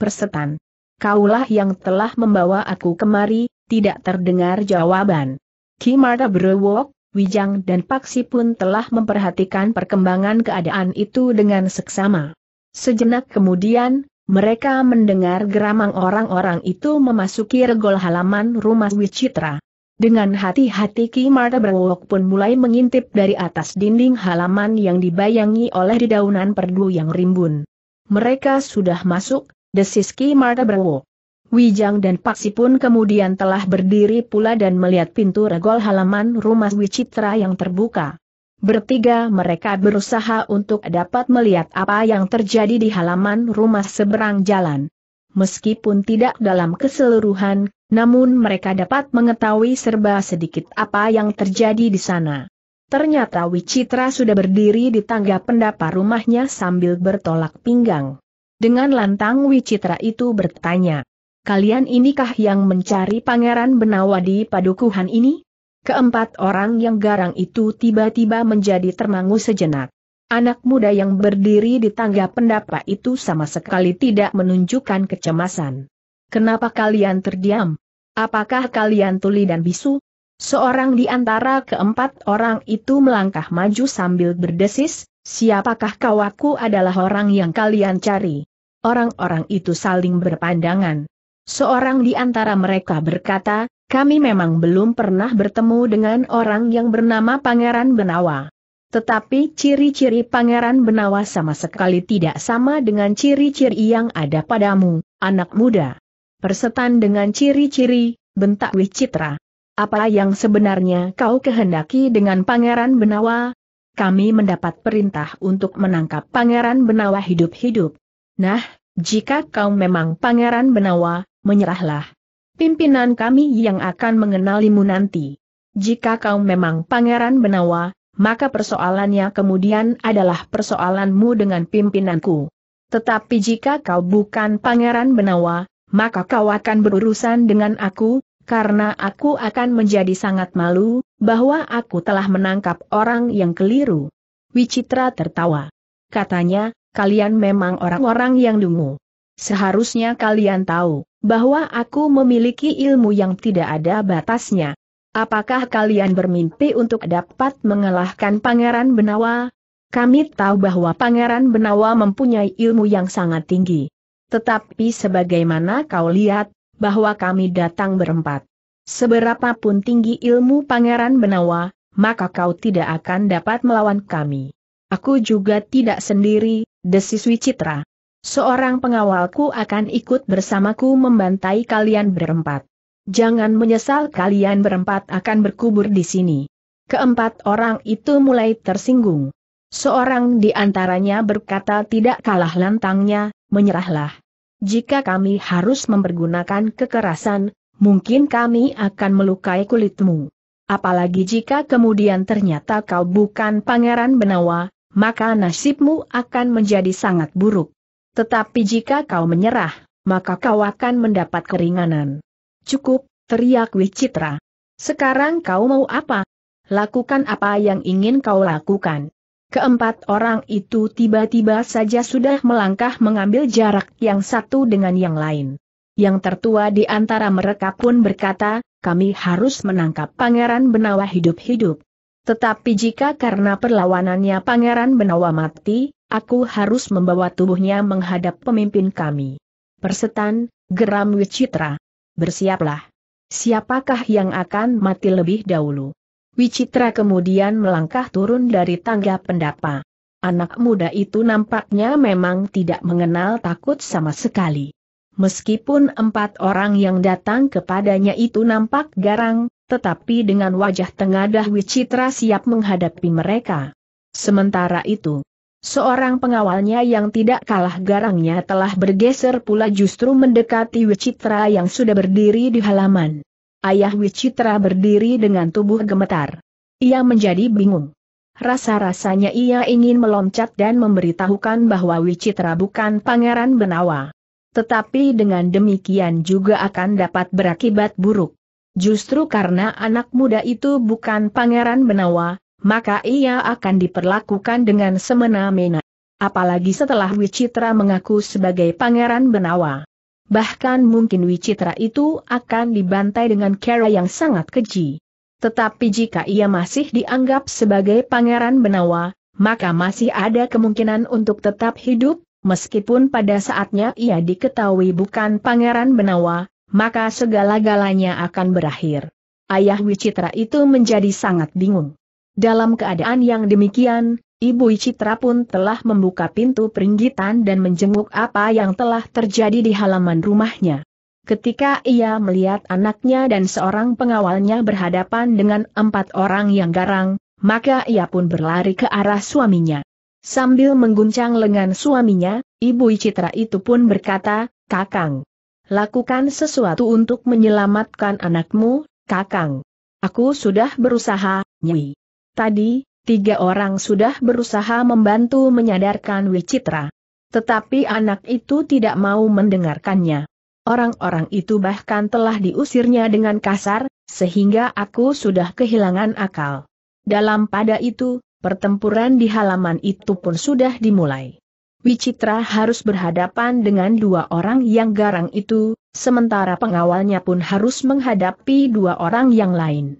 [SPEAKER 1] Persetan. Kaulah yang telah membawa aku kemari, tidak terdengar jawaban. Kimara Brewok, Wijang dan Paksi pun telah memperhatikan perkembangan keadaan itu dengan seksama. Sejenak kemudian, mereka mendengar geramang orang-orang itu memasuki regol halaman rumah Wicitra. Dengan hati-hati Kimara Brewok pun mulai mengintip dari atas dinding halaman yang dibayangi oleh dedaunan perdu yang rimbun. Mereka sudah masuk, desis Kimara Brewok. Wijang dan Paksi pun kemudian telah berdiri pula dan melihat pintu regol halaman rumah Wicitra yang terbuka. Bertiga mereka berusaha untuk dapat melihat apa yang terjadi di halaman rumah seberang jalan. Meskipun tidak dalam keseluruhan, namun mereka dapat mengetahui serba sedikit apa yang terjadi di sana. Ternyata Wicitra sudah berdiri di tangga pendapa rumahnya sambil bertolak pinggang. Dengan lantang Wicitra itu bertanya, kalian inikah yang mencari Pangeran Benawa di padukuhan ini? Keempat orang yang garang itu tiba-tiba menjadi termangu sejenak. Anak muda yang berdiri di tangga pendapa itu sama sekali tidak menunjukkan kecemasan. Kenapa kalian terdiam? Apakah kalian tuli dan bisu? Seorang di antara keempat orang itu melangkah maju sambil berdesis, siapakah kawaku adalah orang yang kalian cari? Orang-orang itu saling berpandangan. Seorang di antara mereka berkata, kami memang belum pernah bertemu dengan orang yang bernama Pangeran Benawa. Tetapi ciri-ciri Pangeran Benawa sama sekali tidak sama dengan ciri-ciri yang ada padamu, anak muda. Persetan dengan ciri-ciri, bentak Wicitra. Apa yang sebenarnya kau kehendaki dengan Pangeran Benawa? Kami mendapat perintah untuk menangkap Pangeran Benawa hidup-hidup. Nah, jika kau memang Pangeran Benawa, menyerahlah. Pimpinan kami yang akan mengenalimu nanti. Jika kau memang pangeran Benawa, maka persoalannya kemudian adalah persoalanmu dengan pimpinanku. Tetapi jika kau bukan pangeran Benawa, maka kau akan berurusan dengan aku, karena aku akan menjadi sangat malu, bahwa aku telah menangkap orang yang keliru. Wicitra tertawa. Katanya, kalian memang orang-orang yang dungu. Seharusnya kalian tahu, bahwa aku memiliki ilmu yang tidak ada batasnya. Apakah kalian bermimpi untuk dapat mengalahkan Pangeran Benawa? Kami tahu bahwa Pangeran Benawa mempunyai ilmu yang sangat tinggi. Tetapi sebagaimana kau lihat, bahwa kami datang berempat. Seberapapun tinggi ilmu Pangeran Benawa, maka kau tidak akan dapat melawan kami. Aku juga tidak sendiri, desis Citra. Seorang pengawalku akan ikut bersamaku membantai kalian berempat. Jangan menyesal kalian berempat akan berkubur di sini. Keempat orang itu mulai tersinggung. Seorang di antaranya berkata tidak kalah lantangnya, menyerahlah. Jika kami harus mempergunakan kekerasan, mungkin kami akan melukai kulitmu. Apalagi jika kemudian ternyata kau bukan pangeran Benawa, maka nasibmu akan menjadi sangat buruk. Tetapi jika kau menyerah, maka kau akan mendapat keringanan. Cukup, teriak Wicitra. Sekarang kau mau apa? Lakukan apa yang ingin kau lakukan. Keempat orang itu tiba-tiba saja sudah melangkah mengambil jarak yang satu dengan yang lain. Yang tertua di antara mereka pun berkata, kami harus menangkap Pangeran Benawa hidup-hidup. Tetapi jika karena perlawanannya Pangeran Benawa mati, Aku harus membawa tubuhnya menghadap pemimpin kami. Persetan, geram Wicitra. Bersiaplah. Siapakah yang akan mati lebih dahulu? Wicitra kemudian melangkah turun dari tangga pendapa. Anak muda itu nampaknya memang tidak mengenal takut sama sekali. Meskipun empat orang yang datang kepadanya itu nampak garang, tetapi dengan wajah tengadah Wicitra siap menghadapi mereka. Sementara itu, Seorang pengawalnya yang tidak kalah garangnya telah bergeser pula justru mendekati Wicitra yang sudah berdiri di halaman. Ayah Wicitra berdiri dengan tubuh gemetar. Ia menjadi bingung. Rasa-rasanya ia ingin meloncat dan memberitahukan bahwa Wicitra bukan Pangeran Benawa. Tetapi dengan demikian juga akan dapat berakibat buruk. Justru karena anak muda itu bukan Pangeran Benawa, maka ia akan diperlakukan dengan semena-mena. Apalagi setelah Wicitra mengaku sebagai pangeran Benawa. Bahkan mungkin Wicitra itu akan dibantai dengan cara yang sangat keji. Tetapi jika ia masih dianggap sebagai pangeran Benawa, maka masih ada kemungkinan untuk tetap hidup, meskipun pada saatnya ia diketahui bukan pangeran Benawa, maka segala-galanya akan berakhir. Ayah Wicitra itu menjadi sangat bingung. Dalam keadaan yang demikian, Ibu Citra pun telah membuka pintu peringgitan dan menjenguk apa yang telah terjadi di halaman rumahnya. Ketika ia melihat anaknya dan seorang pengawalnya berhadapan dengan empat orang yang garang, maka ia pun berlari ke arah suaminya. Sambil mengguncang lengan suaminya, Ibu Citra itu pun berkata, Kakang, lakukan sesuatu untuk menyelamatkan anakmu, Kakang. Aku sudah berusaha, Nyi. Tadi, tiga orang sudah berusaha membantu menyadarkan Wicitra. Tetapi anak itu tidak mau mendengarkannya. Orang-orang itu bahkan telah diusirnya dengan kasar, sehingga aku sudah kehilangan akal. Dalam pada itu, pertempuran di halaman itu pun sudah dimulai. Wicitra harus berhadapan dengan dua orang yang garang itu, sementara pengawalnya pun harus menghadapi dua orang yang lain.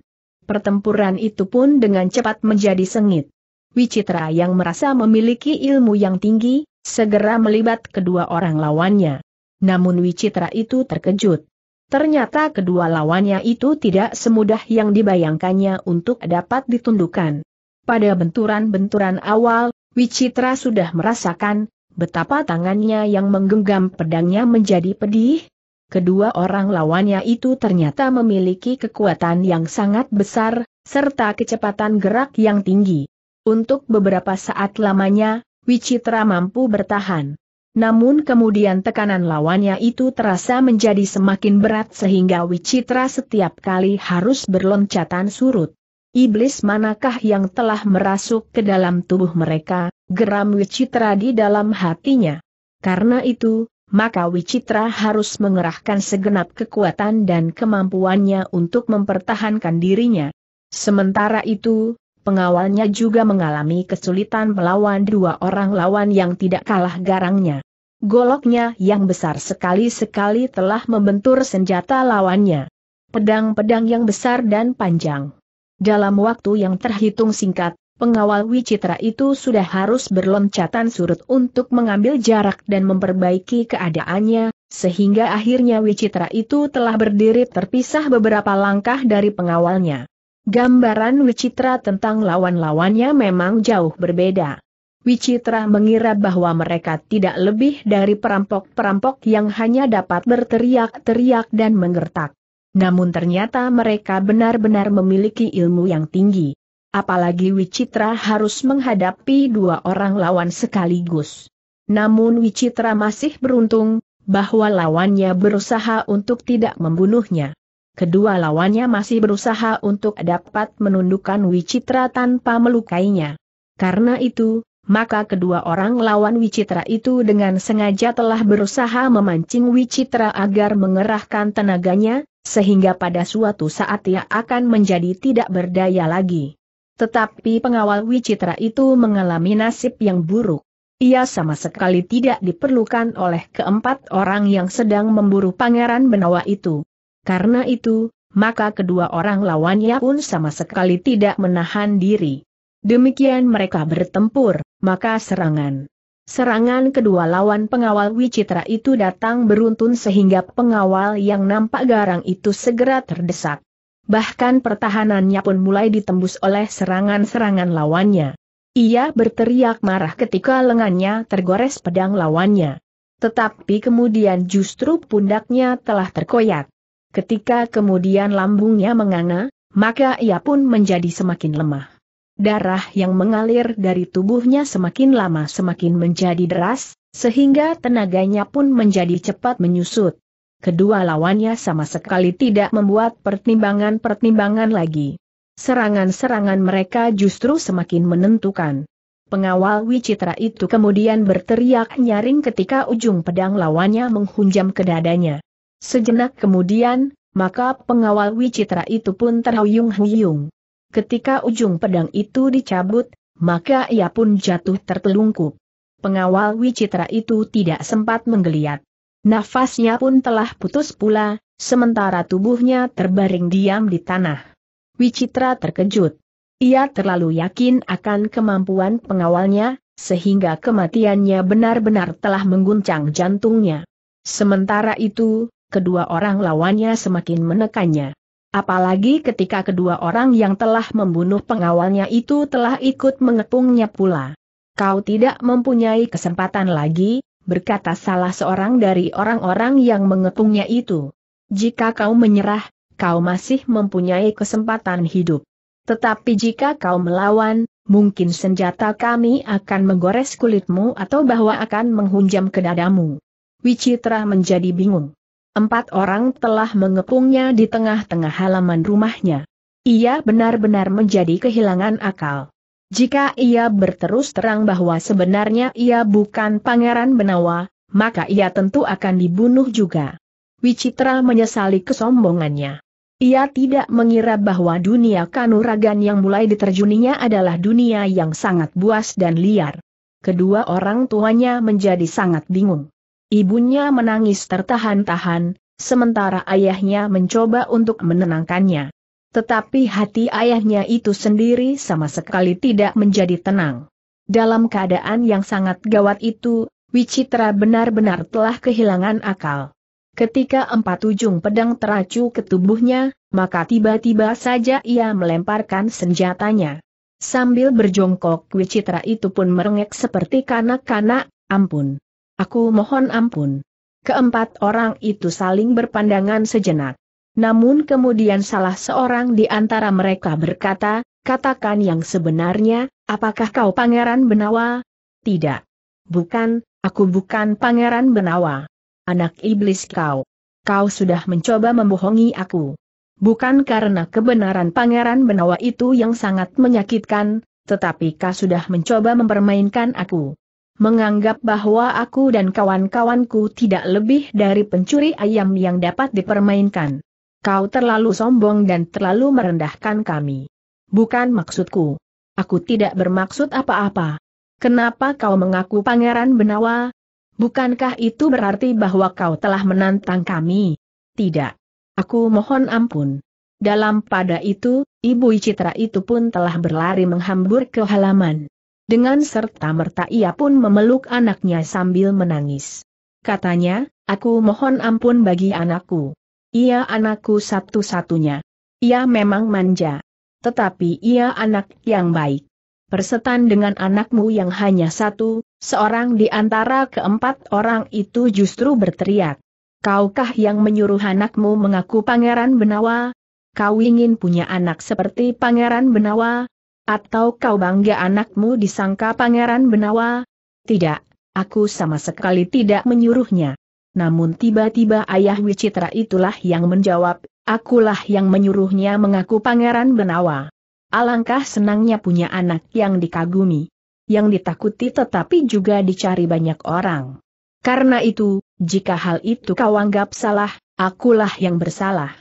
[SPEAKER 1] Pertempuran itu pun dengan cepat menjadi sengit. Wicitra yang merasa memiliki ilmu yang tinggi, segera melibat kedua orang lawannya. Namun Wicitra itu terkejut. Ternyata kedua lawannya itu tidak semudah yang dibayangkannya untuk dapat ditundukkan. Pada benturan-benturan awal, Wicitra sudah merasakan betapa tangannya yang menggenggam pedangnya menjadi pedih, kedua orang lawannya itu ternyata memiliki kekuatan yang sangat besar, serta kecepatan gerak yang tinggi. Untuk beberapa saat lamanya, Wicitra mampu bertahan. Namun kemudian tekanan lawannya itu terasa menjadi semakin berat sehingga Wicitra setiap kali harus berloncatan surut. Iblis manakah yang telah merasuk ke dalam tubuh mereka, geram Wicitra di dalam hatinya. Karena itu, maka Wicitra harus mengerahkan segenap kekuatan dan kemampuannya untuk mempertahankan dirinya. Sementara itu, pengawalnya juga mengalami kesulitan melawan dua orang lawan yang tidak kalah garangnya. Goloknya yang besar sekali-sekali telah membentur senjata lawannya. Pedang-pedang yang besar dan panjang. Dalam waktu yang terhitung singkat, pengawal Wicitra itu sudah harus berloncatan surut untuk mengambil jarak dan memperbaiki keadaannya, sehingga akhirnya Wicitra itu telah berdiri terpisah beberapa langkah dari pengawalnya. Gambaran Wicitra tentang lawan-lawannya memang jauh berbeda. Wicitra mengira bahwa mereka tidak lebih dari perampok-perampok yang hanya dapat berteriak-teriak dan menggertak. Namun ternyata mereka benar-benar memiliki ilmu yang tinggi apalagi Wicitra harus menghadapi dua orang lawan sekaligus. Namun Wicitra masih beruntung, bahwa lawannya berusaha untuk tidak membunuhnya. Kedua lawannya masih berusaha untuk dapat menundukkan Wicitra tanpa melukainya. Karena itu, maka kedua orang lawan Wicitra itu dengan sengaja telah berusaha memancing Wicitra agar mengerahkan tenaganya, sehingga pada suatu saat ia akan menjadi tidak berdaya lagi. Tetapi pengawal Wicitra itu mengalami nasib yang buruk. Ia sama sekali tidak diperlukan oleh keempat orang yang sedang memburu Pangeran Benawa itu. Karena itu, maka kedua orang lawannya pun sama sekali tidak menahan diri. Demikian mereka bertempur, maka serangan. Serangan kedua lawan pengawal Wicitra itu datang beruntun sehingga pengawal yang nampak garang itu segera terdesak bahkan pertahanannya pun mulai ditembus oleh serangan-serangan lawannya. Ia berteriak marah ketika lengannya tergores pedang lawannya. Tetapi kemudian justru pundaknya telah terkoyak. Ketika kemudian lambungnya menganga, maka ia pun menjadi semakin lemah. Darah yang mengalir dari tubuhnya semakin lama semakin menjadi deras, sehingga tenaganya pun menjadi cepat menyusut. Kedua lawannya sama sekali tidak membuat pertimbangan-pertimbangan lagi. Serangan-serangan mereka justru semakin menentukan. Pengawal Wicitra itu kemudian berteriak nyaring ketika ujung pedang lawannya menghunjam ke dadanya. Sejenak kemudian, maka pengawal Wicitra itu pun terhuyung-huyung. Ketika ujung pedang itu dicabut, maka ia pun jatuh tertelungkup. Pengawal Wicitra itu tidak sempat menggeliat. Nafasnya pun telah putus pula, sementara tubuhnya terbaring diam di tanah. Wicitra terkejut. Ia terlalu yakin akan kemampuan pengawalnya, sehingga kematiannya benar-benar telah mengguncang jantungnya. Sementara itu, kedua orang lawannya semakin menekannya. Apalagi ketika kedua orang yang telah membunuh pengawalnya itu telah ikut mengepungnya pula. Kau tidak mempunyai kesempatan lagi, berkata salah seorang dari orang-orang yang mengepungnya itu. Jika kau menyerah, kau masih mempunyai kesempatan hidup. Tetapi jika kau melawan, mungkin senjata kami akan menggores kulitmu atau bahwa akan menghunjam ke dadamu. Wicitra menjadi bingung. Empat orang telah mengepungnya di tengah-tengah halaman rumahnya. Ia benar-benar menjadi kehilangan akal. Jika ia berterus terang bahwa sebenarnya ia bukan Pangeran Benawa, maka ia tentu akan dibunuh juga. Wicitra menyesali kesombongannya. Ia tidak mengira bahwa dunia kanuragan yang mulai diterjuninya adalah dunia yang sangat buas dan liar. Kedua orang tuanya menjadi sangat bingung. Ibunya menangis tertahan-tahan, sementara ayahnya mencoba untuk menenangkannya. Tetapi hati ayahnya itu sendiri sama sekali tidak menjadi tenang. Dalam keadaan yang sangat gawat itu, Wicitra benar-benar telah kehilangan akal. Ketika empat ujung pedang teracu ke tubuhnya, maka tiba-tiba saja ia melemparkan senjatanya. Sambil berjongkok Wicitra itu pun merengek seperti kanak-kanak, ampun. Aku mohon ampun. Keempat orang itu saling berpandangan sejenak. Namun kemudian salah seorang di antara mereka berkata, katakan yang sebenarnya, apakah kau pangeran Benawa? Tidak. Bukan, aku bukan pangeran Benawa. Anak iblis kau. Kau sudah mencoba membohongi aku. Bukan karena kebenaran pangeran Benawa itu yang sangat menyakitkan, tetapi kau sudah mencoba mempermainkan aku menganggap bahwa aku dan kawan-kawanku tidak lebih dari pencuri ayam yang dapat dipermainkan. Kau terlalu sombong dan terlalu merendahkan kami. Bukan maksudku. Aku tidak bermaksud apa-apa. Kenapa kau mengaku Pangeran Benawa? Bukankah itu berarti bahwa kau telah menantang kami? Tidak. Aku mohon ampun. Dalam pada itu, Ibu Citra itu pun telah berlari menghambur ke halaman. Dengan serta-merta ia pun memeluk anaknya sambil menangis. Katanya, aku mohon ampun bagi anakku. Ia anakku satu-satunya. Ia memang manja. Tetapi ia anak yang baik. Persetan dengan anakmu yang hanya satu, seorang di antara keempat orang itu justru berteriak. Kaukah yang menyuruh anakmu mengaku Pangeran Benawa? Kau ingin punya anak seperti Pangeran Benawa? Atau kau bangga anakmu disangka Pangeran Benawa? Tidak, aku sama sekali tidak menyuruhnya. Namun tiba-tiba ayah Wicitra itulah yang menjawab, akulah yang menyuruhnya mengaku pangeran Benawa. Alangkah senangnya punya anak yang dikagumi. Yang ditakuti tetapi juga dicari banyak orang. Karena itu, jika hal itu kau anggap salah, akulah yang bersalah.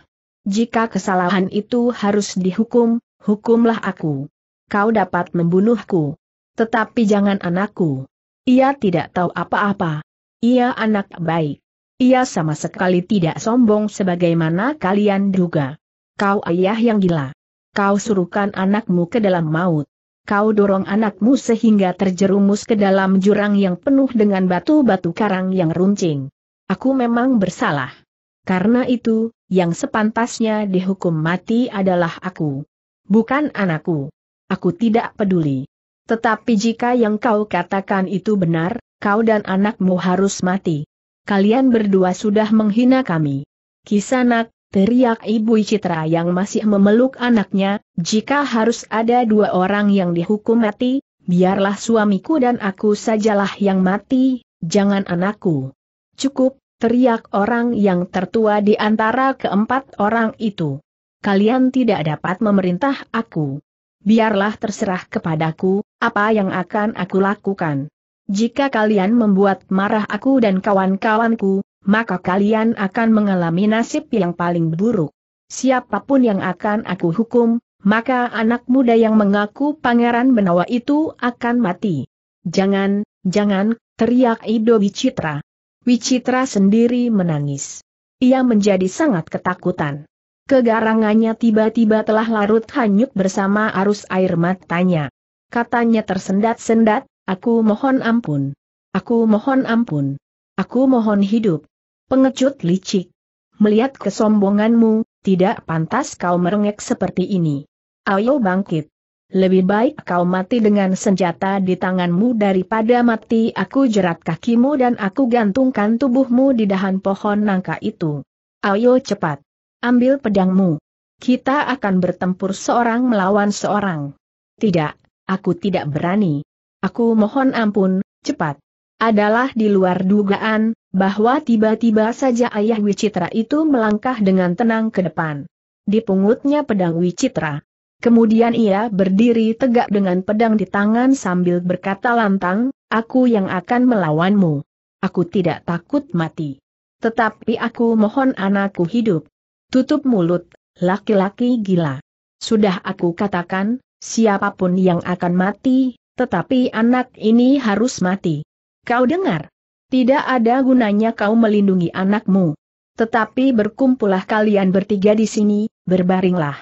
[SPEAKER 1] Jika kesalahan itu harus dihukum, hukumlah aku. Kau dapat membunuhku. Tetapi jangan anakku. Ia tidak tahu apa-apa. Ia anak baik. Ia sama sekali tidak sombong sebagaimana kalian duga. Kau ayah yang gila. Kau suruhkan anakmu ke dalam maut. Kau dorong anakmu sehingga terjerumus ke dalam jurang yang penuh dengan batu-batu karang yang runcing. Aku memang bersalah. Karena itu, yang sepantasnya dihukum mati adalah aku. Bukan anakku. Aku tidak peduli. Tetapi jika yang kau katakan itu benar, kau dan anakmu harus mati kalian berdua sudah menghina kami. Kisanak, teriak Ibu Citra yang masih memeluk anaknya, jika harus ada dua orang yang dihukum mati, biarlah suamiku dan aku sajalah yang mati, jangan anakku. Cukup, teriak orang yang tertua di antara keempat orang itu. Kalian tidak dapat memerintah aku. Biarlah terserah kepadaku, apa yang akan aku lakukan. Jika kalian membuat marah aku dan kawan-kawanku, maka kalian akan mengalami nasib yang paling buruk. Siapapun yang akan aku hukum, maka anak muda yang mengaku pangeran Benawa itu akan mati. Jangan, jangan, teriak Ido Wicitra. Wicitra sendiri menangis. Ia menjadi sangat ketakutan. Kegarangannya tiba-tiba telah larut hanyut bersama arus air matanya. Katanya tersendat-sendat, Aku mohon ampun. Aku mohon ampun. Aku mohon hidup. Pengecut licik. Melihat kesombonganmu, tidak pantas kau merengek seperti ini. Ayo bangkit. Lebih baik kau mati dengan senjata di tanganmu daripada mati aku jerat kakimu dan aku gantungkan tubuhmu di dahan pohon nangka itu. Ayo cepat. Ambil pedangmu. Kita akan bertempur seorang melawan seorang. Tidak, aku tidak berani. Aku mohon ampun, cepat. Adalah di luar dugaan, bahwa tiba-tiba saja ayah Wicitra itu melangkah dengan tenang ke depan. Dipungutnya pedang Wicitra. Kemudian ia berdiri tegak dengan pedang di tangan sambil berkata lantang, aku yang akan melawanmu. Aku tidak takut mati. Tetapi aku mohon anakku hidup. Tutup mulut, laki-laki gila. Sudah aku katakan, siapapun yang akan mati, tetapi anak ini harus mati. Kau dengar? Tidak ada gunanya kau melindungi anakmu. Tetapi berkumpullah kalian bertiga di sini, berbaringlah.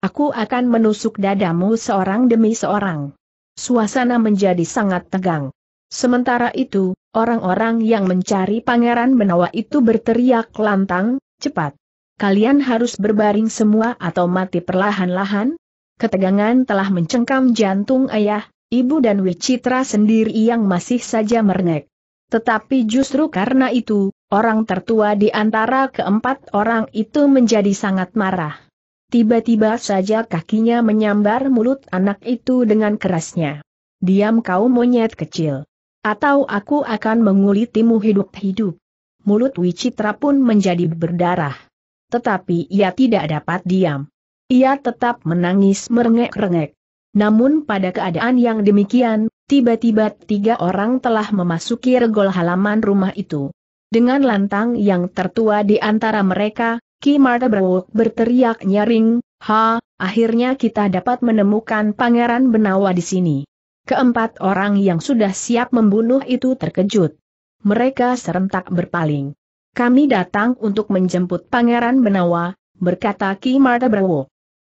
[SPEAKER 1] Aku akan menusuk dadamu seorang demi seorang. Suasana menjadi sangat tegang. Sementara itu, orang-orang yang mencari Pangeran Benawa itu berteriak lantang, cepat. Kalian harus berbaring semua atau mati perlahan-lahan? Ketegangan telah mencengkam jantung ayah, ibu dan Wicitra sendiri yang masih saja merengek. Tetapi justru karena itu, orang tertua di antara keempat orang itu menjadi sangat marah. Tiba-tiba saja kakinya menyambar mulut anak itu dengan kerasnya. Diam kau monyet kecil. Atau aku akan mengulitimu hidup-hidup. Mulut Wicitra pun menjadi berdarah. Tetapi ia tidak dapat diam. Ia tetap menangis merengek-rengek. Namun pada keadaan yang demikian, tiba-tiba tiga orang telah memasuki regol halaman rumah itu. Dengan lantang yang tertua di antara mereka, Ki Marta berteriak nyaring, Ha, akhirnya kita dapat menemukan Pangeran Benawa di sini. Keempat orang yang sudah siap membunuh itu terkejut. Mereka serentak berpaling. Kami datang untuk menjemput Pangeran Benawa, berkata Ki Marta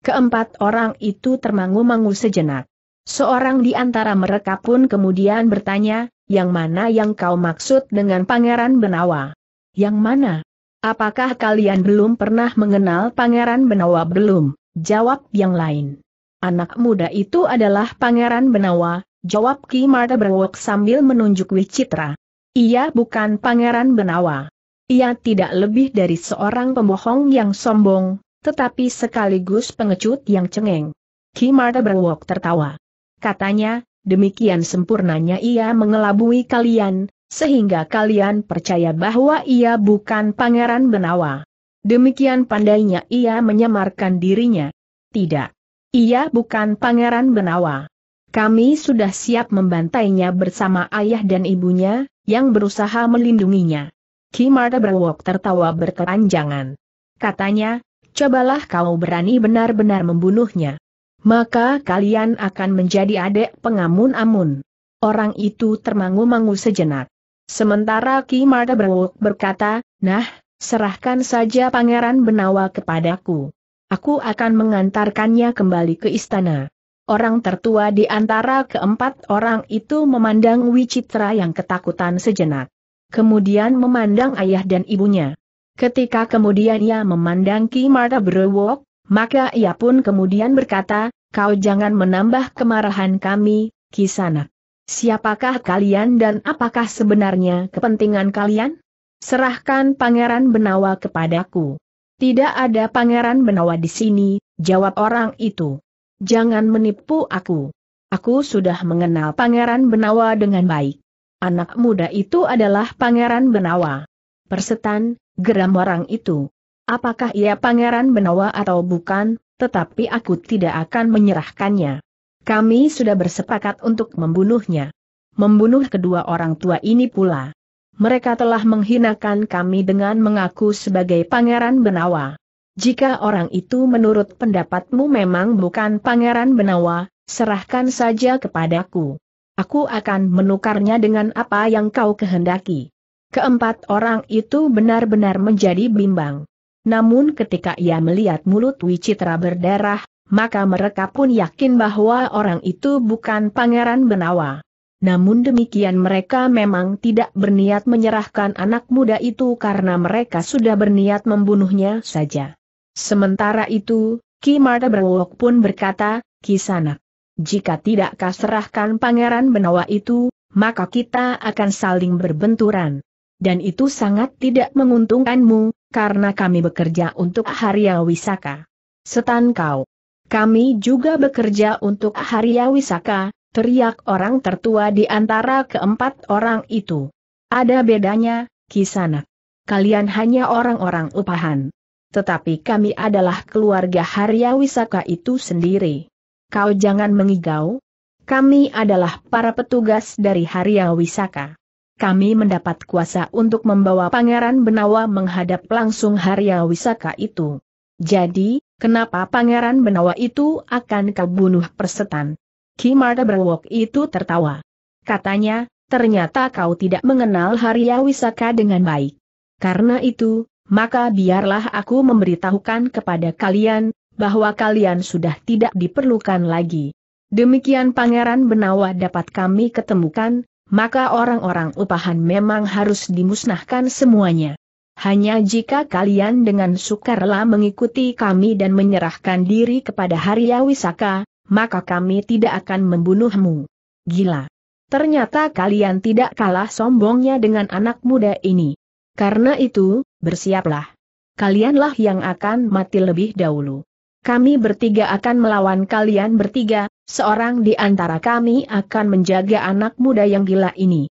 [SPEAKER 1] Keempat orang itu termangu-mangu sejenak. Seorang di antara mereka pun kemudian bertanya, yang mana yang kau maksud dengan Pangeran Benawa? Yang mana? Apakah kalian belum pernah mengenal Pangeran Benawa belum? Jawab yang lain. Anak muda itu adalah Pangeran Benawa, jawab Ki Marta berwok sambil menunjuk Wicitra. Ia bukan Pangeran Benawa. Ia tidak lebih dari seorang pembohong yang sombong, tetapi sekaligus pengecut yang cengeng. Kimara berwok tertawa. Katanya, demikian sempurnanya ia mengelabui kalian, sehingga kalian percaya bahwa ia bukan pangeran Benawa. Demikian pandainya ia menyamarkan dirinya. Tidak. Ia bukan pangeran Benawa. Kami sudah siap membantainya bersama ayah dan ibunya, yang berusaha melindunginya. Kimara berwok tertawa berkepanjangan. Katanya, cobalah kau berani benar-benar membunuhnya. Maka kalian akan menjadi adik pengamun-amun. Orang itu termangu-mangu sejenak. Sementara Ki Marta berkata, Nah, serahkan saja Pangeran Benawa kepadaku. Aku akan mengantarkannya kembali ke istana. Orang tertua di antara keempat orang itu memandang Wicitra yang ketakutan sejenak. Kemudian memandang ayah dan ibunya. Ketika kemudian ia memandang Ki Marta berwok, maka ia pun kemudian berkata, kau jangan menambah kemarahan kami, Kisanak. Siapakah kalian dan apakah sebenarnya kepentingan kalian? Serahkan Pangeran Benawa kepadaku. Tidak ada Pangeran Benawa di sini, jawab orang itu. Jangan menipu aku. Aku sudah mengenal Pangeran Benawa dengan baik. Anak muda itu adalah Pangeran Benawa. Persetan, Geram orang itu. Apakah ia pangeran Benawa atau bukan, tetapi aku tidak akan menyerahkannya. Kami sudah bersepakat untuk membunuhnya. Membunuh kedua orang tua ini pula. Mereka telah menghinakan kami dengan mengaku sebagai pangeran Benawa. Jika orang itu menurut pendapatmu memang bukan pangeran Benawa, serahkan saja kepadaku. Aku akan menukarnya dengan apa yang kau kehendaki. Keempat orang itu benar-benar menjadi bimbang. Namun ketika ia melihat mulut Wicitra berdarah, maka mereka pun yakin bahwa orang itu bukan Pangeran Benawa. Namun demikian mereka memang tidak berniat menyerahkan anak muda itu karena mereka sudah berniat membunuhnya saja. Sementara itu, Ki Marta Berwok pun berkata, Ki Sanak, jika tidak kau serahkan pangeran benawa itu, maka kita akan saling berbenturan dan itu sangat tidak menguntungkanmu, karena kami bekerja untuk Harya Wisaka. Setan kau. Kami juga bekerja untuk Harya Wisaka, teriak orang tertua di antara keempat orang itu. Ada bedanya, Kisanak. Kalian hanya orang-orang upahan. Tetapi kami adalah keluarga Harya Wisaka itu sendiri. Kau jangan mengigau. Kami adalah para petugas dari Harya Wisaka kami mendapat kuasa untuk membawa Pangeran Benawa menghadap langsung Harya Wisaka itu. Jadi, kenapa Pangeran Benawa itu akan kebunuh persetan? Ki Marta Berwok itu tertawa. Katanya, ternyata kau tidak mengenal Harya Wisaka dengan baik. Karena itu, maka biarlah aku memberitahukan kepada kalian, bahwa kalian sudah tidak diperlukan lagi. Demikian Pangeran Benawa dapat kami ketemukan, maka orang-orang upahan memang harus dimusnahkan semuanya. Hanya jika kalian dengan sukarela mengikuti kami dan menyerahkan diri kepada Harya Wisaka, maka kami tidak akan membunuhmu. Gila. Ternyata kalian tidak kalah sombongnya dengan anak muda ini. Karena itu, bersiaplah. Kalianlah yang akan mati lebih dahulu. Kami bertiga akan melawan kalian bertiga, Seorang di antara kami akan menjaga anak muda yang gila ini.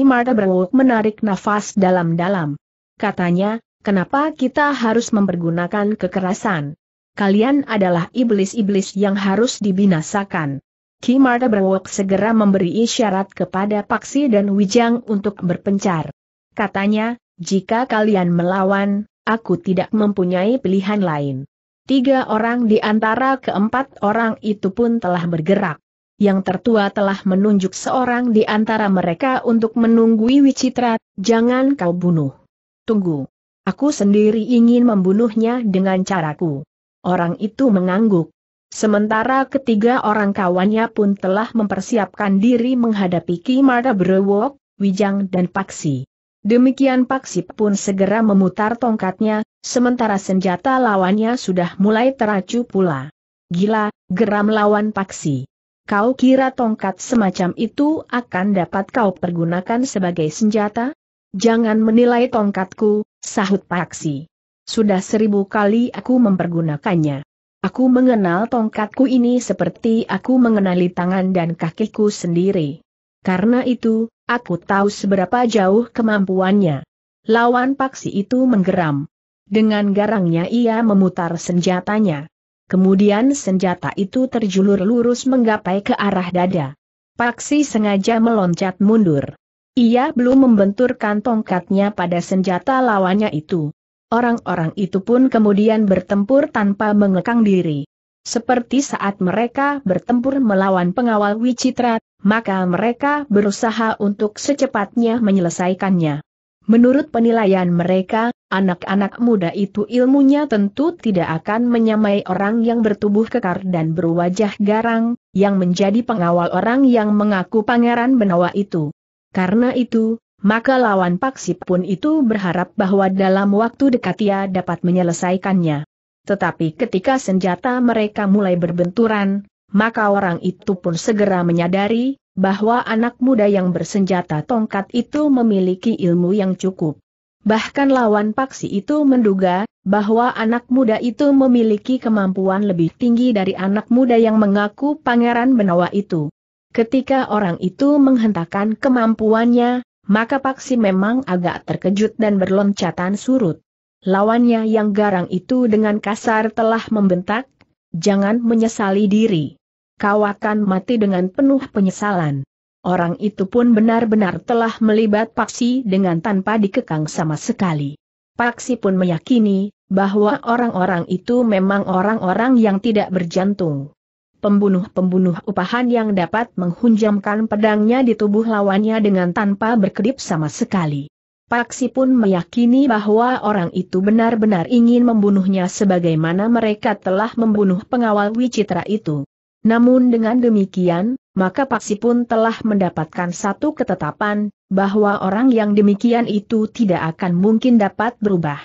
[SPEAKER 1] Marta Berwok menarik nafas dalam-dalam. Katanya, kenapa kita harus mempergunakan kekerasan? Kalian adalah iblis-iblis yang harus dibinasakan. Marta Berwok segera memberi isyarat kepada Paksi dan Wijang untuk berpencar. Katanya, jika kalian melawan, aku tidak mempunyai pilihan lain. Tiga orang di antara keempat orang itu pun telah bergerak. Yang tertua telah menunjuk seorang di antara mereka untuk menunggui Wicitra, jangan kau bunuh. Tunggu. Aku sendiri ingin membunuhnya dengan caraku. Orang itu mengangguk. Sementara ketiga orang kawannya pun telah mempersiapkan diri menghadapi Ki Marta Brewok, Wijang dan Paksi. Demikian Paksi pun segera memutar tongkatnya, Sementara senjata lawannya sudah mulai teracu pula. Gila, geram lawan paksi. Kau kira tongkat semacam itu akan dapat kau pergunakan sebagai senjata? Jangan menilai tongkatku, sahut paksi. Sudah seribu kali aku mempergunakannya. Aku mengenal tongkatku ini seperti aku mengenali tangan dan kakiku sendiri. Karena itu, aku tahu seberapa jauh kemampuannya. Lawan paksi itu menggeram. Dengan garangnya ia memutar senjatanya. Kemudian senjata itu terjulur lurus menggapai ke arah dada. Paksi sengaja meloncat mundur. Ia belum membenturkan tongkatnya pada senjata lawannya itu. Orang-orang itu pun kemudian bertempur tanpa mengekang diri. Seperti saat mereka bertempur melawan pengawal Wicitra, maka mereka berusaha untuk secepatnya menyelesaikannya. Menurut penilaian mereka, Anak-anak muda itu ilmunya tentu tidak akan menyamai orang yang bertubuh kekar dan berwajah garang, yang menjadi pengawal orang yang mengaku pangeran Benawa itu. Karena itu, maka lawan Paksip pun itu berharap bahwa dalam waktu dekat ia dapat menyelesaikannya. Tetapi ketika senjata mereka mulai berbenturan, maka orang itu pun segera menyadari bahwa anak muda yang bersenjata tongkat itu memiliki ilmu yang cukup. Bahkan lawan paksi itu menduga, bahwa anak muda itu memiliki kemampuan lebih tinggi dari anak muda yang mengaku pangeran Benawa itu. Ketika orang itu menghentakkan kemampuannya, maka paksi memang agak terkejut dan berloncatan surut. Lawannya yang garang itu dengan kasar telah membentak, jangan menyesali diri. Kau akan mati dengan penuh penyesalan. Orang itu pun benar-benar telah melibat Paksi dengan tanpa dikekang sama sekali. Paksi pun meyakini bahwa orang-orang itu memang orang-orang yang tidak berjantung. Pembunuh-pembunuh upahan yang dapat menghunjamkan pedangnya di tubuh lawannya dengan tanpa berkedip sama sekali. Paksi pun meyakini bahwa orang itu benar-benar ingin membunuhnya sebagaimana mereka telah membunuh pengawal Wicitra itu. Namun dengan demikian, maka Paksi pun telah mendapatkan satu ketetapan, bahwa orang yang demikian itu tidak akan mungkin dapat berubah.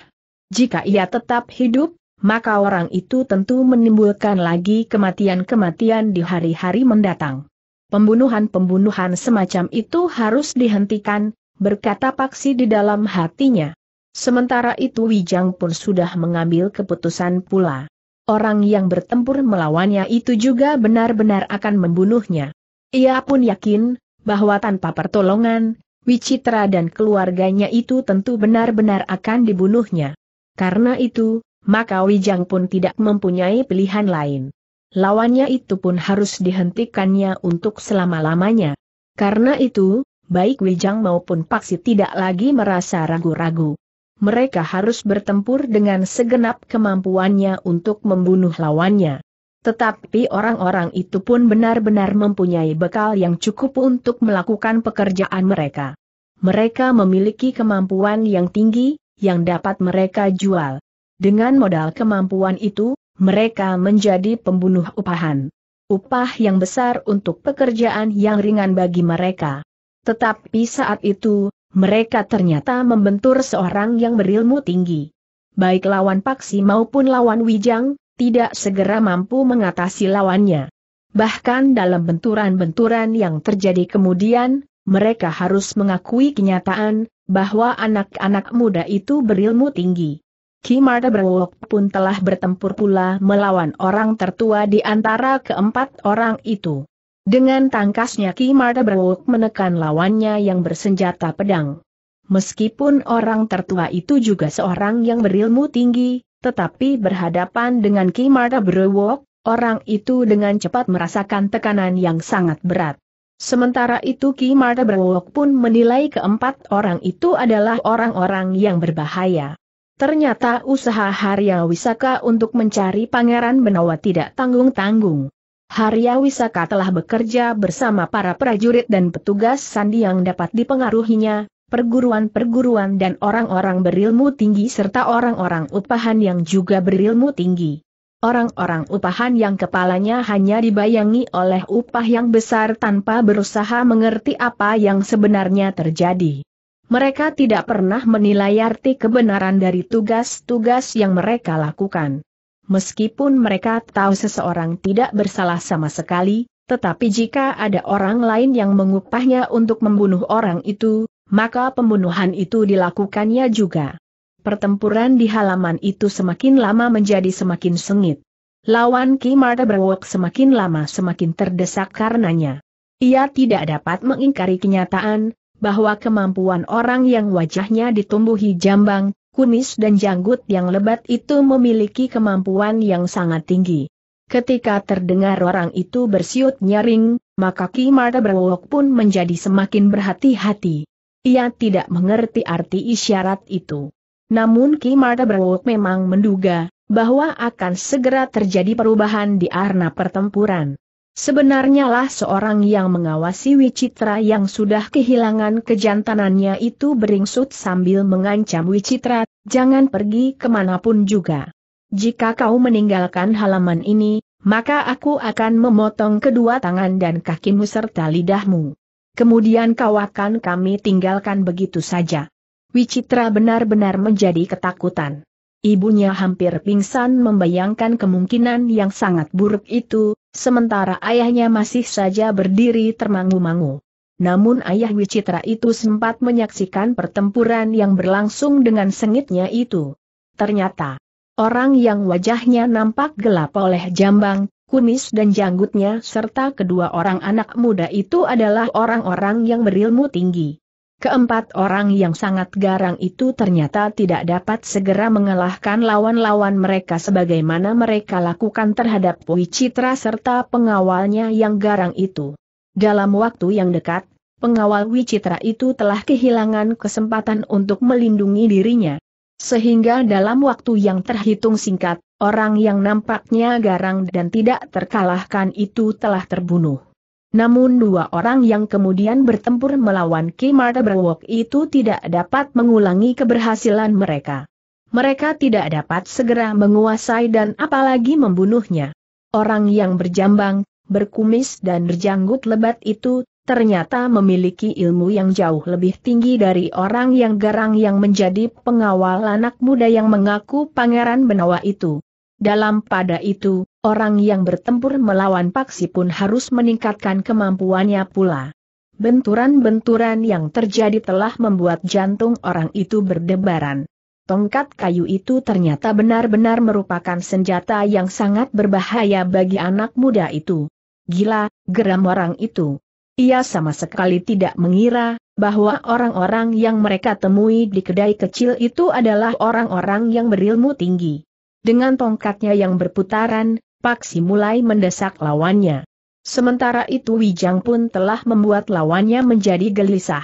[SPEAKER 1] Jika ia tetap hidup, maka orang itu tentu menimbulkan lagi kematian-kematian di hari-hari mendatang. Pembunuhan-pembunuhan semacam itu harus dihentikan, berkata Paksi di dalam hatinya. Sementara itu Wijang pun sudah mengambil keputusan pula. Orang yang bertempur melawannya itu juga benar-benar akan membunuhnya. Ia pun yakin, bahwa tanpa pertolongan, Wicitra dan keluarganya itu tentu benar-benar akan dibunuhnya. Karena itu, maka Wijang pun tidak mempunyai pilihan lain. Lawannya itu pun harus dihentikannya untuk selama-lamanya. Karena itu, baik Wijang maupun Paksi tidak lagi merasa ragu-ragu. Mereka harus bertempur dengan segenap kemampuannya untuk membunuh lawannya. Tetapi orang-orang itu pun benar-benar mempunyai bekal yang cukup untuk melakukan pekerjaan mereka. Mereka memiliki kemampuan yang tinggi, yang dapat mereka jual. Dengan modal kemampuan itu, mereka menjadi pembunuh upahan. Upah yang besar untuk pekerjaan yang ringan bagi mereka. Tetapi saat itu, mereka ternyata membentur seorang yang berilmu tinggi. Baik lawan paksi maupun lawan wijang, tidak segera mampu mengatasi lawannya. Bahkan dalam benturan-benturan yang terjadi kemudian, mereka harus mengakui kenyataan bahwa anak-anak muda itu berilmu tinggi. Kimarda Berwok pun telah bertempur pula melawan orang tertua di antara keempat orang itu. Dengan tangkasnya Kimarda Berwok menekan lawannya yang bersenjata pedang. Meskipun orang tertua itu juga seorang yang berilmu tinggi, tetapi berhadapan dengan Ki Marta Brewok, orang itu dengan cepat merasakan tekanan yang sangat berat. Sementara itu Ki Marta Brewok pun menilai keempat orang itu adalah orang-orang yang berbahaya. Ternyata usaha Harya Wisaka untuk mencari Pangeran Benawa tidak tanggung-tanggung. Harya Wisaka telah bekerja bersama para prajurit dan petugas sandi yang dapat dipengaruhinya, perguruan-perguruan dan orang-orang berilmu tinggi serta orang-orang upahan yang juga berilmu tinggi. Orang-orang upahan yang kepalanya hanya dibayangi oleh upah yang besar tanpa berusaha mengerti apa yang sebenarnya terjadi. Mereka tidak pernah menilai arti kebenaran dari tugas-tugas yang mereka lakukan. Meskipun mereka tahu seseorang tidak bersalah sama sekali, tetapi jika ada orang lain yang mengupahnya untuk membunuh orang itu, maka pembunuhan itu dilakukannya juga. Pertempuran di halaman itu semakin lama menjadi semakin sengit. Lawan Ki Marta Berwok semakin lama semakin terdesak karenanya. Ia tidak dapat mengingkari kenyataan, bahwa kemampuan orang yang wajahnya ditumbuhi jambang, kumis dan janggut yang lebat itu memiliki kemampuan yang sangat tinggi. Ketika terdengar orang itu bersiut nyaring, maka Ki Marta Berwok pun menjadi semakin berhati-hati. Ia tidak mengerti arti isyarat itu. Namun Ki Marta Berwok memang menduga, bahwa akan segera terjadi perubahan di arena pertempuran. Sebenarnya lah seorang yang mengawasi Wicitra yang sudah kehilangan kejantanannya itu beringsut sambil mengancam Wicitra, jangan pergi kemanapun juga. Jika kau meninggalkan halaman ini, maka aku akan memotong kedua tangan dan kakimu serta lidahmu. Kemudian kau akan kami tinggalkan begitu saja. Wicitra benar-benar menjadi ketakutan. Ibunya hampir pingsan membayangkan kemungkinan yang sangat buruk itu, sementara ayahnya masih saja berdiri termangu-mangu. Namun ayah Wicitra itu sempat menyaksikan pertempuran yang berlangsung dengan sengitnya itu. Ternyata, orang yang wajahnya nampak gelap oleh jambang, kumis dan janggutnya serta kedua orang anak muda itu adalah orang-orang yang berilmu tinggi. Keempat orang yang sangat garang itu ternyata tidak dapat segera mengalahkan lawan-lawan mereka sebagaimana mereka lakukan terhadap Pui Citra serta pengawalnya yang garang itu. Dalam waktu yang dekat, pengawal Wicitra itu telah kehilangan kesempatan untuk melindungi dirinya. Sehingga dalam waktu yang terhitung singkat, Orang yang nampaknya garang dan tidak terkalahkan itu telah terbunuh. Namun dua orang yang kemudian bertempur melawan Marta Berwok itu tidak dapat mengulangi keberhasilan mereka. Mereka tidak dapat segera menguasai dan apalagi membunuhnya. Orang yang berjambang, berkumis dan berjanggut lebat itu, ternyata memiliki ilmu yang jauh lebih tinggi dari orang yang garang yang menjadi pengawal anak muda yang mengaku pangeran benawa itu. Dalam pada itu, orang yang bertempur melawan paksi pun harus meningkatkan kemampuannya pula. Benturan-benturan yang terjadi telah membuat jantung orang itu berdebaran. Tongkat kayu itu ternyata benar-benar merupakan senjata yang sangat berbahaya bagi anak muda itu. Gila, geram orang itu. Ia sama sekali tidak mengira bahwa orang-orang yang mereka temui di kedai kecil itu adalah orang-orang yang berilmu tinggi. Dengan tongkatnya yang berputaran, Paksi mulai mendesak lawannya. Sementara itu Wijang pun telah membuat lawannya menjadi gelisah.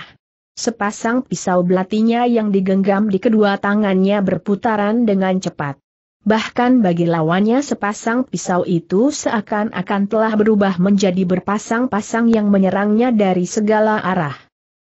[SPEAKER 1] Sepasang pisau belatinya yang digenggam di kedua tangannya berputaran dengan cepat. Bahkan bagi lawannya sepasang pisau itu seakan-akan telah berubah menjadi berpasang-pasang yang menyerangnya dari segala arah.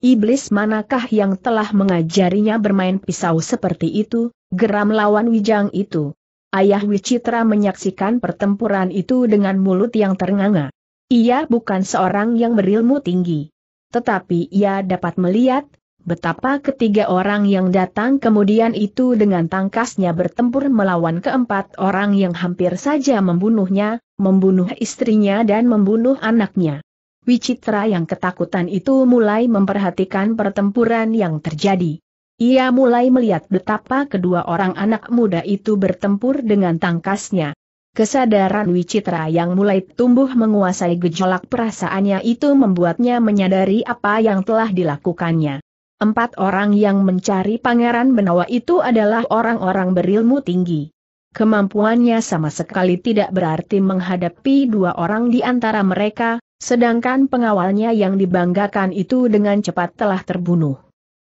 [SPEAKER 1] Iblis manakah yang telah mengajarinya bermain pisau seperti itu, geram lawan Wijang itu. Ayah Wicitra menyaksikan pertempuran itu dengan mulut yang ternganga. Ia bukan seorang yang berilmu tinggi. Tetapi ia dapat melihat, betapa ketiga orang yang datang kemudian itu dengan tangkasnya bertempur melawan keempat orang yang hampir saja membunuhnya, membunuh istrinya dan membunuh anaknya. Wicitra yang ketakutan itu mulai memperhatikan pertempuran yang terjadi. Ia mulai melihat betapa kedua orang anak muda itu bertempur dengan tangkasnya. Kesadaran Wicitra yang mulai tumbuh menguasai gejolak perasaannya itu membuatnya menyadari apa yang telah dilakukannya. Empat orang yang mencari Pangeran Benawa itu adalah orang-orang berilmu tinggi. Kemampuannya sama sekali tidak berarti menghadapi dua orang di antara mereka, sedangkan pengawalnya yang dibanggakan itu dengan cepat telah terbunuh.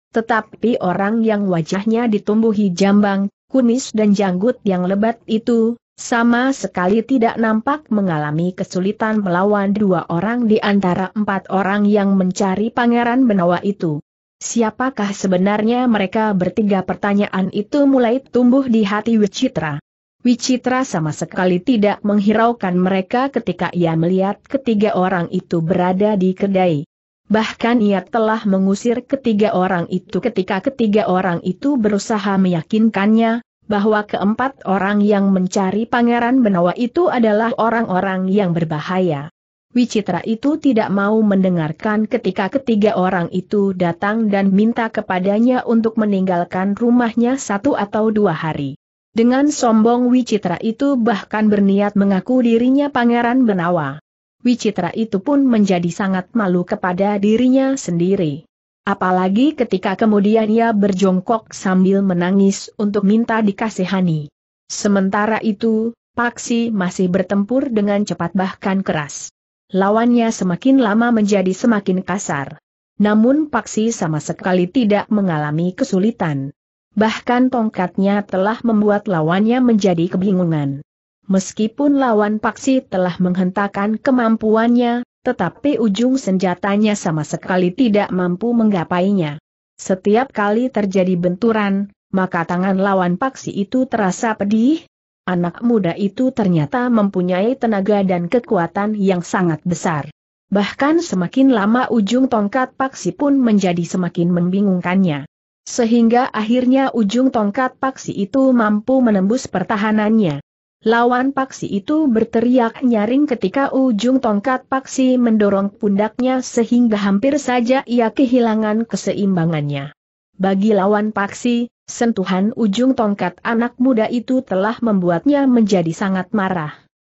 [SPEAKER 1] Tetapi orang yang wajahnya ditumbuhi jambang, kumis dan janggut yang lebat itu, sama sekali tidak nampak mengalami kesulitan melawan dua orang di antara empat orang yang mencari Pangeran Benawa itu. Siapakah sebenarnya mereka bertiga pertanyaan itu mulai tumbuh di hati Wicitra. Wicitra sama sekali tidak menghiraukan mereka ketika ia melihat ketiga orang itu berada di kedai. Bahkan ia telah mengusir ketiga orang itu ketika ketiga orang itu berusaha meyakinkannya, bahwa keempat orang yang mencari Pangeran Benawa itu adalah orang-orang yang berbahaya. Wicitra itu tidak mau mendengarkan ketika ketiga orang itu datang dan minta kepadanya untuk meninggalkan rumahnya satu atau dua hari. Dengan sombong Wicitra itu bahkan berniat mengaku dirinya Pangeran Benawa. Wicitra itu pun menjadi sangat malu kepada dirinya sendiri. Apalagi ketika kemudian ia berjongkok sambil menangis untuk minta dikasihani. Sementara itu, Paksi masih bertempur dengan cepat bahkan keras. Lawannya semakin lama menjadi semakin kasar. Namun Paksi sama sekali tidak mengalami kesulitan. Bahkan tongkatnya telah membuat lawannya menjadi kebingungan. Meskipun lawan paksi telah menghentakkan kemampuannya, tetapi ujung senjatanya sama sekali tidak mampu menggapainya. Setiap kali terjadi benturan, maka tangan lawan paksi itu terasa pedih. Anak muda itu ternyata mempunyai tenaga dan kekuatan yang sangat besar. Bahkan semakin lama ujung tongkat paksi pun menjadi semakin membingungkannya. Sehingga akhirnya ujung tongkat paksi itu mampu menembus pertahanannya. Lawan Paksi itu berteriak nyaring ketika ujung tongkat Paksi mendorong pundaknya sehingga hampir saja ia kehilangan keseimbangannya. Bagi lawan Paksi, sentuhan ujung tongkat anak muda itu telah membuatnya menjadi sangat marah.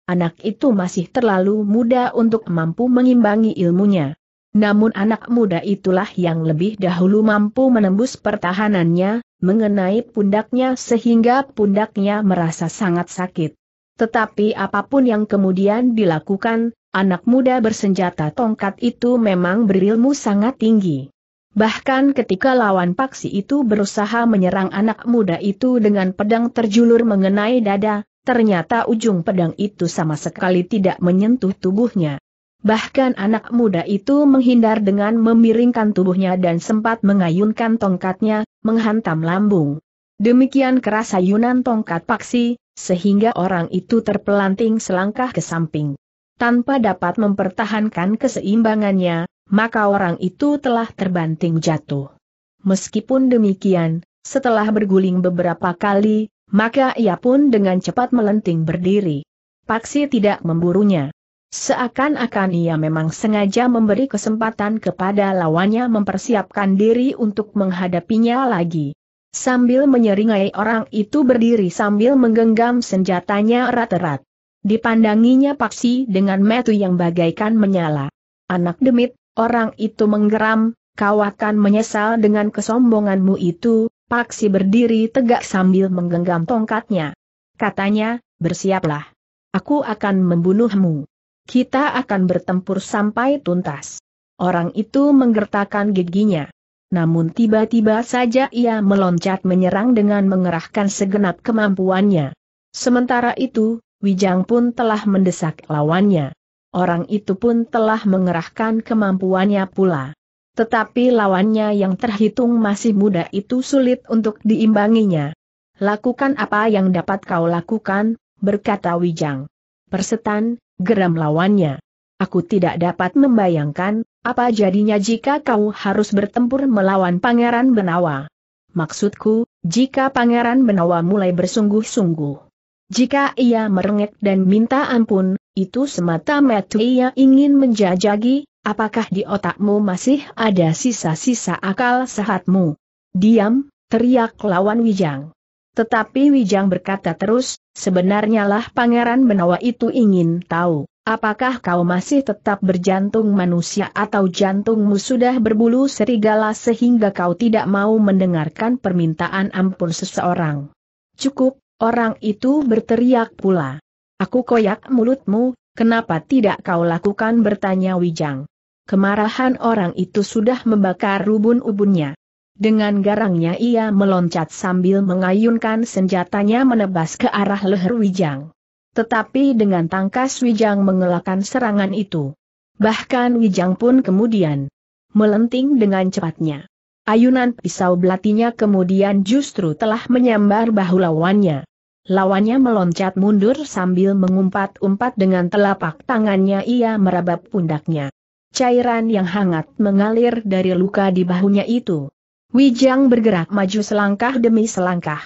[SPEAKER 1] Anak itu masih terlalu muda untuk mampu mengimbangi ilmunya. Namun anak muda itulah yang lebih dahulu mampu menembus pertahanannya, mengenai pundaknya sehingga pundaknya merasa sangat sakit. Tetapi apapun yang kemudian dilakukan, anak muda bersenjata tongkat itu memang berilmu sangat tinggi. Bahkan ketika lawan paksi itu berusaha menyerang anak muda itu dengan pedang terjulur mengenai dada, ternyata ujung pedang itu sama sekali tidak menyentuh tubuhnya. Bahkan anak muda itu menghindar dengan memiringkan tubuhnya dan sempat mengayunkan tongkatnya, menghantam lambung. Demikian keras ayunan tongkat paksi, sehingga orang itu terpelanting selangkah ke samping. Tanpa dapat mempertahankan keseimbangannya, maka orang itu telah terbanting jatuh. Meskipun demikian, setelah berguling beberapa kali, maka ia pun dengan cepat melenting berdiri. Paksi tidak memburunya. Seakan-akan ia memang sengaja memberi kesempatan kepada lawannya mempersiapkan diri untuk menghadapinya lagi. Sambil menyeringai orang itu berdiri sambil menggenggam senjatanya erat-erat. Dipandanginya Paksi dengan metu yang bagaikan menyala. Anak demit, orang itu menggeram, kau akan menyesal dengan kesombonganmu itu, Paksi berdiri tegak sambil menggenggam tongkatnya. Katanya, bersiaplah. Aku akan membunuhmu. Kita akan bertempur sampai tuntas. Orang itu menggertakkan giginya. Namun tiba-tiba saja ia meloncat menyerang dengan mengerahkan segenap kemampuannya. Sementara itu, Wijang pun telah mendesak lawannya. Orang itu pun telah mengerahkan kemampuannya pula. Tetapi lawannya yang terhitung masih muda itu sulit untuk diimbanginya. Lakukan apa yang dapat kau lakukan, berkata Wijang. Persetan, geram lawannya. Aku tidak dapat membayangkan, apa jadinya jika kau harus bertempur melawan Pangeran Benawa. Maksudku, jika Pangeran Benawa mulai bersungguh-sungguh. Jika ia merengek dan minta ampun, itu semata-mata ia ingin menjajagi, apakah di otakmu masih ada sisa-sisa akal sehatmu? Diam, teriak lawan Wijang. Tetapi Wijang berkata terus, Sebenarnya lah Pangeran Benawa itu ingin tahu, apakah kau masih tetap berjantung manusia atau jantungmu sudah berbulu serigala sehingga kau tidak mau mendengarkan permintaan ampun seseorang. Cukup, orang itu berteriak pula. Aku koyak mulutmu, kenapa tidak kau lakukan bertanya Wijang. Kemarahan orang itu sudah membakar rubun-ubunnya. Dengan garangnya ia meloncat sambil mengayunkan senjatanya menebas ke arah leher Wijang. Tetapi dengan tangkas Wijang mengelakkan serangan itu. Bahkan Wijang pun kemudian melenting dengan cepatnya. Ayunan pisau belatinya kemudian justru telah menyambar bahu lawannya. Lawannya meloncat mundur sambil mengumpat-umpat dengan telapak tangannya ia merabap pundaknya. Cairan yang hangat mengalir dari luka di bahunya itu. Wijang bergerak maju selangkah demi selangkah.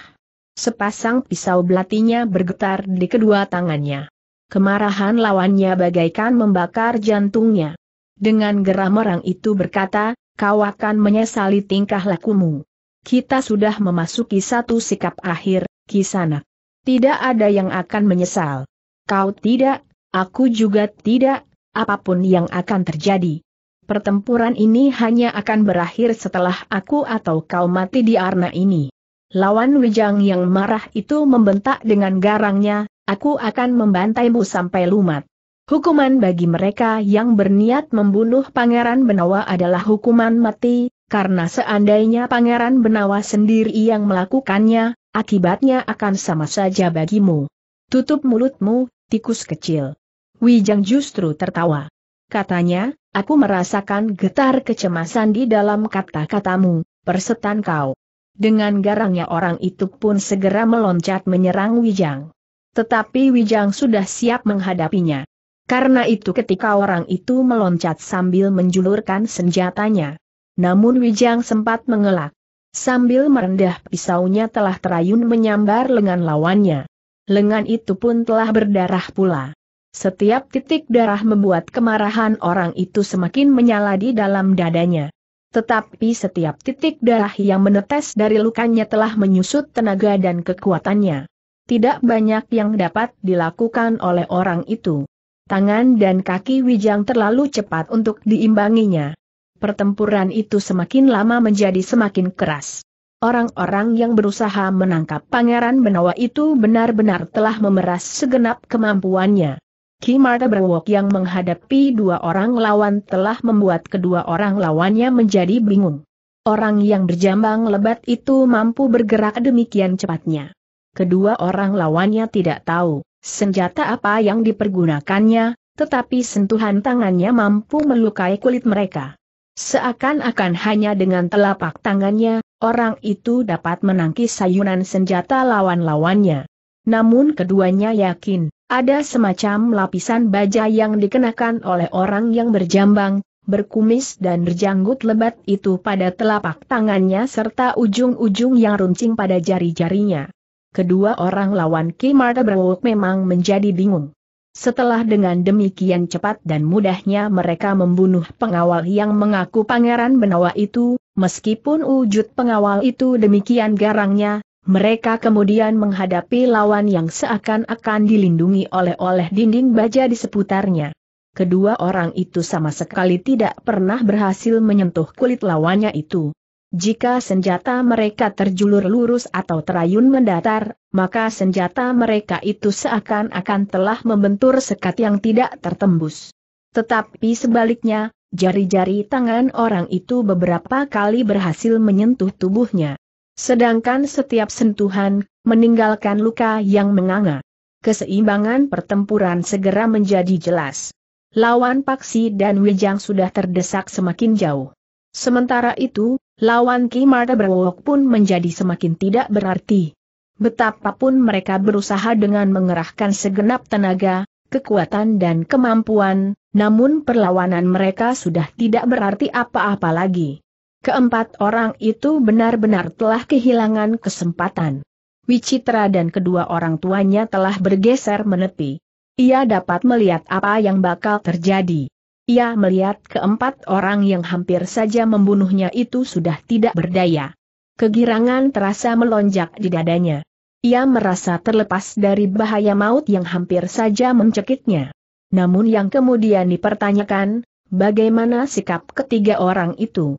[SPEAKER 1] Sepasang pisau belatinya bergetar di kedua tangannya. Kemarahan lawannya bagaikan membakar jantungnya. Dengan geram orang itu berkata, kau akan menyesali tingkah lakumu. Kita sudah memasuki satu sikap akhir, Kisana. Tidak ada yang akan menyesal. Kau tidak, aku juga tidak, apapun yang akan terjadi. Pertempuran ini hanya akan berakhir setelah aku atau kau mati di arna ini. Lawan Wijang yang marah itu membentak dengan garangnya, aku akan membantaimu sampai lumat. Hukuman bagi mereka yang berniat membunuh Pangeran Benawa adalah hukuman mati, karena seandainya Pangeran Benawa sendiri yang melakukannya, akibatnya akan sama saja bagimu. Tutup mulutmu, tikus kecil. Wijang justru tertawa. Katanya, Aku merasakan getar kecemasan di dalam kata-katamu, persetan kau. Dengan garangnya orang itu pun segera meloncat menyerang Wijang. Tetapi Wijang sudah siap menghadapinya. Karena itu ketika orang itu meloncat sambil menjulurkan senjatanya. Namun Wijang sempat mengelak. Sambil merendah pisaunya telah terayun menyambar lengan lawannya. Lengan itu pun telah berdarah pula. Setiap titik darah membuat kemarahan orang itu semakin menyala di dalam dadanya. Tetapi setiap titik darah yang menetes dari lukanya telah menyusut tenaga dan kekuatannya. Tidak banyak yang dapat dilakukan oleh orang itu. Tangan dan kaki Wijang terlalu cepat untuk diimbanginya. Pertempuran itu semakin lama menjadi semakin keras. Orang-orang yang berusaha menangkap Pangeran Benawa itu benar-benar telah memeras segenap kemampuannya. Kimara Brewok yang menghadapi dua orang lawan telah membuat kedua orang lawannya menjadi bingung. Orang yang berjambang lebat itu mampu bergerak demikian cepatnya. Kedua orang lawannya tidak tahu senjata apa yang dipergunakannya, tetapi sentuhan tangannya mampu melukai kulit mereka. Seakan-akan hanya dengan telapak tangannya, orang itu dapat menangkis sayunan senjata lawan-lawannya. Namun keduanya yakin, ada semacam lapisan baja yang dikenakan oleh orang yang berjambang, berkumis dan berjanggut lebat itu pada telapak tangannya serta ujung-ujung yang runcing pada jari-jarinya. Kedua orang lawan Ki Marta memang menjadi bingung. Setelah dengan demikian cepat dan mudahnya mereka membunuh pengawal yang mengaku pangeran Benawa itu, meskipun wujud pengawal itu demikian garangnya, mereka kemudian menghadapi lawan yang seakan-akan dilindungi oleh-oleh dinding baja di seputarnya. Kedua orang itu sama sekali tidak pernah berhasil menyentuh kulit lawannya itu. Jika senjata mereka terjulur lurus atau terayun mendatar, maka senjata mereka itu seakan-akan telah membentur sekat yang tidak tertembus. Tetapi sebaliknya, jari-jari tangan orang itu beberapa kali berhasil menyentuh tubuhnya. Sedangkan setiap sentuhan, meninggalkan luka yang menganga. Keseimbangan pertempuran segera menjadi jelas. Lawan Paksi dan Wijang sudah terdesak semakin jauh. Sementara itu, lawan Ki Marta pun menjadi semakin tidak berarti. Betapapun mereka berusaha dengan mengerahkan segenap tenaga, kekuatan dan kemampuan, namun perlawanan mereka sudah tidak berarti apa-apa lagi. Keempat orang itu benar-benar telah kehilangan kesempatan. Wicitra dan kedua orang tuanya telah bergeser menepi. Ia dapat melihat apa yang bakal terjadi. Ia melihat keempat orang yang hampir saja membunuhnya itu sudah tidak berdaya. Kegirangan terasa melonjak di dadanya. Ia merasa terlepas dari bahaya maut yang hampir saja mencekiknya. Namun yang kemudian dipertanyakan, bagaimana sikap ketiga orang itu?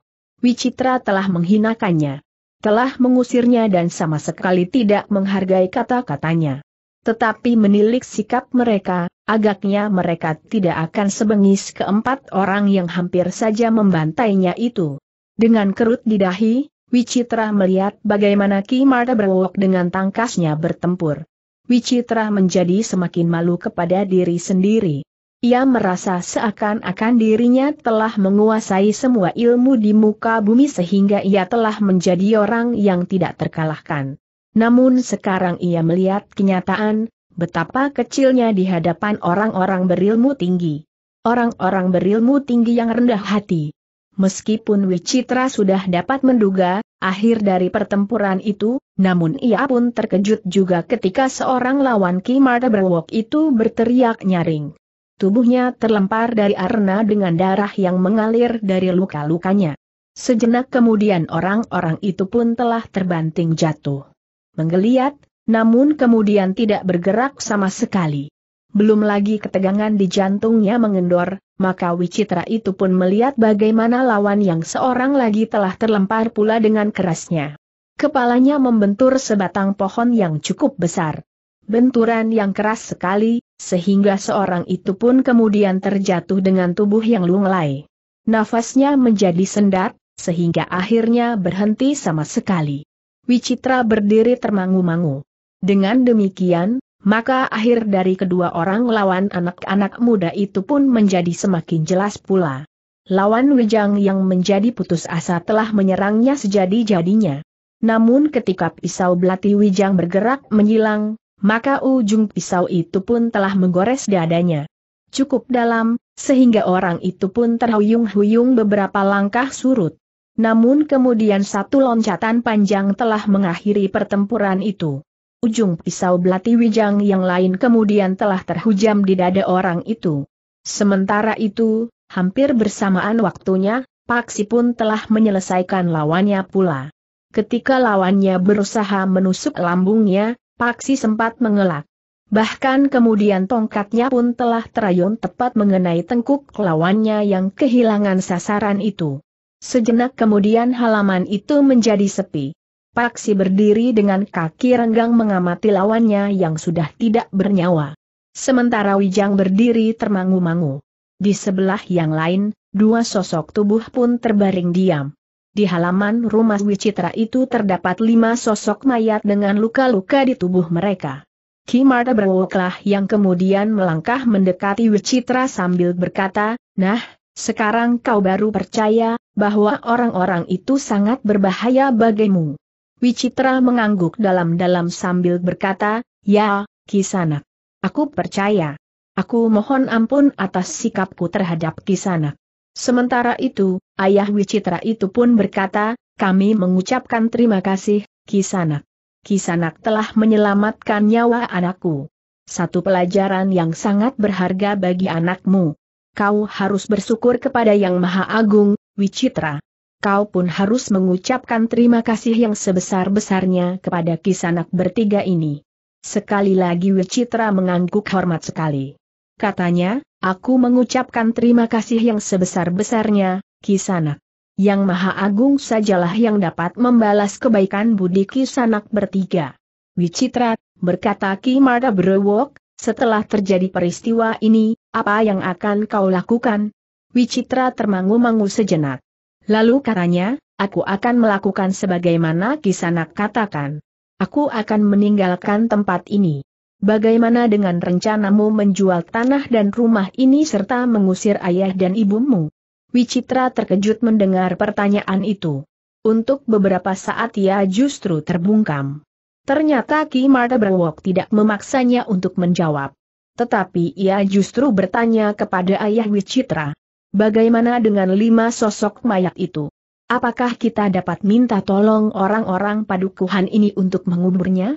[SPEAKER 1] Wicitra telah menghinakannya. Telah mengusirnya dan sama sekali tidak menghargai kata-katanya. Tetapi menilik sikap mereka, agaknya mereka tidak akan sebengis keempat orang yang hampir saja membantainya itu. Dengan kerut di dahi, Wicitra melihat bagaimana Ki Marta berwok dengan tangkasnya bertempur. Wicitra menjadi semakin malu kepada diri sendiri. Ia merasa seakan-akan dirinya telah menguasai semua ilmu di muka bumi sehingga ia telah menjadi orang yang tidak terkalahkan. Namun sekarang ia melihat kenyataan, betapa kecilnya di hadapan orang-orang berilmu tinggi. Orang-orang berilmu tinggi yang rendah hati. Meskipun Wicitra sudah dapat menduga, akhir dari pertempuran itu, namun ia pun terkejut juga ketika seorang lawan Kimarta Berwok itu berteriak nyaring. Tubuhnya terlempar dari arena dengan darah yang mengalir dari luka-lukanya. Sejenak kemudian orang-orang itu pun telah terbanting jatuh. Menggeliat, namun kemudian tidak bergerak sama sekali. Belum lagi ketegangan di jantungnya mengendor, maka Wicitra itu pun melihat bagaimana lawan yang seorang lagi telah terlempar pula dengan kerasnya. Kepalanya membentur sebatang pohon yang cukup besar benturan yang keras sekali, sehingga seorang itu pun kemudian terjatuh dengan tubuh yang lunglai. Nafasnya menjadi sendat, sehingga akhirnya berhenti sama sekali. Wicitra berdiri termangu-mangu. Dengan demikian, maka akhir dari kedua orang lawan anak-anak muda itu pun menjadi semakin jelas pula. Lawan Wejang yang menjadi putus asa telah menyerangnya sejadi-jadinya. Namun ketika pisau belati Wijang bergerak menyilang, maka ujung pisau itu pun telah menggores dadanya. Cukup dalam, sehingga orang itu pun terhuyung-huyung beberapa langkah surut. Namun kemudian satu loncatan panjang telah mengakhiri pertempuran itu. Ujung pisau belati wijang yang lain kemudian telah terhujam di dada orang itu. Sementara itu, hampir bersamaan waktunya, Paksi pun telah menyelesaikan lawannya pula. Ketika lawannya berusaha menusuk lambungnya, Paksi sempat mengelak. Bahkan kemudian tongkatnya pun telah terayun tepat mengenai tengkuk lawannya yang kehilangan sasaran itu. Sejenak kemudian halaman itu menjadi sepi. Paksi berdiri dengan kaki renggang mengamati lawannya yang sudah tidak bernyawa. Sementara Wijang berdiri termangu-mangu. Di sebelah yang lain, dua sosok tubuh pun terbaring diam. Di halaman rumah Wicitra itu terdapat lima sosok mayat dengan luka-luka di tubuh mereka. Kimarta berwoklah yang kemudian melangkah mendekati Wicitra sambil berkata, Nah, sekarang kau baru percaya, bahwa orang-orang itu sangat berbahaya bagimu. Wicitra mengangguk dalam-dalam sambil berkata, Ya, Kisanak. Aku percaya. Aku mohon ampun atas sikapku terhadap Kisanak. Sementara itu, ayah Wicitra itu pun berkata, kami mengucapkan terima kasih, Kisanak. Kisanak telah menyelamatkan nyawa anakku. Satu pelajaran yang sangat berharga bagi anakmu. Kau harus bersyukur kepada Yang Maha Agung, Wicitra. Kau pun harus mengucapkan terima kasih yang sebesar-besarnya kepada Kisanak bertiga ini. Sekali lagi Wicitra mengangguk hormat sekali. Katanya, Aku mengucapkan terima kasih yang sebesar-besarnya, Kisanak. Yang Maha Agung sajalah yang dapat membalas kebaikan budi Kisanak bertiga. Wicitra, berkata Ki Marta Brewok, setelah terjadi peristiwa ini, apa yang akan kau lakukan? Wicitra termangu-mangu sejenak. Lalu katanya, aku akan melakukan sebagaimana Kisanak katakan. Aku akan meninggalkan tempat ini. Bagaimana dengan rencanamu menjual tanah dan rumah ini serta mengusir ayah dan ibumu? Wicitra terkejut mendengar pertanyaan itu. Untuk beberapa saat ia justru terbungkam. Ternyata Ki Marta Berwok tidak memaksanya untuk menjawab. Tetapi ia justru bertanya kepada ayah Wicitra. Bagaimana dengan lima sosok mayat itu? Apakah kita dapat minta tolong orang-orang padukuhan ini untuk menguburnya?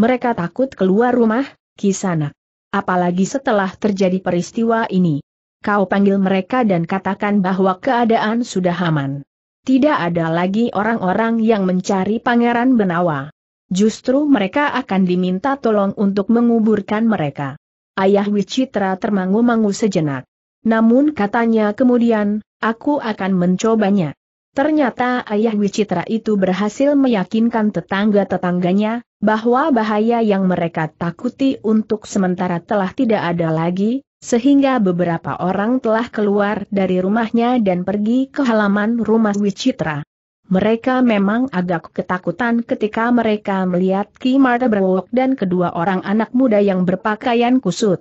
[SPEAKER 1] mereka takut keluar rumah, Kisana. Apalagi setelah terjadi peristiwa ini. Kau panggil mereka dan katakan bahwa keadaan sudah aman. Tidak ada lagi orang-orang yang mencari Pangeran Benawa. Justru mereka akan diminta tolong untuk menguburkan mereka. Ayah Wicitra termangu-mangu sejenak. Namun katanya kemudian, aku akan mencobanya. Ternyata ayah Wicitra itu berhasil meyakinkan tetangga-tetangganya, bahwa bahaya yang mereka takuti untuk sementara telah tidak ada lagi, sehingga beberapa orang telah keluar dari rumahnya dan pergi ke halaman rumah Wicitra. Mereka memang agak ketakutan ketika mereka melihat Ki Marta Brewok dan kedua orang anak muda yang berpakaian kusut.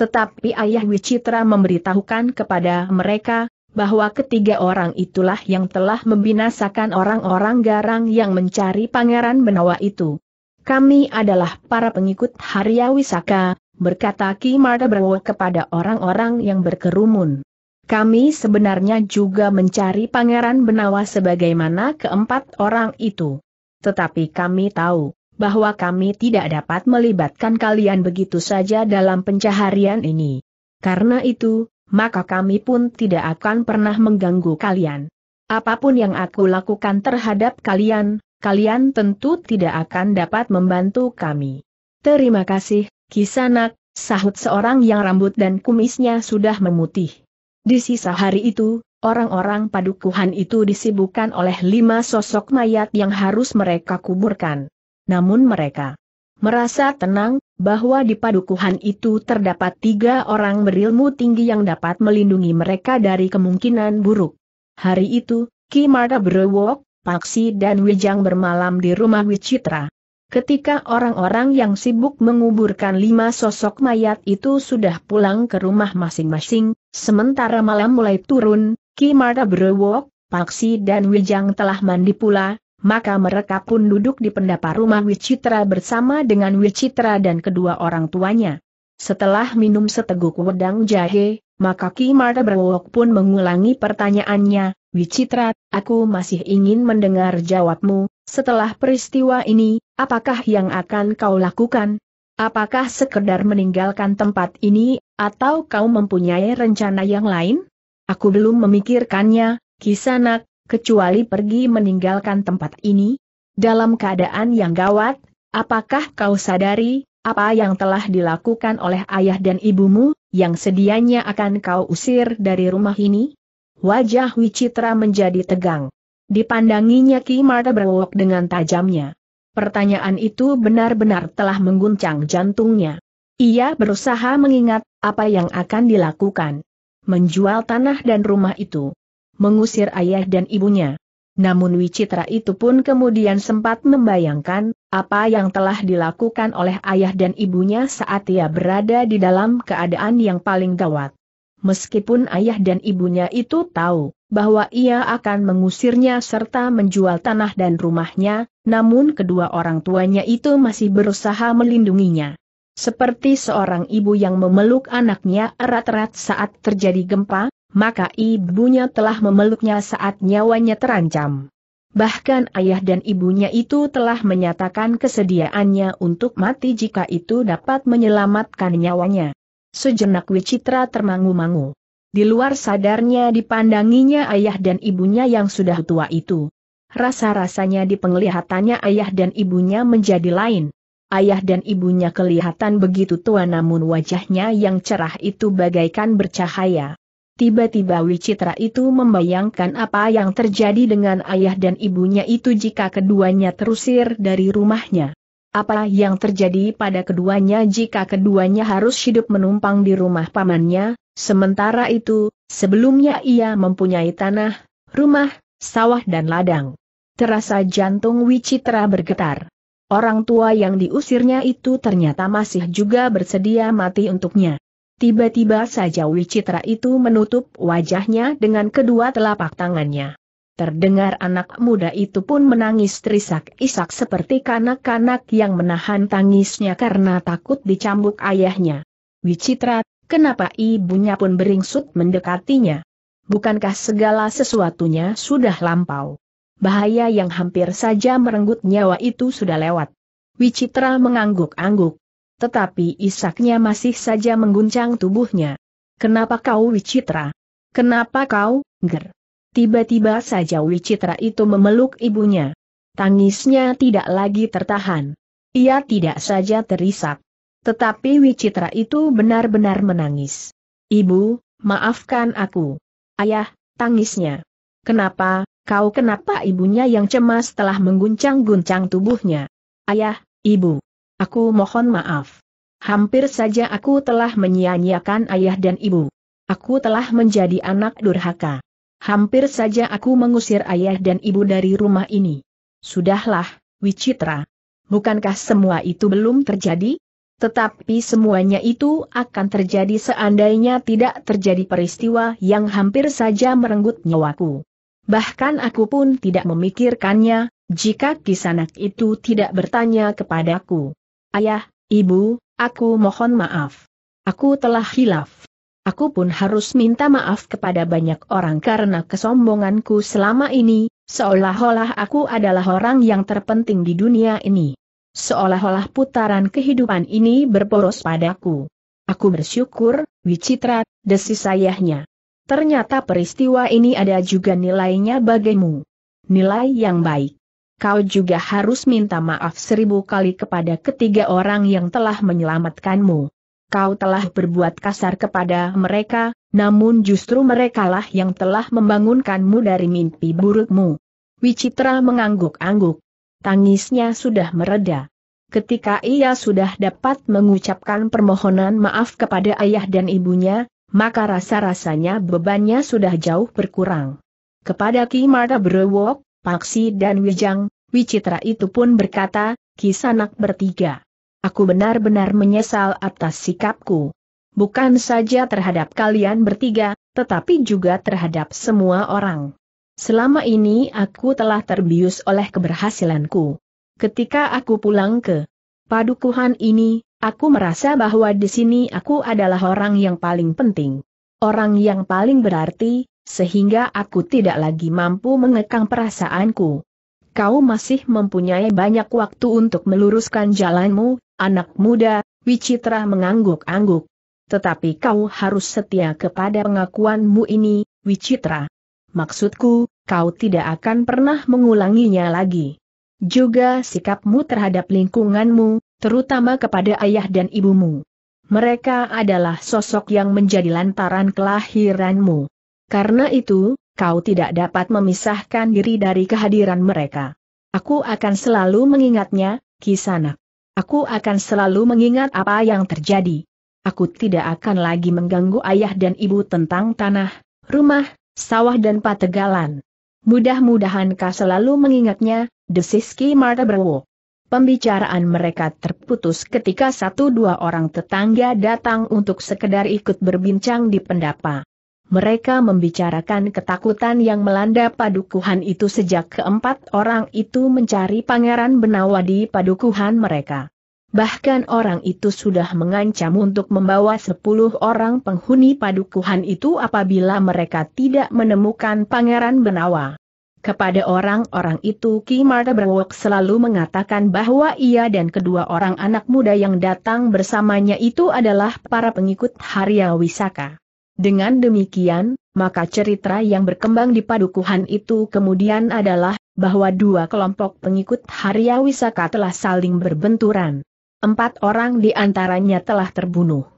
[SPEAKER 1] Tetapi ayah Wicitra memberitahukan kepada mereka, bahwa ketiga orang itulah yang telah membinasakan orang-orang garang yang mencari pangeran Benawa itu. Kami adalah para pengikut Harya Wisaka, berkata Ki Mardabrawo kepada orang-orang yang berkerumun. Kami sebenarnya juga mencari Pangeran Benawa sebagaimana keempat orang itu. Tetapi kami tahu, bahwa kami tidak dapat melibatkan kalian begitu saja dalam pencaharian ini. Karena itu, maka kami pun tidak akan pernah mengganggu kalian. Apapun yang aku lakukan terhadap kalian, kalian tentu tidak akan dapat membantu kami. Terima kasih, Kisanak, sahut seorang yang rambut dan kumisnya sudah memutih. Di sisa hari itu, orang-orang padukuhan itu disibukkan oleh lima sosok mayat yang harus mereka kuburkan. Namun mereka merasa tenang, bahwa di padukuhan itu terdapat tiga orang berilmu tinggi yang dapat melindungi mereka dari kemungkinan buruk. Hari itu, Ki Marta Brewok, Paksi dan Wijang bermalam di rumah Wicitra. Ketika orang-orang yang sibuk menguburkan lima sosok mayat itu sudah pulang ke rumah masing-masing, sementara malam mulai turun, Ki Marta berwok, Paksi dan Wijang telah mandi pula, maka mereka pun duduk di pendapa rumah Wicitra bersama dengan Wicitra dan kedua orang tuanya. Setelah minum seteguk wedang jahe, maka Ki Marta berwok pun mengulangi pertanyaannya, Wicitra, aku masih ingin mendengar jawabmu, setelah peristiwa ini, apakah yang akan kau lakukan? Apakah sekedar meninggalkan tempat ini, atau kau mempunyai rencana yang lain? Aku belum memikirkannya, kisanak, kecuali pergi meninggalkan tempat ini. Dalam keadaan yang gawat, apakah kau sadari, apa yang telah dilakukan oleh ayah dan ibumu, yang sedianya akan kau usir dari rumah ini? Wajah Wicitra menjadi tegang. Dipandanginya Ki Marta berwok dengan tajamnya. Pertanyaan itu benar-benar telah mengguncang jantungnya. Ia berusaha mengingat apa yang akan dilakukan. Menjual tanah dan rumah itu. Mengusir ayah dan ibunya. Namun Wicitra itu pun kemudian sempat membayangkan, apa yang telah dilakukan oleh ayah dan ibunya saat ia berada di dalam keadaan yang paling gawat meskipun ayah dan ibunya itu tahu bahwa ia akan mengusirnya serta menjual tanah dan rumahnya, namun kedua orang tuanya itu masih berusaha melindunginya. Seperti seorang ibu yang memeluk anaknya erat-erat saat terjadi gempa, maka ibunya telah memeluknya saat nyawanya terancam. Bahkan ayah dan ibunya itu telah menyatakan kesediaannya untuk mati jika itu dapat menyelamatkan nyawanya. Sejenak Wicitra termangu-mangu. Di luar sadarnya dipandanginya ayah dan ibunya yang sudah tua itu. Rasa-rasanya di penglihatannya ayah dan ibunya menjadi lain. Ayah dan ibunya kelihatan begitu tua namun wajahnya yang cerah itu bagaikan bercahaya. Tiba-tiba Wicitra itu membayangkan apa yang terjadi dengan ayah dan ibunya itu jika keduanya terusir dari rumahnya. Apa yang terjadi pada keduanya jika keduanya harus hidup menumpang di rumah pamannya, sementara itu, sebelumnya ia mempunyai tanah, rumah, sawah dan ladang. Terasa jantung Wicitra bergetar. Orang tua yang diusirnya itu ternyata masih juga bersedia mati untuknya. Tiba-tiba saja Wicitra itu menutup wajahnya dengan kedua telapak tangannya. Terdengar anak muda itu pun menangis terisak-isak seperti kanak-kanak yang menahan tangisnya karena takut dicambuk ayahnya. Wicitra, kenapa ibunya pun beringsut mendekatinya? Bukankah segala sesuatunya sudah lampau? Bahaya yang hampir saja merenggut nyawa itu sudah lewat. Wicitra mengangguk-angguk. Tetapi isaknya masih saja mengguncang tubuhnya. Kenapa kau Wicitra? Kenapa kau, ger? Tiba-tiba saja Wicitra itu memeluk ibunya. Tangisnya tidak lagi tertahan. Ia tidak saja terisak. Tetapi Wicitra itu benar-benar menangis. Ibu, maafkan aku. Ayah, tangisnya. Kenapa, kau kenapa ibunya yang cemas telah mengguncang-guncang tubuhnya? Ayah, ibu. Aku mohon maaf. Hampir saja aku telah menyia-nyiakan ayah dan ibu. Aku telah menjadi anak durhaka. Hampir saja aku mengusir ayah dan ibu dari rumah ini. Sudahlah, Wicitra. Bukankah semua itu belum terjadi? Tetapi semuanya itu akan terjadi seandainya tidak terjadi peristiwa yang hampir saja merenggut nyawaku. Bahkan aku pun tidak memikirkannya, jika kisanak itu tidak bertanya kepadaku. Ayah, ibu, aku mohon maaf. Aku telah hilaf. Aku pun harus minta maaf kepada banyak orang karena kesombonganku selama ini, seolah-olah aku adalah orang yang terpenting di dunia ini. Seolah-olah putaran kehidupan ini berporos padaku. Aku bersyukur, Wicitra, desis sayahnya. Ternyata peristiwa ini ada juga nilainya bagimu. Nilai yang baik. Kau juga harus minta maaf seribu kali kepada ketiga orang yang telah menyelamatkanmu kau telah berbuat kasar kepada mereka, namun justru merekalah yang telah membangunkanmu dari mimpi burukmu. Wicitra mengangguk-angguk. Tangisnya sudah mereda. Ketika ia sudah dapat mengucapkan permohonan maaf kepada ayah dan ibunya, maka rasa-rasanya bebannya sudah jauh berkurang. Kepada Ki Marta Brewok, Paksi dan Wijang, Wicitra itu pun berkata, Kisanak bertiga. Aku benar-benar menyesal atas sikapku. Bukan saja terhadap kalian bertiga, tetapi juga terhadap semua orang. Selama ini aku telah terbius oleh keberhasilanku. Ketika aku pulang ke padukuhan ini, aku merasa bahwa di sini aku adalah orang yang paling penting. Orang yang paling berarti, sehingga aku tidak lagi mampu mengekang perasaanku. Kau masih mempunyai banyak waktu untuk meluruskan jalanmu, Anak muda, Wicitra mengangguk-angguk. Tetapi kau harus setia kepada pengakuanmu ini, Wicitra. Maksudku, kau tidak akan pernah mengulanginya lagi. Juga sikapmu terhadap lingkunganmu, terutama kepada ayah dan ibumu. Mereka adalah sosok yang menjadi lantaran kelahiranmu. Karena itu, kau tidak dapat memisahkan diri dari kehadiran mereka. Aku akan selalu mengingatnya, Kisanak. Aku akan selalu mengingat apa yang terjadi. Aku tidak akan lagi mengganggu ayah dan ibu tentang tanah, rumah, sawah dan pategalan. Mudah-mudahan kau selalu mengingatnya, desiski Marta Berwo. Pembicaraan mereka terputus ketika satu dua orang tetangga datang untuk sekedar ikut berbincang di pendapa mereka membicarakan ketakutan yang melanda padukuhan itu sejak keempat orang itu mencari Pangeran Benawa di padukuhan mereka. Bahkan orang itu sudah mengancam untuk membawa sepuluh orang penghuni padukuhan itu apabila mereka tidak menemukan Pangeran Benawa. Kepada orang-orang itu Ki Marta Berwok selalu mengatakan bahwa ia dan kedua orang anak muda yang datang bersamanya itu adalah para pengikut Harya Wisaka. Dengan demikian, maka cerita yang berkembang di padukuhan itu kemudian adalah, bahwa dua kelompok pengikut Harya Wisaka telah saling berbenturan. Empat orang di antaranya telah terbunuh.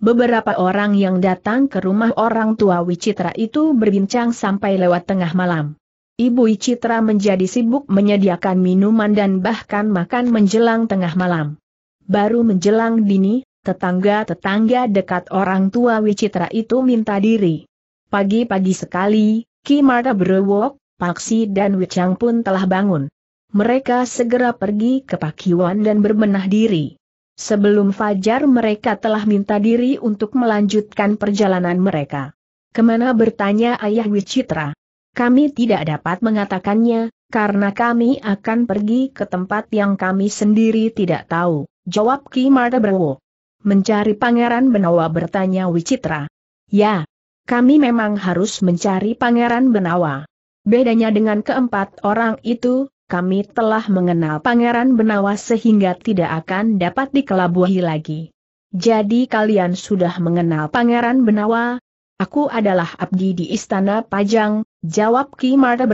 [SPEAKER 1] Beberapa orang yang datang ke rumah orang tua Wicitra itu berbincang sampai lewat tengah malam. Ibu Wicitra menjadi sibuk menyediakan minuman dan bahkan makan menjelang tengah malam. Baru menjelang dini, tetangga-tetangga dekat orang tua Wicitra itu minta diri. Pagi-pagi sekali, Ki Marta berwok, Paksi dan Wicang pun telah bangun. Mereka segera pergi ke Pakiwan dan berbenah diri. Sebelum fajar mereka telah minta diri untuk melanjutkan perjalanan mereka. Kemana bertanya ayah Wicitra? Kami tidak dapat mengatakannya, karena kami akan pergi ke tempat yang kami sendiri tidak tahu, jawab Ki Marta Berwo. Mencari Pangeran Benawa bertanya Wicitra. Ya, kami memang harus mencari Pangeran Benawa. Bedanya dengan keempat orang itu, kami telah mengenal Pangeran Benawa sehingga tidak akan dapat dikelabuhi lagi. Jadi kalian sudah mengenal Pangeran Benawa? Aku adalah abdi di Istana Pajang, jawab Ki Marta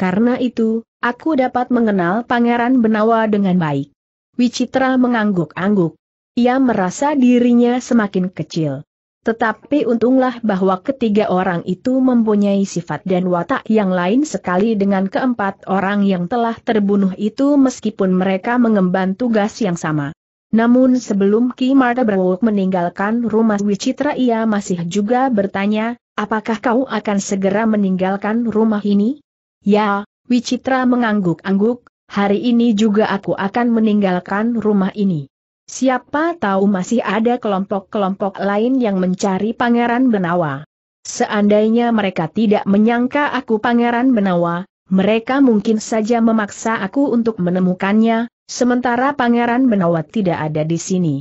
[SPEAKER 1] Karena itu, aku dapat mengenal Pangeran Benawa dengan baik. Wicitra mengangguk-angguk. Ia merasa dirinya semakin kecil. Tetapi untunglah bahwa ketiga orang itu mempunyai sifat dan watak yang lain sekali dengan keempat orang yang telah terbunuh itu meskipun mereka mengemban tugas yang sama. Namun sebelum Ki Marta Berwok meninggalkan rumah Wicitra ia masih juga bertanya, apakah kau akan segera meninggalkan rumah ini? Ya, Wicitra mengangguk-angguk, hari ini juga aku akan meninggalkan rumah ini. Siapa tahu masih ada kelompok-kelompok lain yang mencari Pangeran Benawa. Seandainya mereka tidak menyangka aku Pangeran Benawa, mereka mungkin saja memaksa aku untuk menemukannya, sementara Pangeran Benawa tidak ada di sini.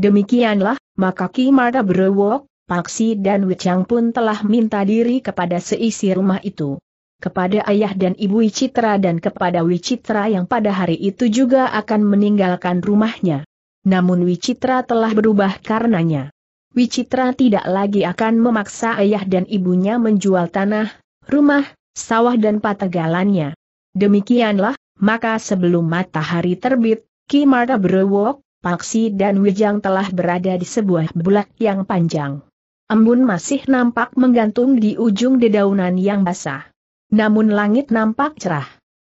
[SPEAKER 1] Demikianlah, maka Ki Marta Brewok, Paksi dan Wichang pun telah minta diri kepada seisi rumah itu. Kepada ayah dan ibu Wicitra dan kepada Wicitra yang pada hari itu juga akan meninggalkan rumahnya. Namun Wicitra telah berubah karenanya. Wicitra tidak lagi akan memaksa ayah dan ibunya menjual tanah, rumah, sawah dan patagalannya. Demikianlah, maka sebelum matahari terbit, Ki Marta Brewok, Paksi dan Wijang telah berada di sebuah bulak yang panjang. Embun masih nampak menggantung di ujung dedaunan yang basah. Namun langit nampak cerah.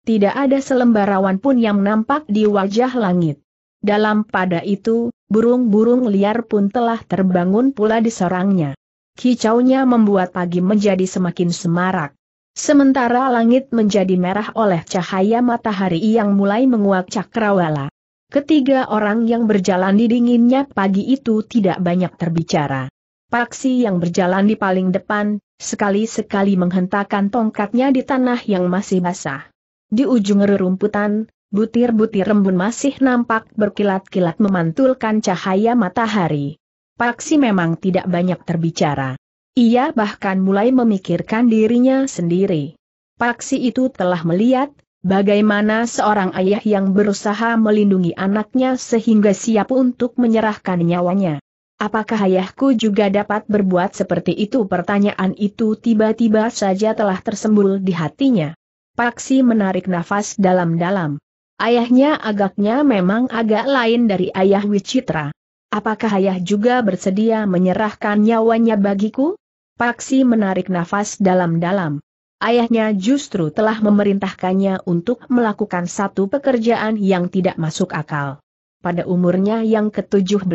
[SPEAKER 1] Tidak ada selembar awan pun yang nampak di wajah langit. Dalam pada itu, burung-burung liar pun telah terbangun pula di sarangnya. Kicaunya membuat pagi menjadi semakin semarak. Sementara langit menjadi merah oleh cahaya matahari yang mulai menguak cakrawala. Ketiga orang yang berjalan di dinginnya pagi itu tidak banyak terbicara. Paksi yang berjalan di paling depan, sekali-sekali menghentakkan tongkatnya di tanah yang masih basah. Di ujung rerumputan, butir-butir rembun masih nampak berkilat-kilat memantulkan cahaya matahari. Paksi memang tidak banyak terbicara. Ia bahkan mulai memikirkan dirinya sendiri. Paksi itu telah melihat, bagaimana seorang ayah yang berusaha melindungi anaknya sehingga siap untuk menyerahkan nyawanya. Apakah ayahku juga dapat berbuat seperti itu? Pertanyaan itu tiba-tiba saja telah tersembul di hatinya. Paksi menarik nafas dalam-dalam. Ayahnya agaknya memang agak lain dari ayah Wicitra. Apakah ayah juga bersedia menyerahkan nyawanya bagiku? Paksi menarik nafas dalam-dalam. Ayahnya justru telah memerintahkannya untuk melakukan satu pekerjaan yang tidak masuk akal. Pada umurnya yang ke-17,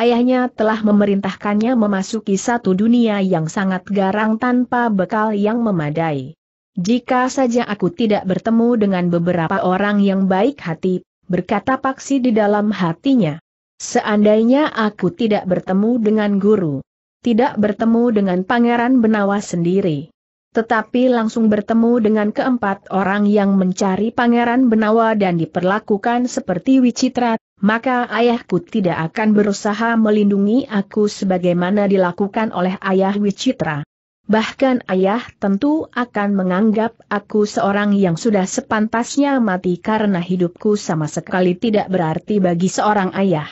[SPEAKER 1] ayahnya telah memerintahkannya memasuki satu dunia yang sangat garang tanpa bekal yang memadai. Jika saja aku tidak bertemu dengan beberapa orang yang baik hati, berkata Paksi di dalam hatinya. Seandainya aku tidak bertemu dengan guru, tidak bertemu dengan Pangeran Benawa sendiri, tetapi langsung bertemu dengan keempat orang yang mencari Pangeran Benawa dan diperlakukan seperti Wicitra, maka ayahku tidak akan berusaha melindungi aku sebagaimana dilakukan oleh ayah Wicitra. Bahkan ayah tentu akan menganggap aku seorang yang sudah sepantasnya mati karena hidupku sama sekali tidak berarti bagi seorang ayah.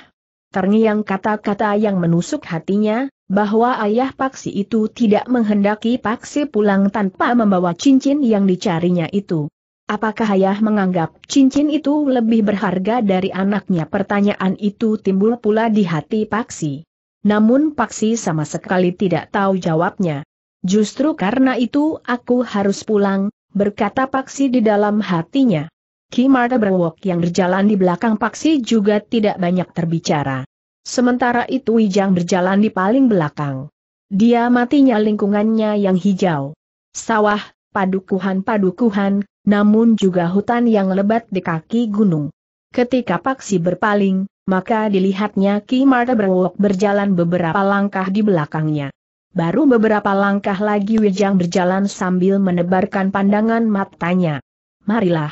[SPEAKER 1] Terngiang kata-kata yang menusuk hatinya, bahwa ayah Paksi itu tidak menghendaki Paksi pulang tanpa membawa cincin yang dicarinya itu. Apakah ayah menganggap cincin itu lebih berharga dari anaknya? Pertanyaan itu timbul pula di hati Paksi. Namun Paksi sama sekali tidak tahu jawabnya. Justru karena itu aku harus pulang, berkata Paksi di dalam hatinya. Ki Marta Berwok yang berjalan di belakang Paksi juga tidak banyak terbicara. Sementara itu Wijang berjalan di paling belakang. Dia matinya lingkungannya yang hijau. Sawah, padukuhan-padukuhan, namun juga hutan yang lebat di kaki gunung. Ketika Paksi berpaling, maka dilihatnya Ki Marta Berwok berjalan beberapa langkah di belakangnya. Baru beberapa langkah lagi Wijang berjalan sambil menebarkan pandangan matanya. Marilah.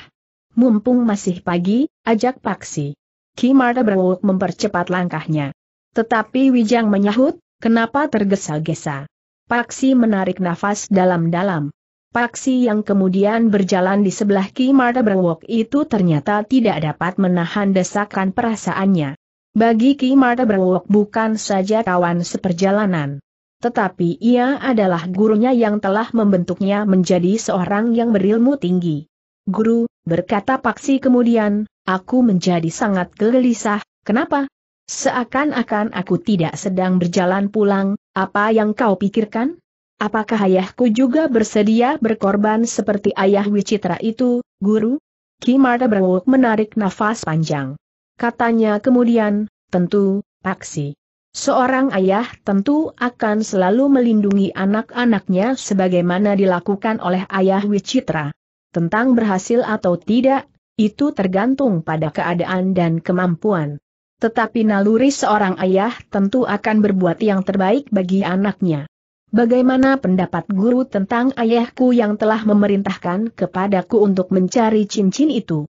[SPEAKER 1] Mumpung masih pagi, ajak Paksi. Ki Marta berwuk mempercepat langkahnya. Tetapi Wijang menyahut, kenapa tergesa-gesa. Paksi menarik nafas dalam-dalam. Paksi yang kemudian berjalan di sebelah Ki Marta berwuk itu ternyata tidak dapat menahan desakan perasaannya. Bagi Ki Marta berwuk bukan saja kawan seperjalanan tetapi ia adalah gurunya yang telah membentuknya menjadi seorang yang berilmu tinggi. Guru, berkata Paksi kemudian, aku menjadi sangat gelisah, kenapa? Seakan-akan aku tidak sedang berjalan pulang, apa yang kau pikirkan? Apakah ayahku juga bersedia berkorban seperti ayah Wicitra itu, guru? Ki Marta menarik nafas panjang. Katanya kemudian, tentu, Paksi. Seorang ayah tentu akan selalu melindungi anak-anaknya sebagaimana dilakukan oleh ayah Wicitra. Tentang berhasil atau tidak, itu tergantung pada keadaan dan kemampuan. Tetapi naluri seorang ayah tentu akan berbuat yang terbaik bagi anaknya. Bagaimana pendapat guru tentang ayahku yang telah memerintahkan kepadaku untuk mencari cincin itu?